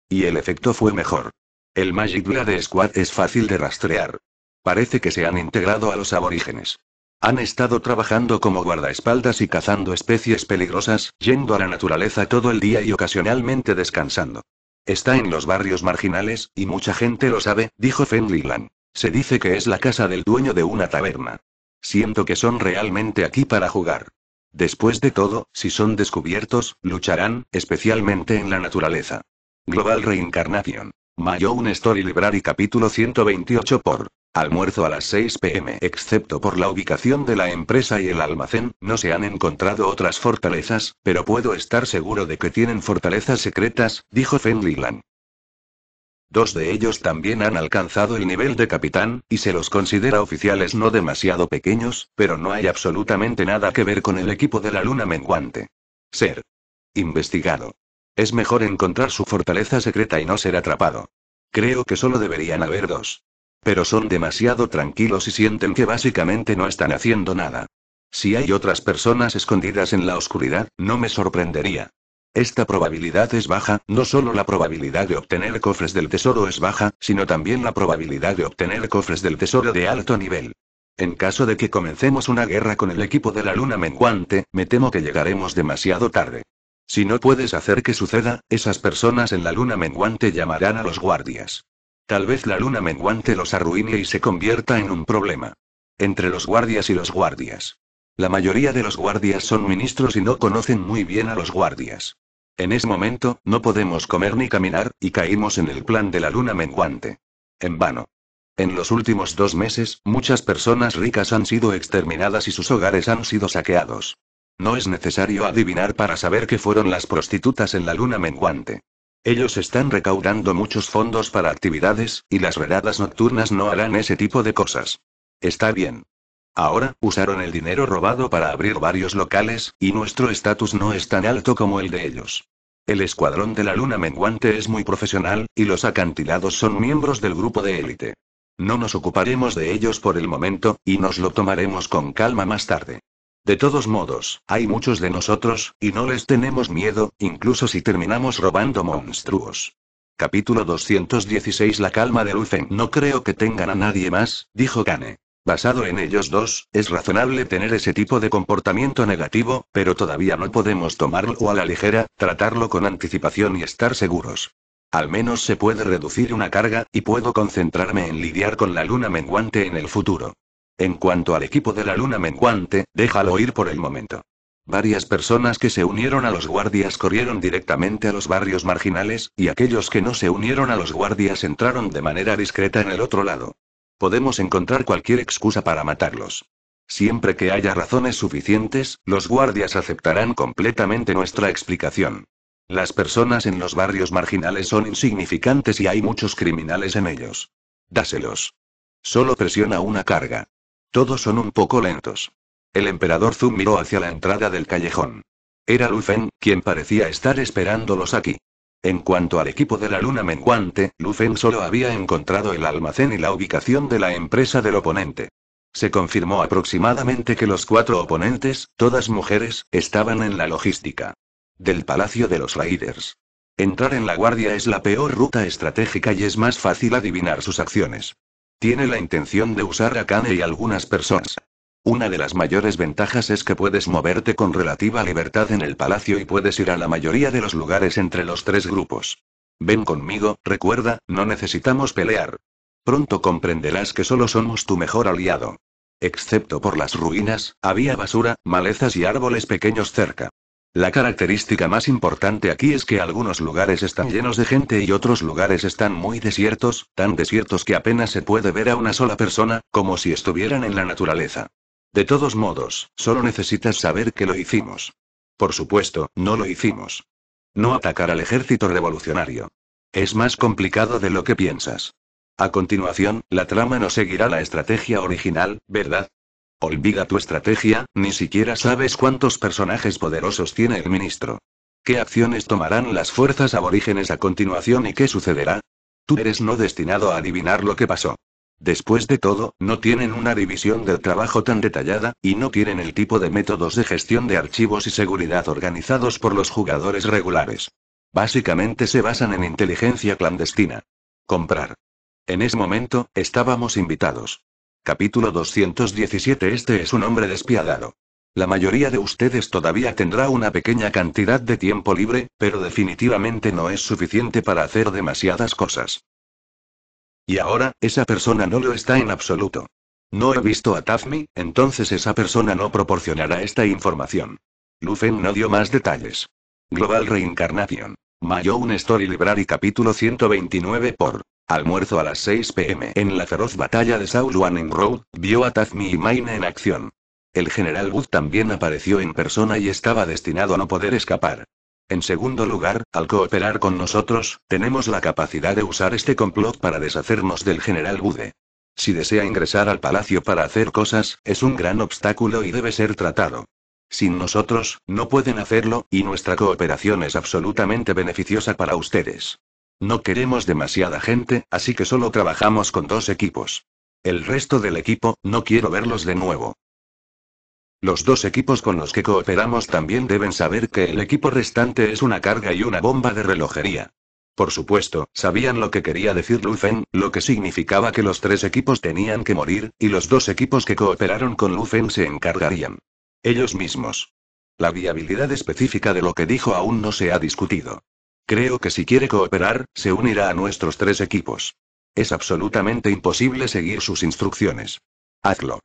Y el efecto fue mejor. El Magic Blade Squad es fácil de rastrear. Parece que se han integrado a los aborígenes. Han estado trabajando como guardaespaldas y cazando especies peligrosas, yendo a la naturaleza todo el día y ocasionalmente descansando. Está en los barrios marginales, y mucha gente lo sabe, dijo Fenlilan. Se dice que es la casa del dueño de una taberna. Siento que son realmente aquí para jugar. Después de todo, si son descubiertos, lucharán, especialmente en la naturaleza. Global Reincarnation. Mayo un Story Library capítulo 128 por Almuerzo a las 6 pm. Excepto por la ubicación de la empresa y el almacén, no se han encontrado otras fortalezas, pero puedo estar seguro de que tienen fortalezas secretas, dijo Fenlilan. Dos de ellos también han alcanzado el nivel de capitán, y se los considera oficiales no demasiado pequeños, pero no hay absolutamente nada que ver con el equipo de la luna menguante. Ser. Investigado. Es mejor encontrar su fortaleza secreta y no ser atrapado. Creo que solo deberían haber dos. Pero son demasiado tranquilos y sienten que básicamente no están haciendo nada. Si hay otras personas escondidas en la oscuridad, no me sorprendería. Esta probabilidad es baja, no solo la probabilidad de obtener cofres del tesoro es baja, sino también la probabilidad de obtener cofres del tesoro de alto nivel. En caso de que comencemos una guerra con el equipo de la luna menguante, me temo que llegaremos demasiado tarde. Si no puedes hacer que suceda, esas personas en la luna menguante llamarán a los guardias. Tal vez la luna menguante los arruine y se convierta en un problema. Entre los guardias y los guardias. La mayoría de los guardias son ministros y no conocen muy bien a los guardias. En ese momento, no podemos comer ni caminar, y caímos en el plan de la luna menguante. En vano. En los últimos dos meses, muchas personas ricas han sido exterminadas y sus hogares han sido saqueados. No es necesario adivinar para saber que fueron las prostitutas en la luna menguante. Ellos están recaudando muchos fondos para actividades, y las redadas nocturnas no harán ese tipo de cosas. Está bien. Ahora, usaron el dinero robado para abrir varios locales, y nuestro estatus no es tan alto como el de ellos. El escuadrón de la luna menguante es muy profesional, y los acantilados son miembros del grupo de élite. No nos ocuparemos de ellos por el momento, y nos lo tomaremos con calma más tarde. De todos modos, hay muchos de nosotros, y no les tenemos miedo, incluso si terminamos robando monstruos. Capítulo 216 La calma de Lufen No creo que tengan a nadie más, dijo Kane. Basado en ellos dos, es razonable tener ese tipo de comportamiento negativo, pero todavía no podemos tomarlo a la ligera, tratarlo con anticipación y estar seguros. Al menos se puede reducir una carga, y puedo concentrarme en lidiar con la luna menguante en el futuro. En cuanto al equipo de la luna menguante, déjalo ir por el momento. Varias personas que se unieron a los guardias corrieron directamente a los barrios marginales, y aquellos que no se unieron a los guardias entraron de manera discreta en el otro lado. Podemos encontrar cualquier excusa para matarlos. Siempre que haya razones suficientes, los guardias aceptarán completamente nuestra explicación. Las personas en los barrios marginales son insignificantes y hay muchos criminales en ellos. Dáselos. Solo presiona una carga. Todos son un poco lentos. El emperador Zhu miró hacia la entrada del callejón. Era Lu quien parecía estar esperándolos aquí. En cuanto al equipo de la luna menguante, Lu solo había encontrado el almacén y la ubicación de la empresa del oponente. Se confirmó aproximadamente que los cuatro oponentes, todas mujeres, estaban en la logística. Del Palacio de los Raiders. Entrar en la guardia es la peor ruta estratégica y es más fácil adivinar sus acciones. Tiene la intención de usar a Kane y algunas personas. Una de las mayores ventajas es que puedes moverte con relativa libertad en el palacio y puedes ir a la mayoría de los lugares entre los tres grupos. Ven conmigo, recuerda, no necesitamos pelear. Pronto comprenderás que solo somos tu mejor aliado. Excepto por las ruinas, había basura, malezas y árboles pequeños cerca. La característica más importante aquí es que algunos lugares están llenos de gente y otros lugares están muy desiertos, tan desiertos que apenas se puede ver a una sola persona, como si estuvieran en la naturaleza. De todos modos, solo necesitas saber que lo hicimos. Por supuesto, no lo hicimos. No atacar al ejército revolucionario. Es más complicado de lo que piensas. A continuación, la trama no seguirá la estrategia original, ¿verdad? Olvida tu estrategia, ni siquiera sabes cuántos personajes poderosos tiene el ministro. ¿Qué acciones tomarán las fuerzas aborígenes a continuación y qué sucederá? Tú eres no destinado a adivinar lo que pasó. Después de todo, no tienen una división del trabajo tan detallada, y no tienen el tipo de métodos de gestión de archivos y seguridad organizados por los jugadores regulares. Básicamente se basan en inteligencia clandestina. Comprar. En ese momento, estábamos invitados. Capítulo 217 Este es un hombre despiadado. La mayoría de ustedes todavía tendrá una pequeña cantidad de tiempo libre, pero definitivamente no es suficiente para hacer demasiadas cosas. Y ahora, esa persona no lo está en absoluto. No he visto a Tafmi, entonces esa persona no proporcionará esta información. Lufen no dio más detalles. Global Reincarnación. Mayo un Story Library capítulo 129 por Almuerzo a las 6 pm. En la feroz batalla de Sauluan Road, vio a Tazmi y Maine en acción. El general Wood también apareció en persona y estaba destinado a no poder escapar. En segundo lugar, al cooperar con nosotros, tenemos la capacidad de usar este complot para deshacernos del general Bude. Si desea ingresar al palacio para hacer cosas, es un gran obstáculo y debe ser tratado. Sin nosotros, no pueden hacerlo, y nuestra cooperación es absolutamente beneficiosa para ustedes. No queremos demasiada gente, así que solo trabajamos con dos equipos. El resto del equipo, no quiero verlos de nuevo. Los dos equipos con los que cooperamos también deben saber que el equipo restante es una carga y una bomba de relojería. Por supuesto, sabían lo que quería decir Lufen, lo que significaba que los tres equipos tenían que morir, y los dos equipos que cooperaron con Lufen se encargarían. Ellos mismos. La viabilidad específica de lo que dijo aún no se ha discutido. Creo que si quiere cooperar, se unirá a nuestros tres equipos. Es absolutamente imposible seguir sus instrucciones. Hazlo.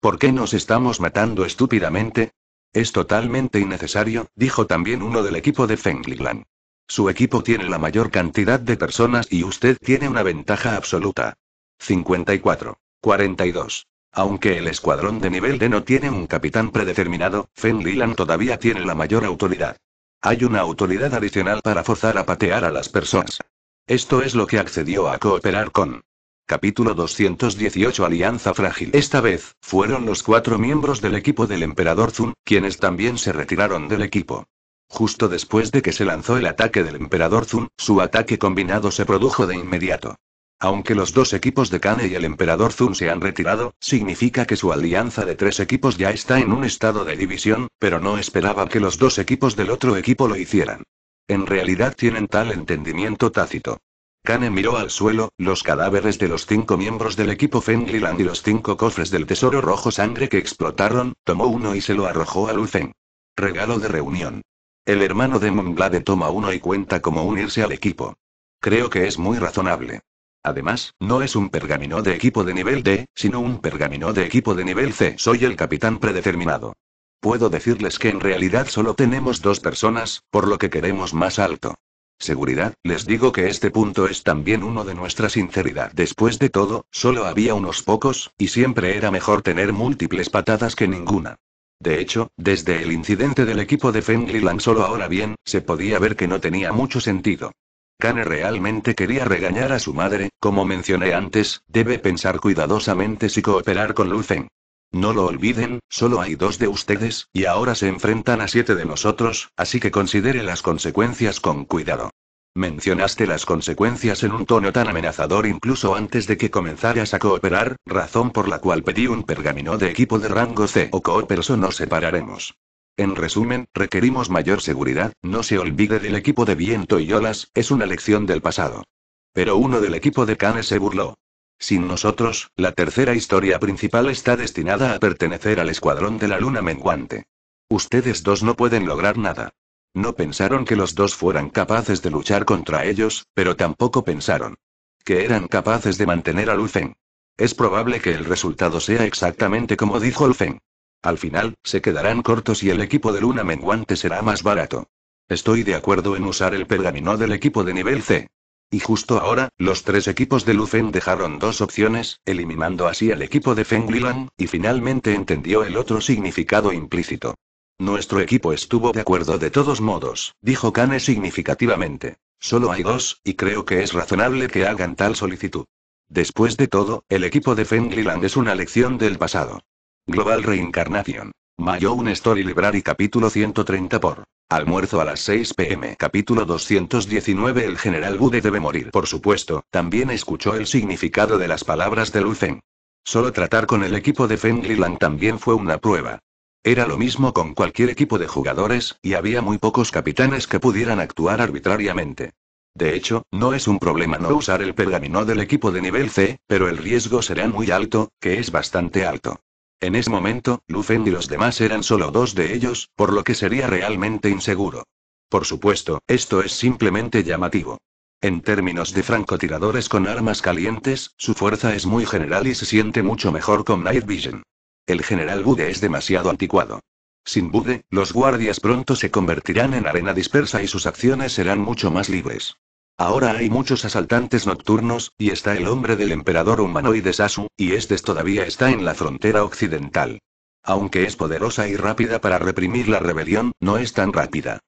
¿Por qué nos estamos matando estúpidamente? Es totalmente innecesario, dijo también uno del equipo de Lilan. Su equipo tiene la mayor cantidad de personas y usted tiene una ventaja absoluta. 54. 42. Aunque el escuadrón de nivel D no tiene un capitán predeterminado, Fenlilan todavía tiene la mayor autoridad. Hay una autoridad adicional para forzar a patear a las personas. Esto es lo que accedió a cooperar con. Capítulo 218 Alianza Frágil. Esta vez, fueron los cuatro miembros del equipo del emperador Zun, quienes también se retiraron del equipo. Justo después de que se lanzó el ataque del emperador Zun, su ataque combinado se produjo de inmediato. Aunque los dos equipos de Kane y el Emperador Zun se han retirado, significa que su alianza de tres equipos ya está en un estado de división, pero no esperaba que los dos equipos del otro equipo lo hicieran. En realidad tienen tal entendimiento tácito. Kane miró al suelo, los cadáveres de los cinco miembros del equipo Fengliland y los cinco cofres del tesoro rojo sangre que explotaron, tomó uno y se lo arrojó a Lucen. Regalo de reunión. El hermano de Monglade toma uno y cuenta cómo unirse al equipo. Creo que es muy razonable. Además, no es un pergamino de equipo de nivel D, sino un pergamino de equipo de nivel C. Soy el capitán predeterminado. Puedo decirles que en realidad solo tenemos dos personas, por lo que queremos más alto. Seguridad, les digo que este punto es también uno de nuestra sinceridad. Después de todo, solo había unos pocos, y siempre era mejor tener múltiples patadas que ninguna. De hecho, desde el incidente del equipo de Fengliland solo ahora bien, se podía ver que no tenía mucho sentido. Kane realmente quería regañar a su madre, como mencioné antes, debe pensar cuidadosamente si cooperar con Lucen. No lo olviden, solo hay dos de ustedes, y ahora se enfrentan a siete de nosotros, así que considere las consecuencias con cuidado. Mencionaste las consecuencias en un tono tan amenazador incluso antes de que comenzaras a cooperar, razón por la cual pedí un pergamino de equipo de rango C o cooperso nos separaremos. En resumen, requerimos mayor seguridad, no se olvide del equipo de viento y olas, es una lección del pasado. Pero uno del equipo de canes se burló. Sin nosotros, la tercera historia principal está destinada a pertenecer al escuadrón de la luna menguante. Ustedes dos no pueden lograr nada. No pensaron que los dos fueran capaces de luchar contra ellos, pero tampoco pensaron que eran capaces de mantener a Lufen. Es probable que el resultado sea exactamente como dijo Lufen. Al final, se quedarán cortos y el equipo de Luna Menguante será más barato. Estoy de acuerdo en usar el pergamino del equipo de nivel C. Y justo ahora, los tres equipos de Lufen dejaron dos opciones, eliminando así al equipo de Lilan, y finalmente entendió el otro significado implícito. Nuestro equipo estuvo de acuerdo de todos modos, dijo Kane significativamente. Solo hay dos, y creo que es razonable que hagan tal solicitud. Después de todo, el equipo de Fengliland es una lección del pasado. Global Reincarnation. mayo un Story Library capítulo 130 por. Almuerzo a las 6 pm capítulo 219 El general Bude debe morir. Por supuesto, también escuchó el significado de las palabras de Lucen. Solo tratar con el equipo de Fengliland también fue una prueba. Era lo mismo con cualquier equipo de jugadores, y había muy pocos capitanes que pudieran actuar arbitrariamente. De hecho, no es un problema no usar el pergamino del equipo de nivel C, pero el riesgo será muy alto, que es bastante alto. En ese momento, Lufen y los demás eran solo dos de ellos, por lo que sería realmente inseguro. Por supuesto, esto es simplemente llamativo. En términos de francotiradores con armas calientes, su fuerza es muy general y se siente mucho mejor con Night Vision. El general Bude es demasiado anticuado. Sin Bude, los guardias pronto se convertirán en arena dispersa y sus acciones serán mucho más libres. Ahora hay muchos asaltantes nocturnos, y está el hombre del emperador humanoide Sasu, y este todavía está en la frontera occidental. Aunque es poderosa y rápida para reprimir la rebelión, no es tan rápida.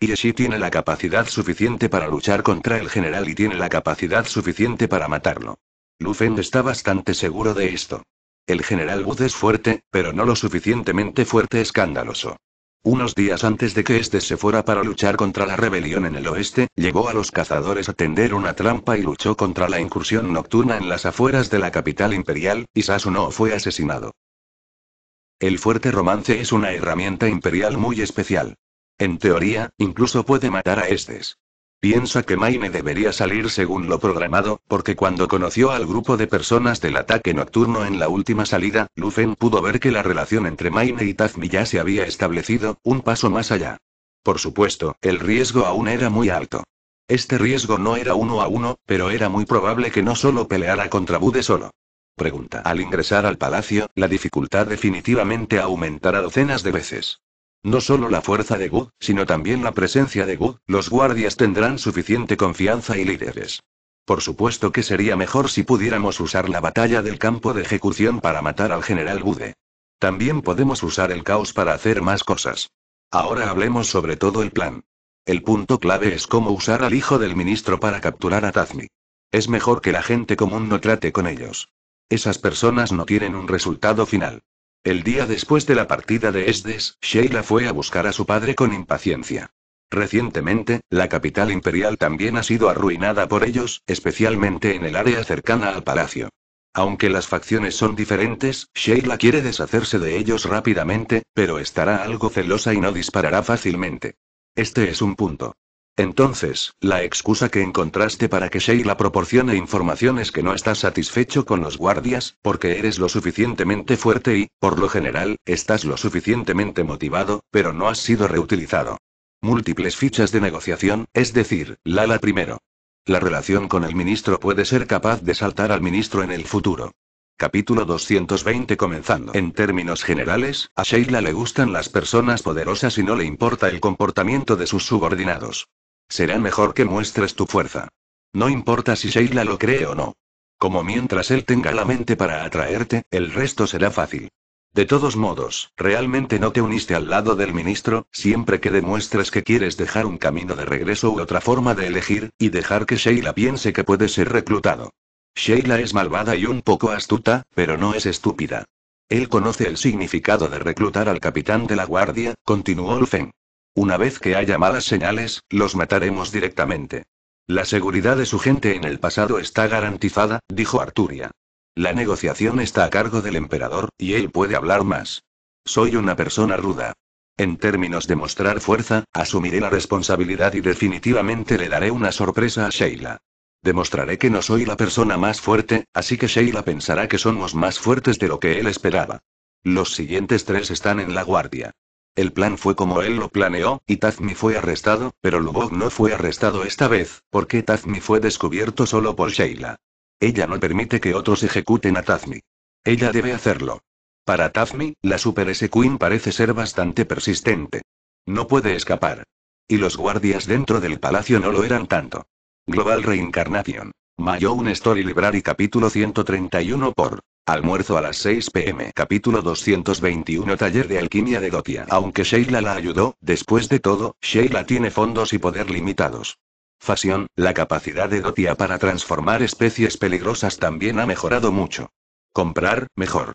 Yeshi tiene la capacidad suficiente para luchar contra el general y tiene la capacidad suficiente para matarlo. Lufen está bastante seguro de esto. El general Wood es fuerte, pero no lo suficientemente fuerte escandaloso. Unos días antes de que este se fuera para luchar contra la rebelión en el oeste, llegó a los cazadores a tender una trampa y luchó contra la incursión nocturna en las afueras de la capital imperial, y Sasuno fue asesinado. El fuerte romance es una herramienta imperial muy especial. En teoría, incluso puede matar a estes. Piensa que Maine debería salir según lo programado, porque cuando conoció al grupo de personas del ataque nocturno en la última salida, Lufen pudo ver que la relación entre Maine y Tazmi ya se había establecido, un paso más allá. Por supuesto, el riesgo aún era muy alto. Este riesgo no era uno a uno, pero era muy probable que no solo peleara contra Bude solo. Pregunta. Al ingresar al palacio, la dificultad definitivamente aumentará docenas de veces. No solo la fuerza de Gu, sino también la presencia de Gu, los guardias tendrán suficiente confianza y líderes. Por supuesto que sería mejor si pudiéramos usar la batalla del campo de ejecución para matar al general Bude. También podemos usar el caos para hacer más cosas. Ahora hablemos sobre todo el plan. El punto clave es cómo usar al hijo del ministro para capturar a Tazmi. Es mejor que la gente común no trate con ellos. Esas personas no tienen un resultado final. El día después de la partida de Esdes, Sheila fue a buscar a su padre con impaciencia. Recientemente, la capital imperial también ha sido arruinada por ellos, especialmente en el área cercana al palacio. Aunque las facciones son diferentes, Sheila quiere deshacerse de ellos rápidamente, pero estará algo celosa y no disparará fácilmente. Este es un punto. Entonces, la excusa que encontraste para que Sheila proporcione información es que no estás satisfecho con los guardias, porque eres lo suficientemente fuerte y, por lo general, estás lo suficientemente motivado, pero no has sido reutilizado. Múltiples fichas de negociación, es decir, la primero. La relación con el ministro puede ser capaz de saltar al ministro en el futuro. Capítulo 220 comenzando. En términos generales, a Sheila le gustan las personas poderosas y no le importa el comportamiento de sus subordinados. Será mejor que muestres tu fuerza. No importa si Sheila lo cree o no. Como mientras él tenga la mente para atraerte, el resto será fácil. De todos modos, realmente no te uniste al lado del ministro, siempre que demuestres que quieres dejar un camino de regreso u otra forma de elegir, y dejar que Sheila piense que puede ser reclutado. Sheila es malvada y un poco astuta, pero no es estúpida. Él conoce el significado de reclutar al capitán de la guardia, continuó Olfen. Una vez que haya malas señales, los mataremos directamente. La seguridad de su gente en el pasado está garantizada, dijo Arturia. La negociación está a cargo del emperador, y él puede hablar más. Soy una persona ruda. En términos de mostrar fuerza, asumiré la responsabilidad y definitivamente le daré una sorpresa a Sheila. Demostraré que no soy la persona más fuerte, así que Sheila pensará que somos más fuertes de lo que él esperaba. Los siguientes tres están en la guardia. El plan fue como él lo planeó, y Tazmi fue arrestado, pero Lubov no fue arrestado esta vez, porque Tazmi fue descubierto solo por Sheila. Ella no permite que otros ejecuten a Tazmi. Ella debe hacerlo. Para Tazmi, la Super S Queen parece ser bastante persistente. No puede escapar. Y los guardias dentro del palacio no lo eran tanto. Global Reincarnation. Mayo un Story Library capítulo 131 por Almuerzo a las 6 pm. Capítulo 221 Taller de alquimia de Dotia. Aunque Sheila la ayudó, después de todo, Sheila tiene fondos y poder limitados. Fasión, la capacidad de Dotia para transformar especies peligrosas también ha mejorado mucho. Comprar, mejor.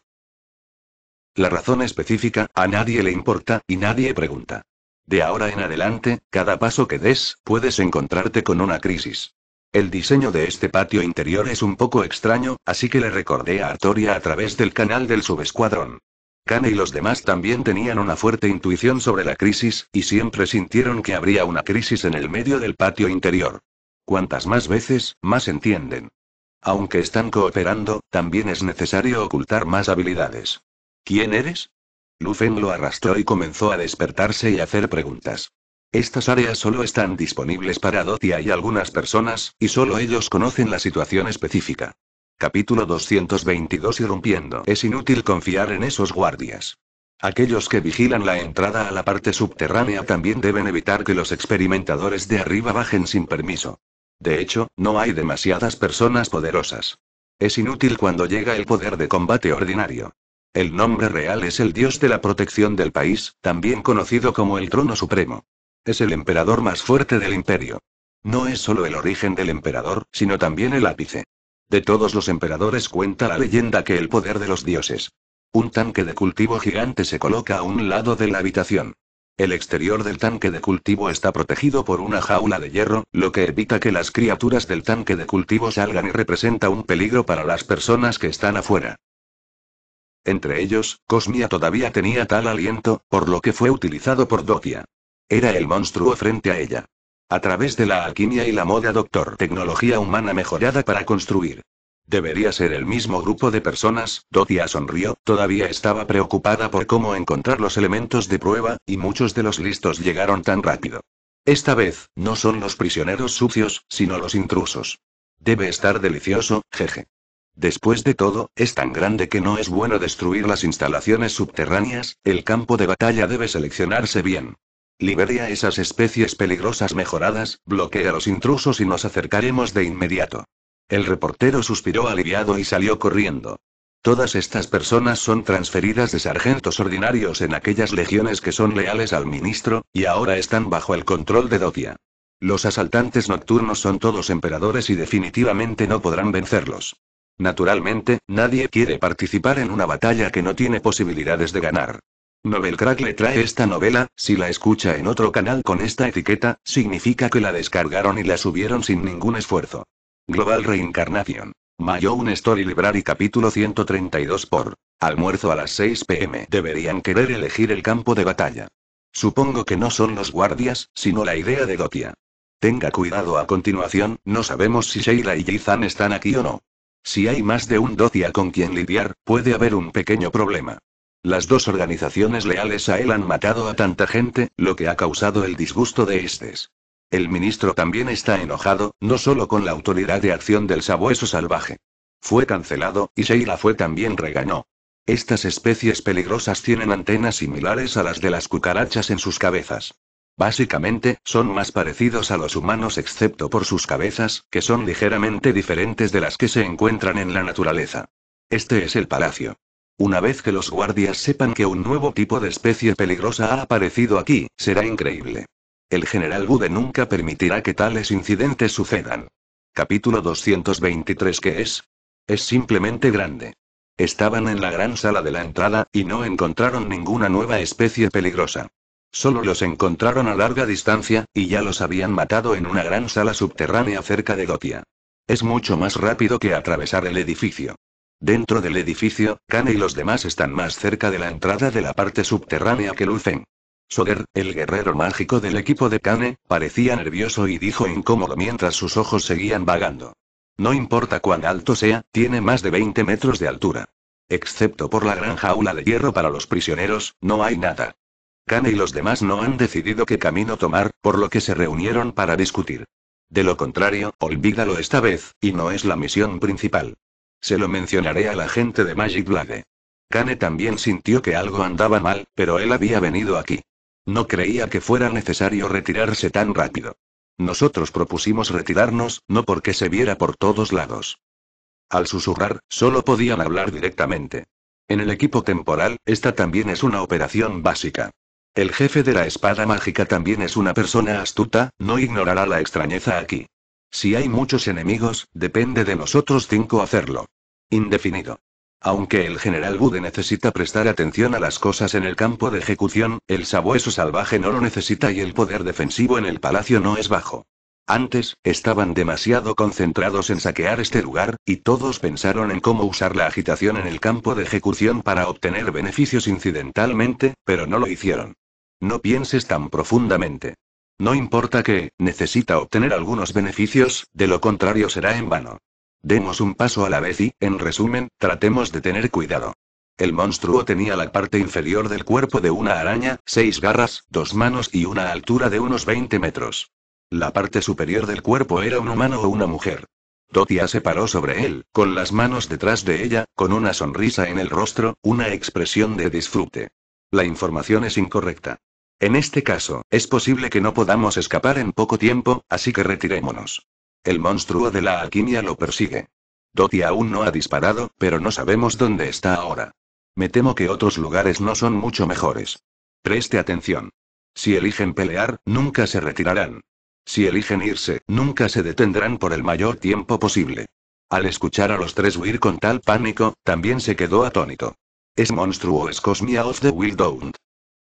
La razón específica, a nadie le importa, y nadie pregunta. De ahora en adelante, cada paso que des, puedes encontrarte con una crisis. El diseño de este patio interior es un poco extraño, así que le recordé a Artoria a través del canal del subescuadrón. Kane y los demás también tenían una fuerte intuición sobre la crisis, y siempre sintieron que habría una crisis en el medio del patio interior. Cuantas más veces, más entienden. Aunque están cooperando, también es necesario ocultar más habilidades. ¿Quién eres? Lufen lo arrastró y comenzó a despertarse y hacer preguntas. Estas áreas solo están disponibles para Dotia y algunas personas, y solo ellos conocen la situación específica. Capítulo 222 Irrumpiendo. Es inútil confiar en esos guardias. Aquellos que vigilan la entrada a la parte subterránea también deben evitar que los experimentadores de arriba bajen sin permiso. De hecho, no hay demasiadas personas poderosas. Es inútil cuando llega el poder de combate ordinario. El nombre real es el dios de la protección del país, también conocido como el trono supremo. Es el emperador más fuerte del imperio. No es solo el origen del emperador, sino también el ápice. De todos los emperadores cuenta la leyenda que el poder de los dioses. Un tanque de cultivo gigante se coloca a un lado de la habitación. El exterior del tanque de cultivo está protegido por una jaula de hierro, lo que evita que las criaturas del tanque de cultivo salgan y representa un peligro para las personas que están afuera. Entre ellos, Cosmia todavía tenía tal aliento, por lo que fue utilizado por Dokia. Era el monstruo frente a ella. A través de la alquimia y la moda doctor tecnología humana mejorada para construir. Debería ser el mismo grupo de personas, Dotia sonrió, todavía estaba preocupada por cómo encontrar los elementos de prueba, y muchos de los listos llegaron tan rápido. Esta vez, no son los prisioneros sucios, sino los intrusos. Debe estar delicioso, jeje. Después de todo, es tan grande que no es bueno destruir las instalaciones subterráneas, el campo de batalla debe seleccionarse bien. Liberia esas especies peligrosas mejoradas, bloquea los intrusos y nos acercaremos de inmediato. El reportero suspiró aliviado y salió corriendo. Todas estas personas son transferidas de sargentos ordinarios en aquellas legiones que son leales al ministro, y ahora están bajo el control de Dotia. Los asaltantes nocturnos son todos emperadores y definitivamente no podrán vencerlos. Naturalmente, nadie quiere participar en una batalla que no tiene posibilidades de ganar. Novelcrack le trae esta novela, si la escucha en otro canal con esta etiqueta, significa que la descargaron y la subieron sin ningún esfuerzo. Global Reincarnation. Mayo Un Story Library capítulo 132 por Almuerzo a las 6 pm. Deberían querer elegir el campo de batalla. Supongo que no son los guardias, sino la idea de Dotia. Tenga cuidado a continuación, no sabemos si Sheila y Jizan están aquí o no. Si hay más de un Dotia con quien lidiar, puede haber un pequeño problema. Las dos organizaciones leales a él han matado a tanta gente, lo que ha causado el disgusto de estes. El ministro también está enojado, no solo con la autoridad de acción del sabueso salvaje. Fue cancelado, y Sheila fue también regañó. Estas especies peligrosas tienen antenas similares a las de las cucarachas en sus cabezas. Básicamente, son más parecidos a los humanos excepto por sus cabezas, que son ligeramente diferentes de las que se encuentran en la naturaleza. Este es el palacio. Una vez que los guardias sepan que un nuevo tipo de especie peligrosa ha aparecido aquí, será increíble. El general Bude nunca permitirá que tales incidentes sucedan. Capítulo 223 ¿Qué es? Es simplemente grande. Estaban en la gran sala de la entrada, y no encontraron ninguna nueva especie peligrosa. Solo los encontraron a larga distancia, y ya los habían matado en una gran sala subterránea cerca de Gotia. Es mucho más rápido que atravesar el edificio. Dentro del edificio, Kane y los demás están más cerca de la entrada de la parte subterránea que lucen. Soder, el guerrero mágico del equipo de Kane, parecía nervioso y dijo incómodo mientras sus ojos seguían vagando. No importa cuán alto sea, tiene más de 20 metros de altura. Excepto por la gran jaula de hierro para los prisioneros, no hay nada. Kane y los demás no han decidido qué camino tomar, por lo que se reunieron para discutir. De lo contrario, olvídalo esta vez, y no es la misión principal. Se lo mencionaré a la gente de Magic Blade. Kane también sintió que algo andaba mal, pero él había venido aquí. No creía que fuera necesario retirarse tan rápido. Nosotros propusimos retirarnos, no porque se viera por todos lados. Al susurrar, solo podían hablar directamente. En el equipo temporal, esta también es una operación básica. El jefe de la espada mágica también es una persona astuta, no ignorará la extrañeza aquí. Si hay muchos enemigos, depende de nosotros cinco hacerlo indefinido. Aunque el general Bude necesita prestar atención a las cosas en el campo de ejecución, el sabueso salvaje no lo necesita y el poder defensivo en el palacio no es bajo. Antes, estaban demasiado concentrados en saquear este lugar, y todos pensaron en cómo usar la agitación en el campo de ejecución para obtener beneficios incidentalmente, pero no lo hicieron. No pienses tan profundamente. No importa que, necesita obtener algunos beneficios, de lo contrario será en vano. Demos un paso a la vez y, en resumen, tratemos de tener cuidado. El monstruo tenía la parte inferior del cuerpo de una araña, seis garras, dos manos y una altura de unos 20 metros. La parte superior del cuerpo era un humano o una mujer. Dotia se paró sobre él, con las manos detrás de ella, con una sonrisa en el rostro, una expresión de disfrute. La información es incorrecta. En este caso, es posible que no podamos escapar en poco tiempo, así que retirémonos. El monstruo de la alquimia lo persigue. Doti aún no ha disparado, pero no sabemos dónde está ahora. Me temo que otros lugares no son mucho mejores. Preste atención. Si eligen pelear, nunca se retirarán. Si eligen irse, nunca se detendrán por el mayor tiempo posible. Al escuchar a los tres huir con tal pánico, también se quedó atónito. Es monstruo es Cosmia of the don't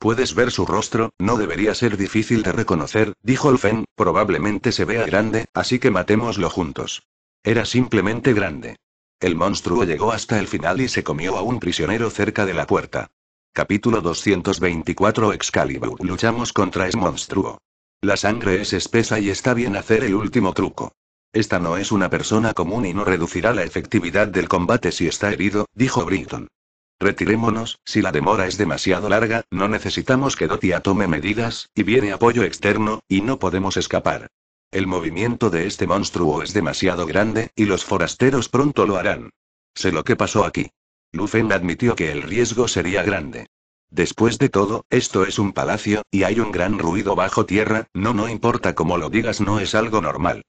Puedes ver su rostro, no debería ser difícil de reconocer, dijo Fen. probablemente se vea grande, así que matémoslo juntos. Era simplemente grande. El monstruo llegó hasta el final y se comió a un prisionero cerca de la puerta. Capítulo 224 Excalibur. Luchamos contra ese monstruo. La sangre es espesa y está bien hacer el último truco. Esta no es una persona común y no reducirá la efectividad del combate si está herido, dijo Brinton. Retirémonos, si la demora es demasiado larga, no necesitamos que Dotia tome medidas, y viene apoyo externo, y no podemos escapar. El movimiento de este monstruo es demasiado grande, y los forasteros pronto lo harán. Sé lo que pasó aquí. Lufen admitió que el riesgo sería grande. Después de todo, esto es un palacio, y hay un gran ruido bajo tierra, no no importa cómo lo digas no es algo normal.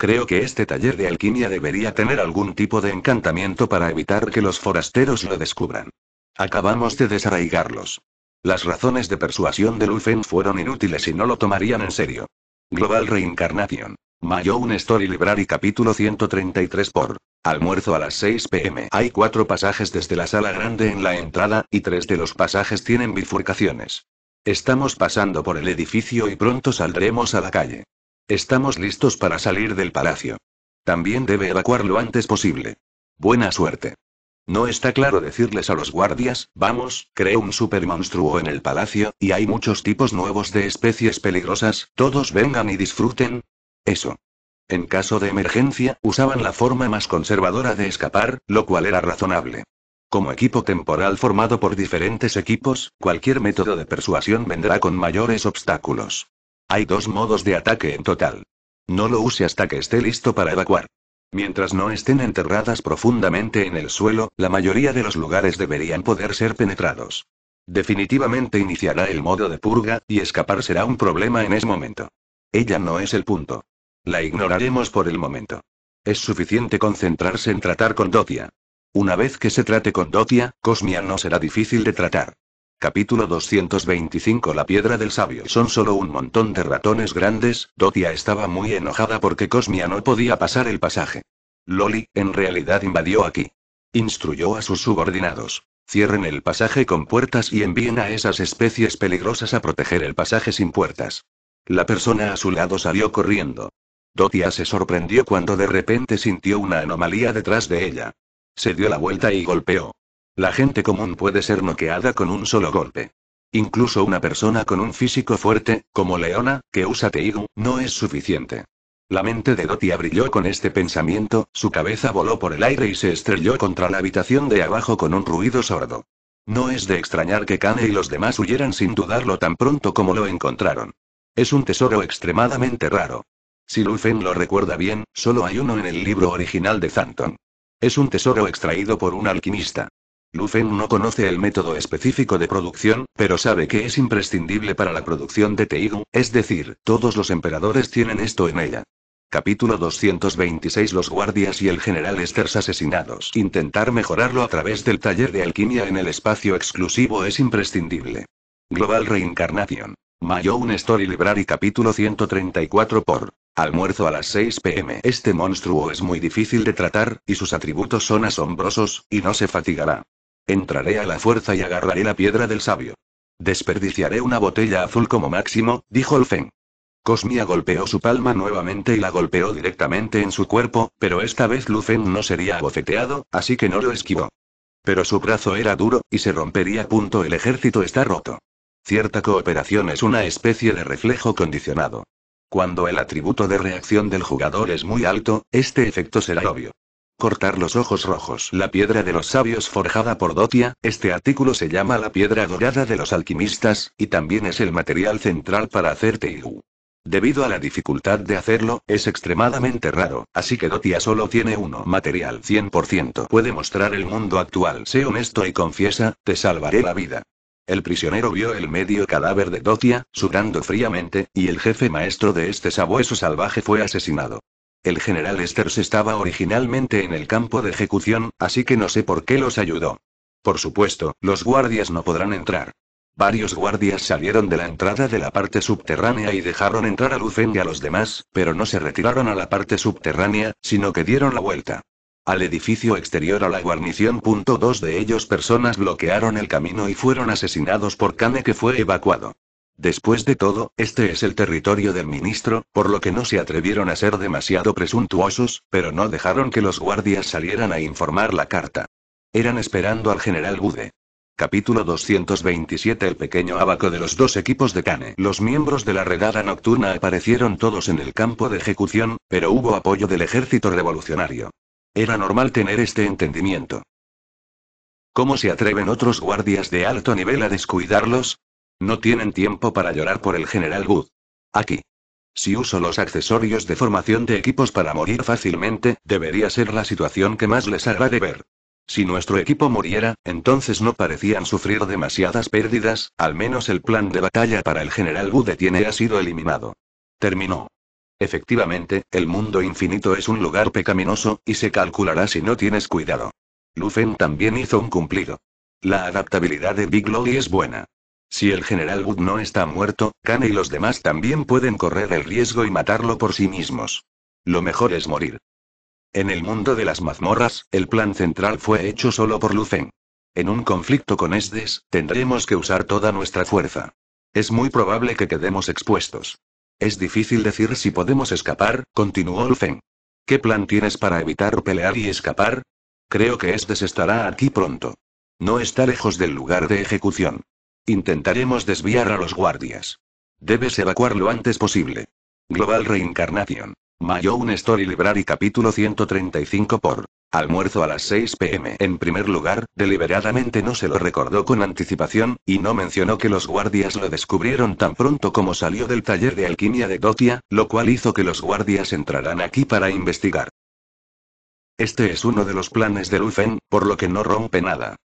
Creo que este taller de alquimia debería tener algún tipo de encantamiento para evitar que los forasteros lo descubran. Acabamos de desarraigarlos. Las razones de persuasión de Lufen fueron inútiles y no lo tomarían en serio. Global Reincarnation. un Story Library capítulo 133 por Almuerzo a las 6 pm. Hay cuatro pasajes desde la sala grande en la entrada, y tres de los pasajes tienen bifurcaciones. Estamos pasando por el edificio y pronto saldremos a la calle. Estamos listos para salir del palacio. También debe evacuar lo antes posible. Buena suerte. No está claro decirles a los guardias, vamos, cree un supermonstruo en el palacio, y hay muchos tipos nuevos de especies peligrosas, todos vengan y disfruten. Eso. En caso de emergencia, usaban la forma más conservadora de escapar, lo cual era razonable. Como equipo temporal formado por diferentes equipos, cualquier método de persuasión vendrá con mayores obstáculos. Hay dos modos de ataque en total. No lo use hasta que esté listo para evacuar. Mientras no estén enterradas profundamente en el suelo, la mayoría de los lugares deberían poder ser penetrados. Definitivamente iniciará el modo de purga, y escapar será un problema en ese momento. Ella no es el punto. La ignoraremos por el momento. Es suficiente concentrarse en tratar con Dotia. Una vez que se trate con Dotia, Cosmia no será difícil de tratar. Capítulo 225 La piedra del sabio. Son solo un montón de ratones grandes. Dotia estaba muy enojada porque Cosmia no podía pasar el pasaje. Loli, en realidad, invadió aquí. Instruyó a sus subordinados. Cierren el pasaje con puertas y envíen a esas especies peligrosas a proteger el pasaje sin puertas. La persona a su lado salió corriendo. Dotia se sorprendió cuando de repente sintió una anomalía detrás de ella. Se dio la vuelta y golpeó. La gente común puede ser noqueada con un solo golpe. Incluso una persona con un físico fuerte, como Leona, que usa Teigu, no es suficiente. La mente de Dotia brilló con este pensamiento, su cabeza voló por el aire y se estrelló contra la habitación de abajo con un ruido sordo. No es de extrañar que Kane y los demás huyeran sin dudarlo tan pronto como lo encontraron. Es un tesoro extremadamente raro. Si Lufen lo recuerda bien, solo hay uno en el libro original de Zanton. Es un tesoro extraído por un alquimista. Lu no conoce el método específico de producción, pero sabe que es imprescindible para la producción de Teigu, es decir, todos los emperadores tienen esto en ella. Capítulo 226 Los guardias y el general Esters asesinados. Intentar mejorarlo a través del taller de alquimia en el espacio exclusivo es imprescindible. Global reincarnación. Mayo un Story Library capítulo 134 por Almuerzo a las 6 pm. Este monstruo es muy difícil de tratar, y sus atributos son asombrosos, y no se fatigará. Entraré a la fuerza y agarraré la piedra del sabio. Desperdiciaré una botella azul como máximo, dijo el Cosmia golpeó su palma nuevamente y la golpeó directamente en su cuerpo, pero esta vez Lufen no sería abofeteado, así que no lo esquivó. Pero su brazo era duro, y se rompería. Punto el ejército está roto. Cierta cooperación es una especie de reflejo condicionado. Cuando el atributo de reacción del jugador es muy alto, este efecto será obvio. Cortar los ojos rojos. La piedra de los sabios forjada por Dotia, este artículo se llama la piedra dorada de los alquimistas, y también es el material central para hacer Teigu. Debido a la dificultad de hacerlo, es extremadamente raro, así que Dotia solo tiene uno. Material 100% puede mostrar el mundo actual. Sé honesto y confiesa, te salvaré la vida. El prisionero vio el medio cadáver de Dotia, sudando fríamente, y el jefe maestro de este sabueso salvaje fue asesinado. El general Esters estaba originalmente en el campo de ejecución, así que no sé por qué los ayudó. Por supuesto, los guardias no podrán entrar. Varios guardias salieron de la entrada de la parte subterránea y dejaron entrar a Lucen y a los demás, pero no se retiraron a la parte subterránea, sino que dieron la vuelta. Al edificio exterior a la guarnición. Dos de ellos personas bloquearon el camino y fueron asesinados por Kane que fue evacuado. Después de todo, este es el territorio del ministro, por lo que no se atrevieron a ser demasiado presuntuosos, pero no dejaron que los guardias salieran a informar la carta. Eran esperando al general Bude. Capítulo 227 El pequeño abaco de los dos equipos de Cane. Los miembros de la redada nocturna aparecieron todos en el campo de ejecución, pero hubo apoyo del ejército revolucionario. Era normal tener este entendimiento. ¿Cómo se atreven otros guardias de alto nivel a descuidarlos? No tienen tiempo para llorar por el general Wood. Aquí. Si uso los accesorios de formación de equipos para morir fácilmente, debería ser la situación que más les agrade ver. Si nuestro equipo muriera, entonces no parecían sufrir demasiadas pérdidas, al menos el plan de batalla para el general Tiene ha sido eliminado. Terminó. Efectivamente, el mundo infinito es un lugar pecaminoso, y se calculará si no tienes cuidado. Lufen también hizo un cumplido. La adaptabilidad de Big Lolly es buena. Si el general Wood no está muerto, Kane y los demás también pueden correr el riesgo y matarlo por sí mismos. Lo mejor es morir. En el mundo de las mazmorras, el plan central fue hecho solo por Lucen. En un conflicto con Esdes, tendremos que usar toda nuestra fuerza. Es muy probable que quedemos expuestos. Es difícil decir si podemos escapar, continuó Lucen. ¿Qué plan tienes para evitar pelear y escapar? Creo que Esdes estará aquí pronto. No está lejos del lugar de ejecución. Intentaremos desviar a los guardias. Debes evacuar lo antes posible. Global Reincarnación. Mayo un Story Library capítulo 135 por Almuerzo a las 6 pm. En primer lugar, deliberadamente no se lo recordó con anticipación, y no mencionó que los guardias lo descubrieron tan pronto como salió del taller de alquimia de Dotia, lo cual hizo que los guardias entraran aquí para investigar. Este es uno de los planes de Lufen, por lo que no rompe nada.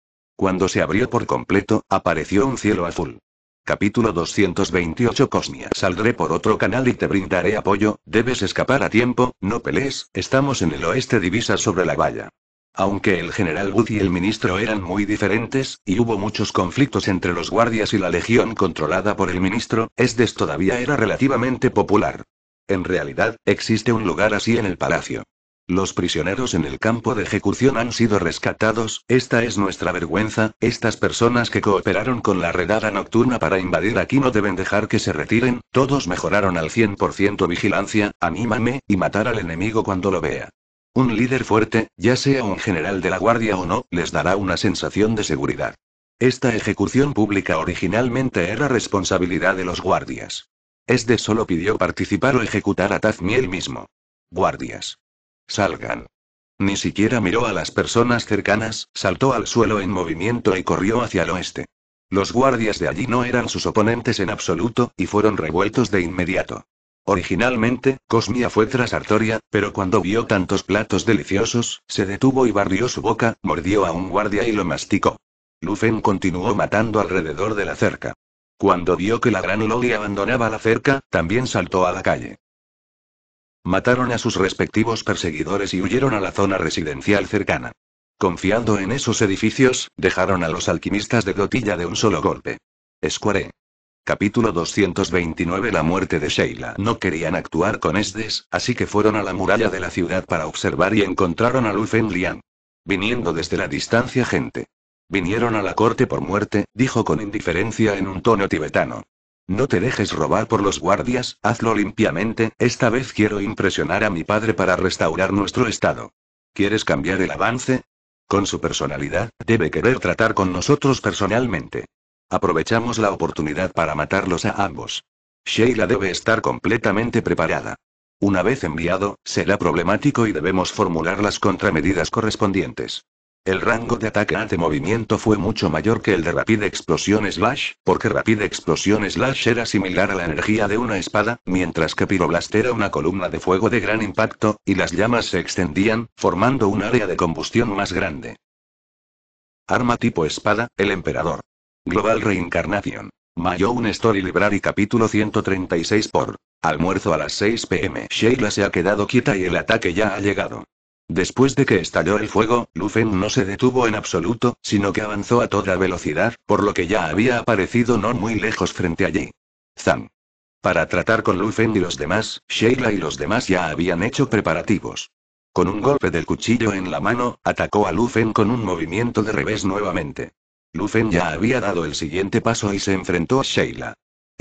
Cuando se abrió por completo, apareció un cielo azul. Capítulo 228 Cosmia. Saldré por otro canal y te brindaré apoyo, debes escapar a tiempo, no pelees, estamos en el oeste divisa sobre la valla. Aunque el general Wood y el ministro eran muy diferentes, y hubo muchos conflictos entre los guardias y la legión controlada por el ministro, Estes todavía era relativamente popular. En realidad, existe un lugar así en el palacio. Los prisioneros en el campo de ejecución han sido rescatados, esta es nuestra vergüenza, estas personas que cooperaron con la redada nocturna para invadir aquí no deben dejar que se retiren, todos mejoraron al 100% vigilancia, anímame, y matar al enemigo cuando lo vea. Un líder fuerte, ya sea un general de la guardia o no, les dará una sensación de seguridad. Esta ejecución pública originalmente era responsabilidad de los guardias. Este solo pidió participar o ejecutar a Tazmiel mismo. Guardias. Salgan. Ni siquiera miró a las personas cercanas, saltó al suelo en movimiento y corrió hacia el oeste. Los guardias de allí no eran sus oponentes en absoluto, y fueron revueltos de inmediato. Originalmente, Cosmia fue tras Artoria, pero cuando vio tantos platos deliciosos, se detuvo y barrió su boca, mordió a un guardia y lo masticó. Lufen continuó matando alrededor de la cerca. Cuando vio que la gran abandonaba la cerca, también saltó a la calle. Mataron a sus respectivos perseguidores y huyeron a la zona residencial cercana. Confiando en esos edificios, dejaron a los alquimistas de Gotilla de un solo golpe. Square. Capítulo 229 La muerte de Sheila. No querían actuar con Esdes, así que fueron a la muralla de la ciudad para observar y encontraron a Lu Lian. Viniendo desde la distancia gente. Vinieron a la corte por muerte, dijo con indiferencia en un tono tibetano. No te dejes robar por los guardias, hazlo limpiamente, esta vez quiero impresionar a mi padre para restaurar nuestro estado. ¿Quieres cambiar el avance? Con su personalidad, debe querer tratar con nosotros personalmente. Aprovechamos la oportunidad para matarlos a ambos. Sheila debe estar completamente preparada. Una vez enviado, será problemático y debemos formular las contramedidas correspondientes. El rango de ataque ante movimiento fue mucho mayor que el de Rapid Explosion Slash, porque Rapid Explosion Slash era similar a la energía de una espada, mientras que Pyroblast era una columna de fuego de gran impacto, y las llamas se extendían, formando un área de combustión más grande. Arma tipo espada, el emperador. Global Reincarnation. un Story Library capítulo 136 por. Almuerzo a las 6 pm. Sheila se ha quedado quieta y el ataque ya ha llegado. Después de que estalló el fuego, Lufen no se detuvo en absoluto, sino que avanzó a toda velocidad, por lo que ya había aparecido no muy lejos frente allí. Zan. Para tratar con Lufen y los demás, Sheila y los demás ya habían hecho preparativos. Con un golpe del cuchillo en la mano, atacó a Lufen con un movimiento de revés nuevamente. Lufen ya había dado el siguiente paso y se enfrentó a Sheila.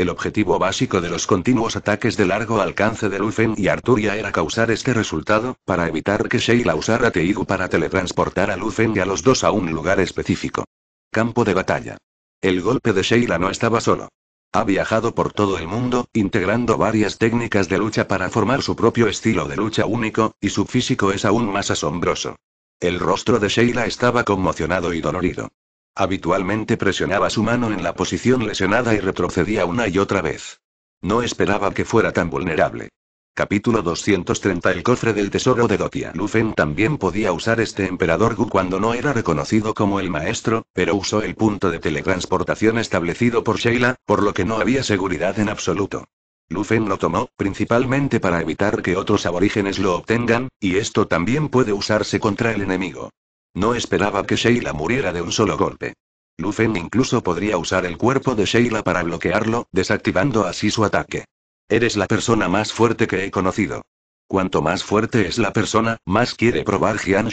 El objetivo básico de los continuos ataques de largo alcance de Lufen y Arturia era causar este resultado, para evitar que Sheila usara Teigu para teletransportar a Lufen y a los dos a un lugar específico. Campo de batalla. El golpe de Sheila no estaba solo. Ha viajado por todo el mundo, integrando varias técnicas de lucha para formar su propio estilo de lucha único, y su físico es aún más asombroso. El rostro de Sheila estaba conmocionado y dolorido. Habitualmente presionaba su mano en la posición lesionada y retrocedía una y otra vez. No esperaba que fuera tan vulnerable. Capítulo 230 El cofre del tesoro de Dotia Lufen también podía usar este emperador Gu cuando no era reconocido como el maestro, pero usó el punto de teletransportación establecido por Sheila, por lo que no había seguridad en absoluto. Lufen lo tomó, principalmente para evitar que otros aborígenes lo obtengan, y esto también puede usarse contra el enemigo. No esperaba que Sheila muriera de un solo golpe. Lufen incluso podría usar el cuerpo de Sheila para bloquearlo, desactivando así su ataque. Eres la persona más fuerte que he conocido. Cuanto más fuerte es la persona, más quiere probar Jian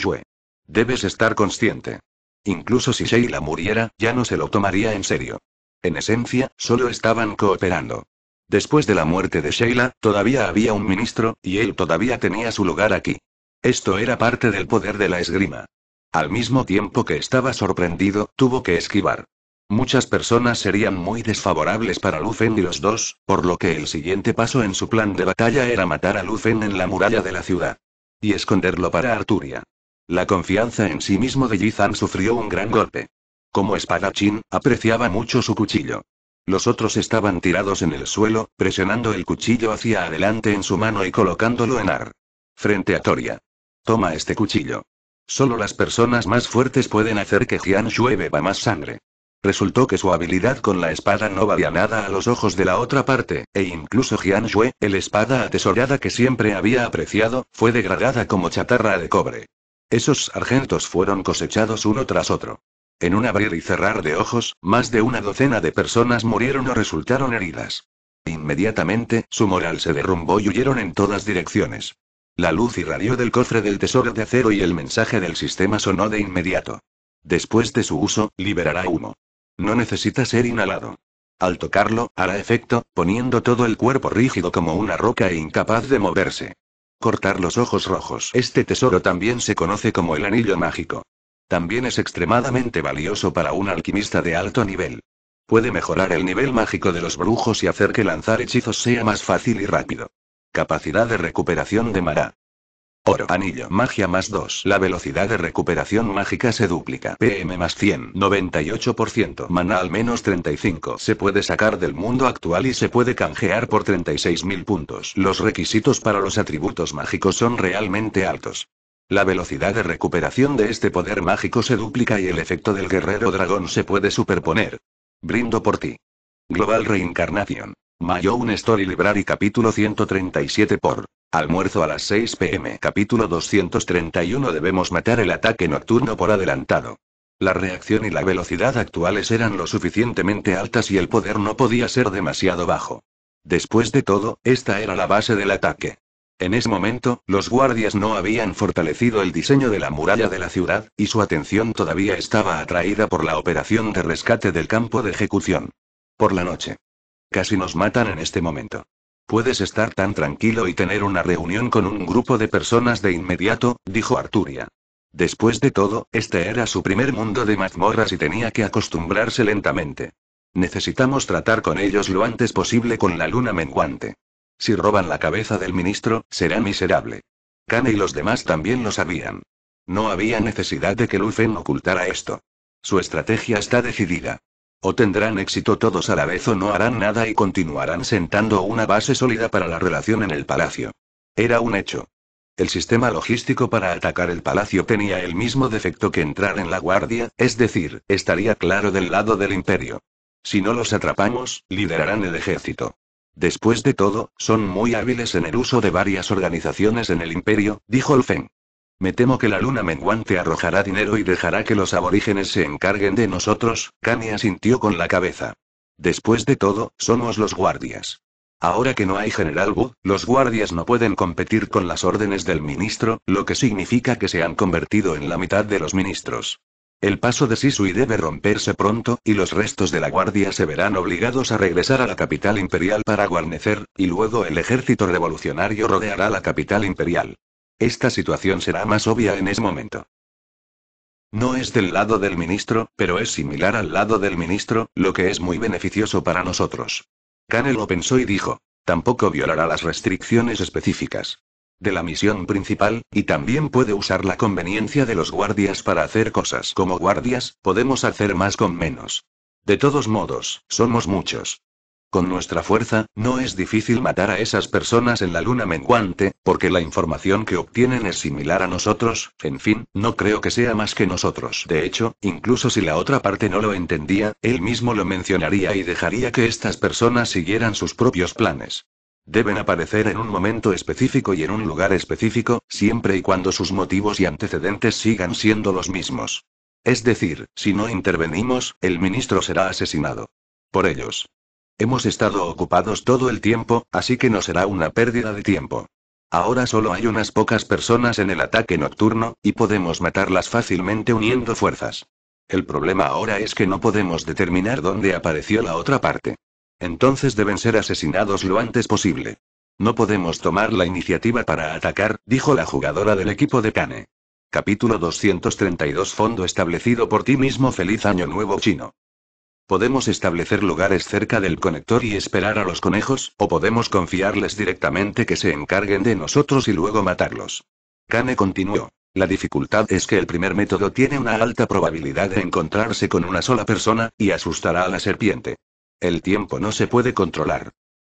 Debes estar consciente. Incluso si Sheila muriera, ya no se lo tomaría en serio. En esencia, solo estaban cooperando. Después de la muerte de Sheila, todavía había un ministro, y él todavía tenía su lugar aquí. Esto era parte del poder de la esgrima. Al mismo tiempo que estaba sorprendido, tuvo que esquivar. Muchas personas serían muy desfavorables para Lufen y los dos, por lo que el siguiente paso en su plan de batalla era matar a Lufen en la muralla de la ciudad. Y esconderlo para Arturia. La confianza en sí mismo de Yizan sufrió un gran golpe. Como espadachín, apreciaba mucho su cuchillo. Los otros estaban tirados en el suelo, presionando el cuchillo hacia adelante en su mano y colocándolo en ar. Frente a Toria. Toma este cuchillo. Solo las personas más fuertes pueden hacer que Jian Shui beba más sangre. Resultó que su habilidad con la espada no valía nada a los ojos de la otra parte, e incluso Jian Shue, el espada atesorada que siempre había apreciado, fue degradada como chatarra de cobre. Esos sargentos fueron cosechados uno tras otro. En un abrir y cerrar de ojos, más de una docena de personas murieron o resultaron heridas. Inmediatamente, su moral se derrumbó y huyeron en todas direcciones. La luz irradió del cofre del tesoro de acero y el mensaje del sistema sonó de inmediato. Después de su uso, liberará humo. No necesita ser inhalado. Al tocarlo, hará efecto, poniendo todo el cuerpo rígido como una roca e incapaz de moverse. Cortar los ojos rojos. Este tesoro también se conoce como el anillo mágico. También es extremadamente valioso para un alquimista de alto nivel. Puede mejorar el nivel mágico de los brujos y hacer que lanzar hechizos sea más fácil y rápido. Capacidad de recuperación de Mara. Oro. Anillo. Magia más 2. La velocidad de recuperación mágica se duplica. PM más 100. 98%. Mana al menos 35. Se puede sacar del mundo actual y se puede canjear por 36.000 puntos. Los requisitos para los atributos mágicos son realmente altos. La velocidad de recuperación de este poder mágico se duplica y el efecto del guerrero dragón se puede superponer. Brindo por ti. Global Reincarnación. Mayo un Story Library capítulo 137 por Almuerzo a las 6 pm capítulo 231 Debemos matar el ataque nocturno por adelantado. La reacción y la velocidad actuales eran lo suficientemente altas y el poder no podía ser demasiado bajo. Después de todo, esta era la base del ataque. En ese momento, los guardias no habían fortalecido el diseño de la muralla de la ciudad, y su atención todavía estaba atraída por la operación de rescate del campo de ejecución. Por la noche. Casi nos matan en este momento. Puedes estar tan tranquilo y tener una reunión con un grupo de personas de inmediato, dijo Arturia. Después de todo, este era su primer mundo de mazmorras y tenía que acostumbrarse lentamente. Necesitamos tratar con ellos lo antes posible con la luna menguante. Si roban la cabeza del ministro, será miserable. Kane y los demás también lo sabían. No había necesidad de que Lufen ocultara esto. Su estrategia está decidida. O tendrán éxito todos a la vez o no harán nada y continuarán sentando una base sólida para la relación en el palacio. Era un hecho. El sistema logístico para atacar el palacio tenía el mismo defecto que entrar en la guardia, es decir, estaría claro del lado del imperio. Si no los atrapamos, liderarán el ejército. Después de todo, son muy hábiles en el uso de varias organizaciones en el imperio, dijo Feng. Me temo que la luna menguante arrojará dinero y dejará que los aborígenes se encarguen de nosotros, Kanye asintió con la cabeza. Después de todo, somos los guardias. Ahora que no hay general Bu, los guardias no pueden competir con las órdenes del ministro, lo que significa que se han convertido en la mitad de los ministros. El paso de Sisui debe romperse pronto, y los restos de la guardia se verán obligados a regresar a la capital imperial para guarnecer, y luego el ejército revolucionario rodeará la capital imperial. Esta situación será más obvia en ese momento. No es del lado del ministro, pero es similar al lado del ministro, lo que es muy beneficioso para nosotros. Canelo lo pensó y dijo, tampoco violará las restricciones específicas de la misión principal, y también puede usar la conveniencia de los guardias para hacer cosas como guardias, podemos hacer más con menos. De todos modos, somos muchos. Con nuestra fuerza, no es difícil matar a esas personas en la luna menguante, porque la información que obtienen es similar a nosotros, en fin, no creo que sea más que nosotros. De hecho, incluso si la otra parte no lo entendía, él mismo lo mencionaría y dejaría que estas personas siguieran sus propios planes. Deben aparecer en un momento específico y en un lugar específico, siempre y cuando sus motivos y antecedentes sigan siendo los mismos. Es decir, si no intervenimos, el ministro será asesinado. Por ellos. Hemos estado ocupados todo el tiempo, así que no será una pérdida de tiempo. Ahora solo hay unas pocas personas en el ataque nocturno, y podemos matarlas fácilmente uniendo fuerzas. El problema ahora es que no podemos determinar dónde apareció la otra parte. Entonces deben ser asesinados lo antes posible. No podemos tomar la iniciativa para atacar, dijo la jugadora del equipo de Kane. Capítulo 232 Fondo establecido por ti mismo Feliz Año Nuevo Chino. Podemos establecer lugares cerca del conector y esperar a los conejos, o podemos confiarles directamente que se encarguen de nosotros y luego matarlos. Kane continuó. La dificultad es que el primer método tiene una alta probabilidad de encontrarse con una sola persona, y asustará a la serpiente. El tiempo no se puede controlar.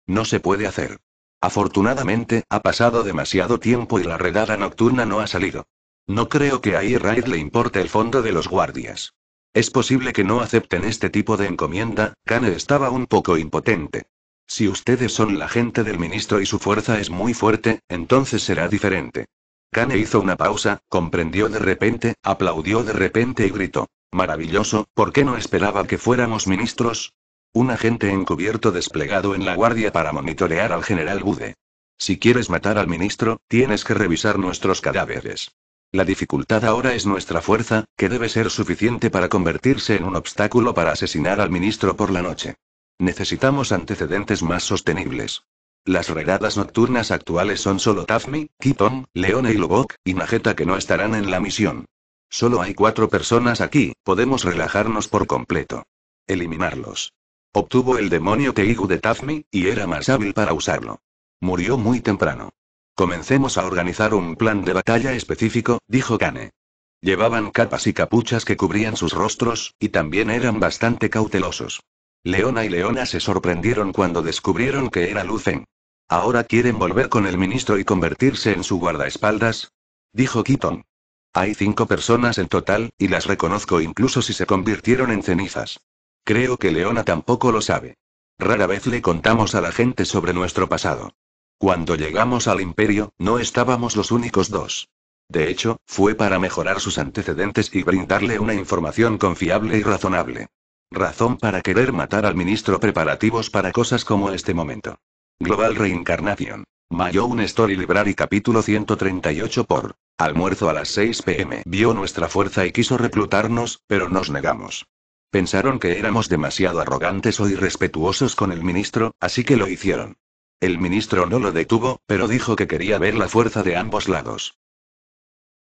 No se puede hacer. Afortunadamente, ha pasado demasiado tiempo y la redada nocturna no ha salido. No creo que a e le importe el fondo de los guardias. Es posible que no acepten este tipo de encomienda, Kane estaba un poco impotente. Si ustedes son la gente del ministro y su fuerza es muy fuerte, entonces será diferente. Kane hizo una pausa, comprendió de repente, aplaudió de repente y gritó. Maravilloso, ¿por qué no esperaba que fuéramos ministros? Un agente encubierto desplegado en la guardia para monitorear al general Bude. Si quieres matar al ministro, tienes que revisar nuestros cadáveres. La dificultad ahora es nuestra fuerza, que debe ser suficiente para convertirse en un obstáculo para asesinar al ministro por la noche. Necesitamos antecedentes más sostenibles. Las regadas nocturnas actuales son solo Tafmi, Kiton, Leone y Lobok, y Najeta que no estarán en la misión. Solo hay cuatro personas aquí, podemos relajarnos por completo. Eliminarlos. Obtuvo el demonio Teigu de Tafmi, y era más hábil para usarlo. Murió muy temprano. Comencemos a organizar un plan de batalla específico, dijo Kane. Llevaban capas y capuchas que cubrían sus rostros, y también eran bastante cautelosos. Leona y Leona se sorprendieron cuando descubrieron que era Lucen. ¿Ahora quieren volver con el ministro y convertirse en su guardaespaldas? Dijo Keaton. Hay cinco personas en total, y las reconozco incluso si se convirtieron en cenizas. Creo que Leona tampoco lo sabe. Rara vez le contamos a la gente sobre nuestro pasado. Cuando llegamos al imperio, no estábamos los únicos dos. De hecho, fue para mejorar sus antecedentes y brindarle una información confiable y razonable. Razón para querer matar al ministro preparativos para cosas como este momento. Global Reincarnación. Mayo un Story Library capítulo 138 por Almuerzo a las 6 pm. Vio nuestra fuerza y quiso reclutarnos, pero nos negamos. Pensaron que éramos demasiado arrogantes o irrespetuosos con el ministro, así que lo hicieron. El ministro no lo detuvo, pero dijo que quería ver la fuerza de ambos lados.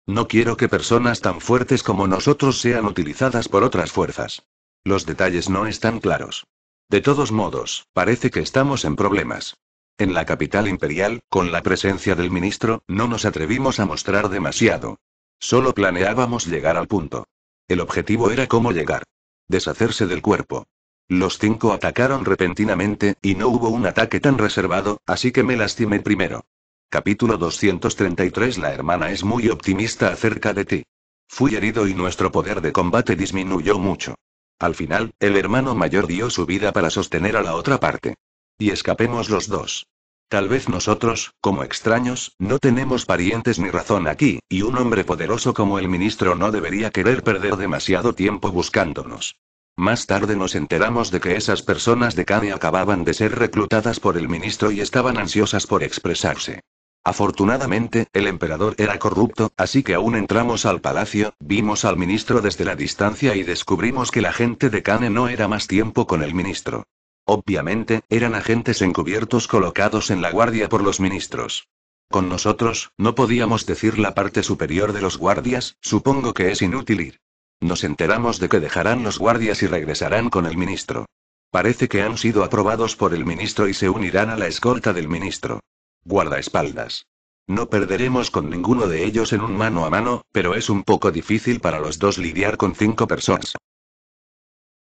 No quiero que personas tan fuertes como nosotros sean utilizadas por otras fuerzas. Los detalles no están claros. De todos modos, parece que estamos en problemas. En la capital imperial, con la presencia del ministro, no nos atrevimos a mostrar demasiado. Solo planeábamos llegar al punto. El objetivo era cómo llegar. Deshacerse del cuerpo. Los cinco atacaron repentinamente, y no hubo un ataque tan reservado, así que me lastimé primero. Capítulo 233 La hermana es muy optimista acerca de ti. Fui herido y nuestro poder de combate disminuyó mucho. Al final, el hermano mayor dio su vida para sostener a la otra parte. Y escapemos los dos. Tal vez nosotros, como extraños, no tenemos parientes ni razón aquí, y un hombre poderoso como el ministro no debería querer perder demasiado tiempo buscándonos. Más tarde nos enteramos de que esas personas de Kane acababan de ser reclutadas por el ministro y estaban ansiosas por expresarse. Afortunadamente, el emperador era corrupto, así que aún entramos al palacio, vimos al ministro desde la distancia y descubrimos que la gente de Kane no era más tiempo con el ministro. Obviamente, eran agentes encubiertos colocados en la guardia por los ministros. Con nosotros, no podíamos decir la parte superior de los guardias, supongo que es inútil ir. Nos enteramos de que dejarán los guardias y regresarán con el ministro. Parece que han sido aprobados por el ministro y se unirán a la escolta del ministro. Guardaespaldas. No perderemos con ninguno de ellos en un mano a mano, pero es un poco difícil para los dos lidiar con cinco personas.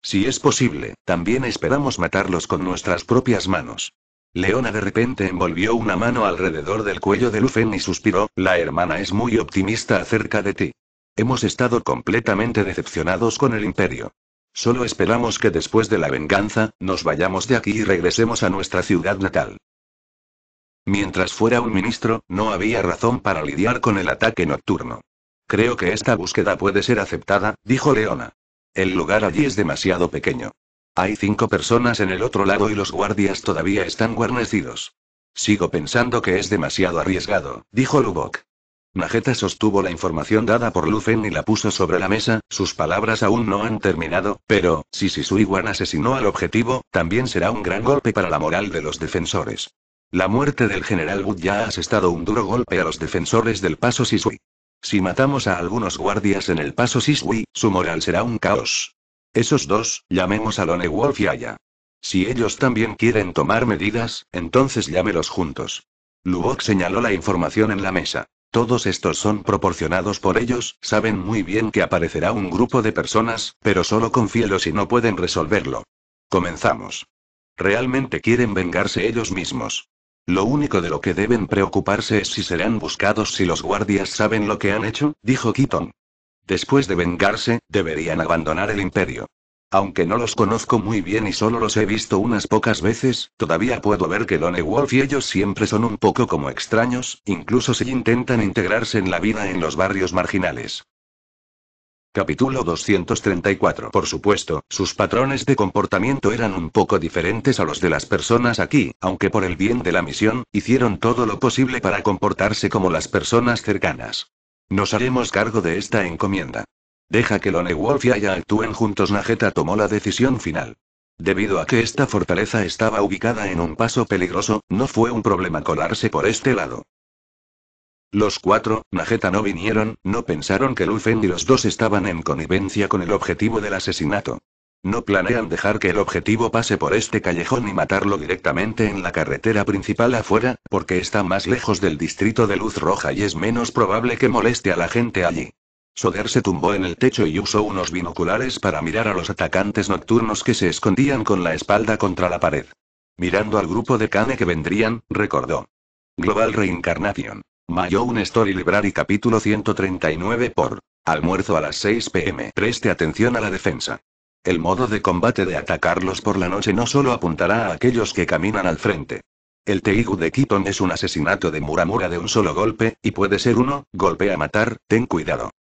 Si es posible, también esperamos matarlos con nuestras propias manos. Leona de repente envolvió una mano alrededor del cuello de Lufen y suspiró, la hermana es muy optimista acerca de ti. Hemos estado completamente decepcionados con el imperio. Solo esperamos que después de la venganza, nos vayamos de aquí y regresemos a nuestra ciudad natal. Mientras fuera un ministro, no había razón para lidiar con el ataque nocturno. Creo que esta búsqueda puede ser aceptada, dijo Leona. El lugar allí es demasiado pequeño. Hay cinco personas en el otro lado y los guardias todavía están guarnecidos. Sigo pensando que es demasiado arriesgado, dijo Lubok. Najeta sostuvo la información dada por Lufen y la puso sobre la mesa, sus palabras aún no han terminado, pero, si Wan asesinó al objetivo, también será un gran golpe para la moral de los defensores. La muerte del general Wood ya ha asestado un duro golpe a los defensores del paso Sisui. Si matamos a algunos guardias en el paso Sisui, su moral será un caos. Esos dos, llamemos a Lone Wolf y Aya. Si ellos también quieren tomar medidas, entonces llámelos juntos. Lubok señaló la información en la mesa. Todos estos son proporcionados por ellos, saben muy bien que aparecerá un grupo de personas, pero solo confíelo si no pueden resolverlo. Comenzamos. Realmente quieren vengarse ellos mismos. Lo único de lo que deben preocuparse es si serán buscados si los guardias saben lo que han hecho, dijo Keaton. Después de vengarse, deberían abandonar el imperio. Aunque no los conozco muy bien y solo los he visto unas pocas veces, todavía puedo ver que Lone Wolf y ellos siempre son un poco como extraños, incluso si intentan integrarse en la vida en los barrios marginales. Capítulo 234 Por supuesto, sus patrones de comportamiento eran un poco diferentes a los de las personas aquí, aunque por el bien de la misión, hicieron todo lo posible para comportarse como las personas cercanas. Nos haremos cargo de esta encomienda. Deja que Lone Wolf y Aya actúen juntos. Najeta tomó la decisión final. Debido a que esta fortaleza estaba ubicada en un paso peligroso, no fue un problema colarse por este lado. Los cuatro, Najeta no vinieron, no pensaron que Lufen y los dos estaban en connivencia con el objetivo del asesinato. No planean dejar que el objetivo pase por este callejón y matarlo directamente en la carretera principal afuera, porque está más lejos del distrito de luz roja y es menos probable que moleste a la gente allí. Soder se tumbó en el techo y usó unos binoculares para mirar a los atacantes nocturnos que se escondían con la espalda contra la pared. Mirando al grupo de Kane que vendrían, recordó. Global reincarnación, Mayo un Story Library capítulo 139 por. Almuerzo a las 6 pm. Preste atención a la defensa. El modo de combate de atacarlos por la noche no solo apuntará a aquellos que caminan al frente. El Teigu de Kiton es un asesinato de muramura de un solo golpe, y puede ser uno, golpe a matar, ten cuidado.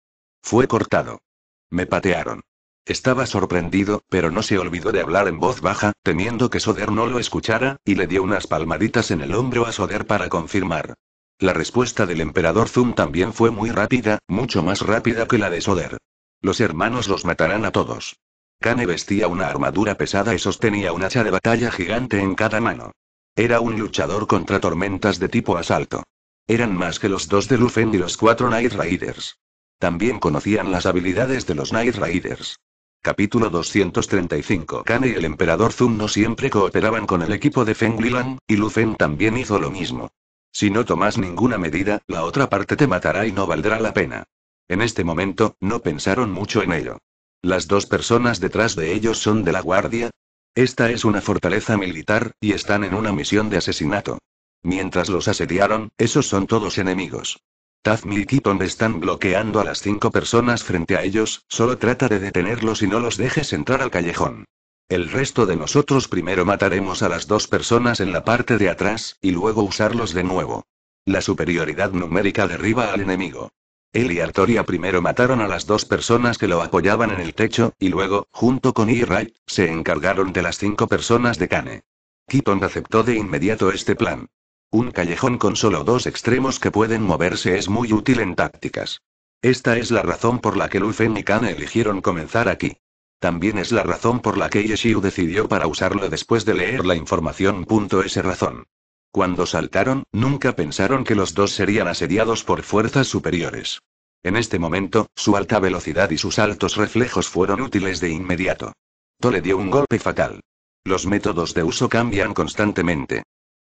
Fue cortado. Me patearon. Estaba sorprendido, pero no se olvidó de hablar en voz baja, temiendo que Soder no lo escuchara, y le dio unas palmaditas en el hombro a Soder para confirmar. La respuesta del emperador Zum también fue muy rápida, mucho más rápida que la de Soder. Los hermanos los matarán a todos. Kane vestía una armadura pesada y sostenía un hacha de batalla gigante en cada mano. Era un luchador contra tormentas de tipo asalto. Eran más que los dos de Lufen y los cuatro Night Raiders. También conocían las habilidades de los Night Raiders. Capítulo 235 Kane y el emperador Zun no siempre cooperaban con el equipo de Feng Lilan, y Feng también hizo lo mismo. Si no tomas ninguna medida, la otra parte te matará y no valdrá la pena. En este momento, no pensaron mucho en ello. Las dos personas detrás de ellos son de la guardia. Esta es una fortaleza militar, y están en una misión de asesinato. Mientras los asediaron, esos son todos enemigos. Tazmi y Keaton están bloqueando a las cinco personas frente a ellos, solo trata de detenerlos y no los dejes entrar al callejón. El resto de nosotros primero mataremos a las dos personas en la parte de atrás, y luego usarlos de nuevo. La superioridad numérica derriba al enemigo. Él y Artoria primero mataron a las dos personas que lo apoyaban en el techo, y luego, junto con e se encargaron de las cinco personas de Kane. Keaton aceptó de inmediato este plan. Un callejón con solo dos extremos que pueden moverse es muy útil en tácticas. Esta es la razón por la que Lufen y Kane eligieron comenzar aquí. También es la razón por la que Yeshu decidió para usarlo después de leer la información. Ese razón. Cuando saltaron, nunca pensaron que los dos serían asediados por fuerzas superiores. En este momento, su alta velocidad y sus altos reflejos fueron útiles de inmediato. Tole dio un golpe fatal. Los métodos de uso cambian constantemente.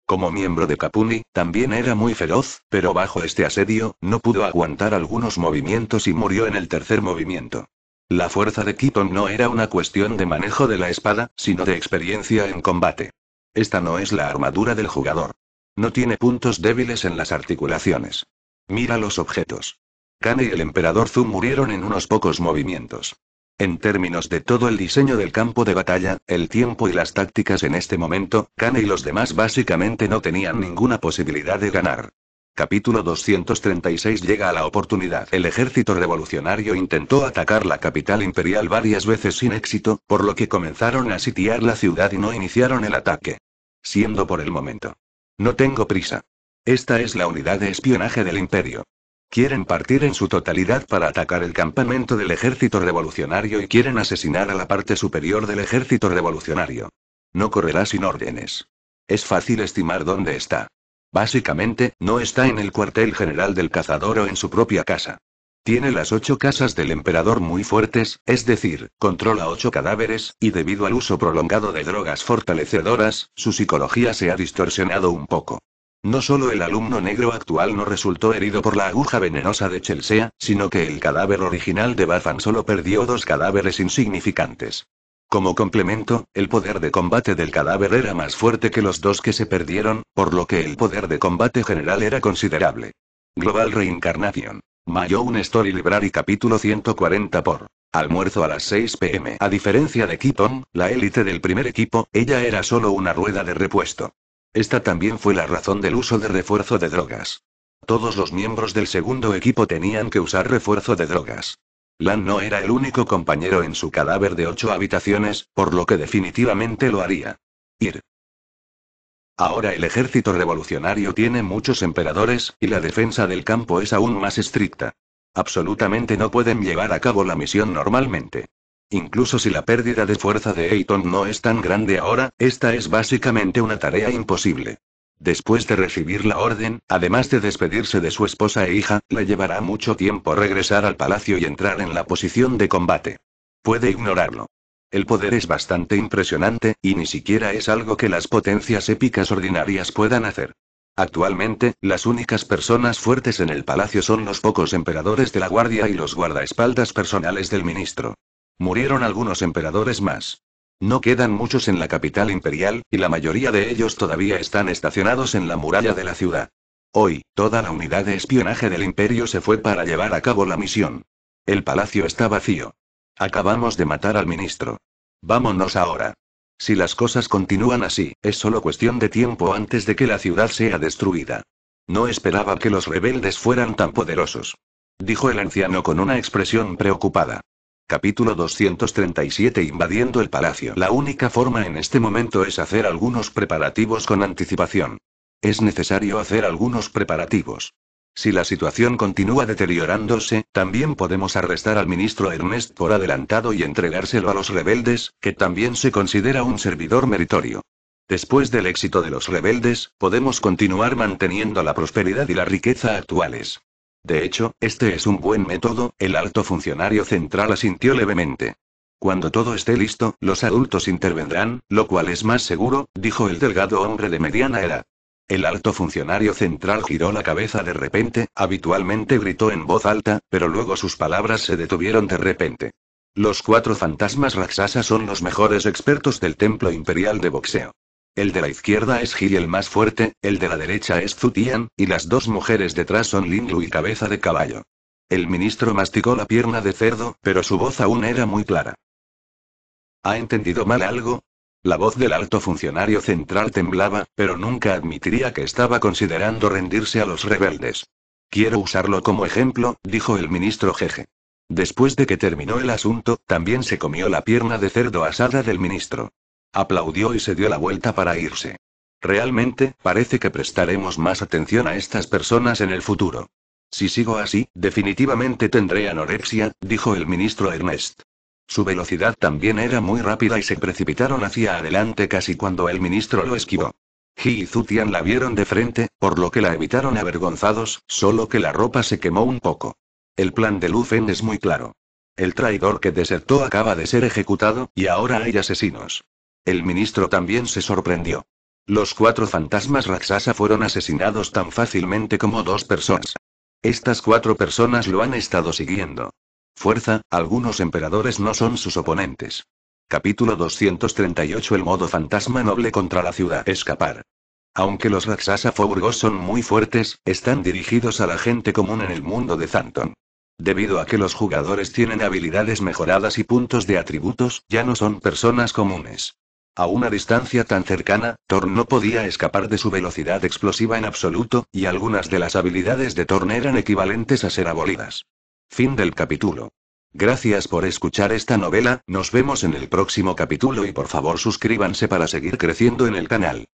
Como miembro de Kapuni, también era muy feroz, pero bajo este asedio, no pudo aguantar algunos movimientos y murió en el tercer movimiento. La fuerza de Kiton no era una cuestión de manejo de la espada, sino de experiencia en combate. Esta no es la armadura del jugador. No tiene puntos débiles en las articulaciones. Mira los objetos. Kane y el emperador Zu murieron en unos pocos movimientos. En términos de todo el diseño del campo de batalla, el tiempo y las tácticas en este momento, Kane y los demás básicamente no tenían ninguna posibilidad de ganar. Capítulo 236 llega a la oportunidad. El ejército revolucionario intentó atacar la capital imperial varias veces sin éxito, por lo que comenzaron a sitiar la ciudad y no iniciaron el ataque. Siendo por el momento. No tengo prisa. Esta es la unidad de espionaje del imperio. Quieren partir en su totalidad para atacar el campamento del ejército revolucionario y quieren asesinar a la parte superior del ejército revolucionario. No correrá sin órdenes. Es fácil estimar dónde está. Básicamente, no está en el cuartel general del cazador o en su propia casa. Tiene las ocho casas del emperador muy fuertes, es decir, controla ocho cadáveres, y debido al uso prolongado de drogas fortalecedoras, su psicología se ha distorsionado un poco. No solo el alumno negro actual no resultó herido por la aguja venenosa de Chelsea, sino que el cadáver original de Bafan solo perdió dos cadáveres insignificantes. Como complemento, el poder de combate del cadáver era más fuerte que los dos que se perdieron, por lo que el poder de combate general era considerable. Global Reincarnation. un Story Library capítulo 140 por Almuerzo a las 6 pm. A diferencia de Keaton, la élite del primer equipo, ella era solo una rueda de repuesto. Esta también fue la razón del uso de refuerzo de drogas. Todos los miembros del segundo equipo tenían que usar refuerzo de drogas. Lan no era el único compañero en su cadáver de ocho habitaciones, por lo que definitivamente lo haría. Ir. Ahora el ejército revolucionario tiene muchos emperadores, y la defensa del campo es aún más estricta. Absolutamente no pueden llevar a cabo la misión normalmente. Incluso si la pérdida de fuerza de Eiton no es tan grande ahora, esta es básicamente una tarea imposible. Después de recibir la orden, además de despedirse de su esposa e hija, le llevará mucho tiempo regresar al palacio y entrar en la posición de combate. Puede ignorarlo. El poder es bastante impresionante, y ni siquiera es algo que las potencias épicas ordinarias puedan hacer. Actualmente, las únicas personas fuertes en el palacio son los pocos emperadores de la guardia y los guardaespaldas personales del ministro. Murieron algunos emperadores más. No quedan muchos en la capital imperial, y la mayoría de ellos todavía están estacionados en la muralla de la ciudad. Hoy, toda la unidad de espionaje del imperio se fue para llevar a cabo la misión. El palacio está vacío. Acabamos de matar al ministro. Vámonos ahora. Si las cosas continúan así, es solo cuestión de tiempo antes de que la ciudad sea destruida. No esperaba que los rebeldes fueran tan poderosos. Dijo el anciano con una expresión preocupada. Capítulo 237 Invadiendo el palacio. La única forma en este momento es hacer algunos preparativos con anticipación. Es necesario hacer algunos preparativos. Si la situación continúa deteriorándose, también podemos arrestar al ministro Ernest por adelantado y entregárselo a los rebeldes, que también se considera un servidor meritorio. Después del éxito de los rebeldes, podemos continuar manteniendo la prosperidad y la riqueza actuales. De hecho, este es un buen método, el alto funcionario central asintió levemente. Cuando todo esté listo, los adultos intervendrán, lo cual es más seguro, dijo el delgado hombre de mediana edad. El alto funcionario central giró la cabeza de repente, habitualmente gritó en voz alta, pero luego sus palabras se detuvieron de repente. Los cuatro fantasmas Raksasa son los mejores expertos del templo imperial de boxeo. El de la izquierda es Gil el más fuerte, el de la derecha es Zutian, y las dos mujeres detrás son Linglu y Cabeza de Caballo. El ministro masticó la pierna de cerdo, pero su voz aún era muy clara. ¿Ha entendido mal algo? La voz del alto funcionario central temblaba, pero nunca admitiría que estaba considerando rendirse a los rebeldes. Quiero usarlo como ejemplo, dijo el ministro jeje. Después de que terminó el asunto, también se comió la pierna de cerdo asada del ministro. Aplaudió y se dio la vuelta para irse. Realmente, parece que prestaremos más atención a estas personas en el futuro. Si sigo así, definitivamente tendré anorexia, dijo el ministro Ernest. Su velocidad también era muy rápida y se precipitaron hacia adelante casi cuando el ministro lo esquivó. He y Zutian la vieron de frente, por lo que la evitaron avergonzados, solo que la ropa se quemó un poco. El plan de Lufen es muy claro. El traidor que desertó acaba de ser ejecutado, y ahora hay asesinos. El ministro también se sorprendió. Los cuatro fantasmas Raksasa fueron asesinados tan fácilmente como dos personas. Estas cuatro personas lo han estado siguiendo. Fuerza, algunos emperadores no son sus oponentes. Capítulo 238 El modo fantasma noble contra la ciudad. Escapar. Aunque los Raksasa Foburgos son muy fuertes, están dirigidos a la gente común en el mundo de Zanton. Debido a que los jugadores tienen habilidades mejoradas y puntos de atributos, ya no son personas comunes. A una distancia tan cercana, Thor no podía escapar de su velocidad explosiva en absoluto, y algunas de las habilidades de Thor eran equivalentes a ser abolidas. Fin del capítulo. Gracias por escuchar esta novela, nos vemos en el próximo capítulo y por favor suscríbanse para seguir creciendo en el canal.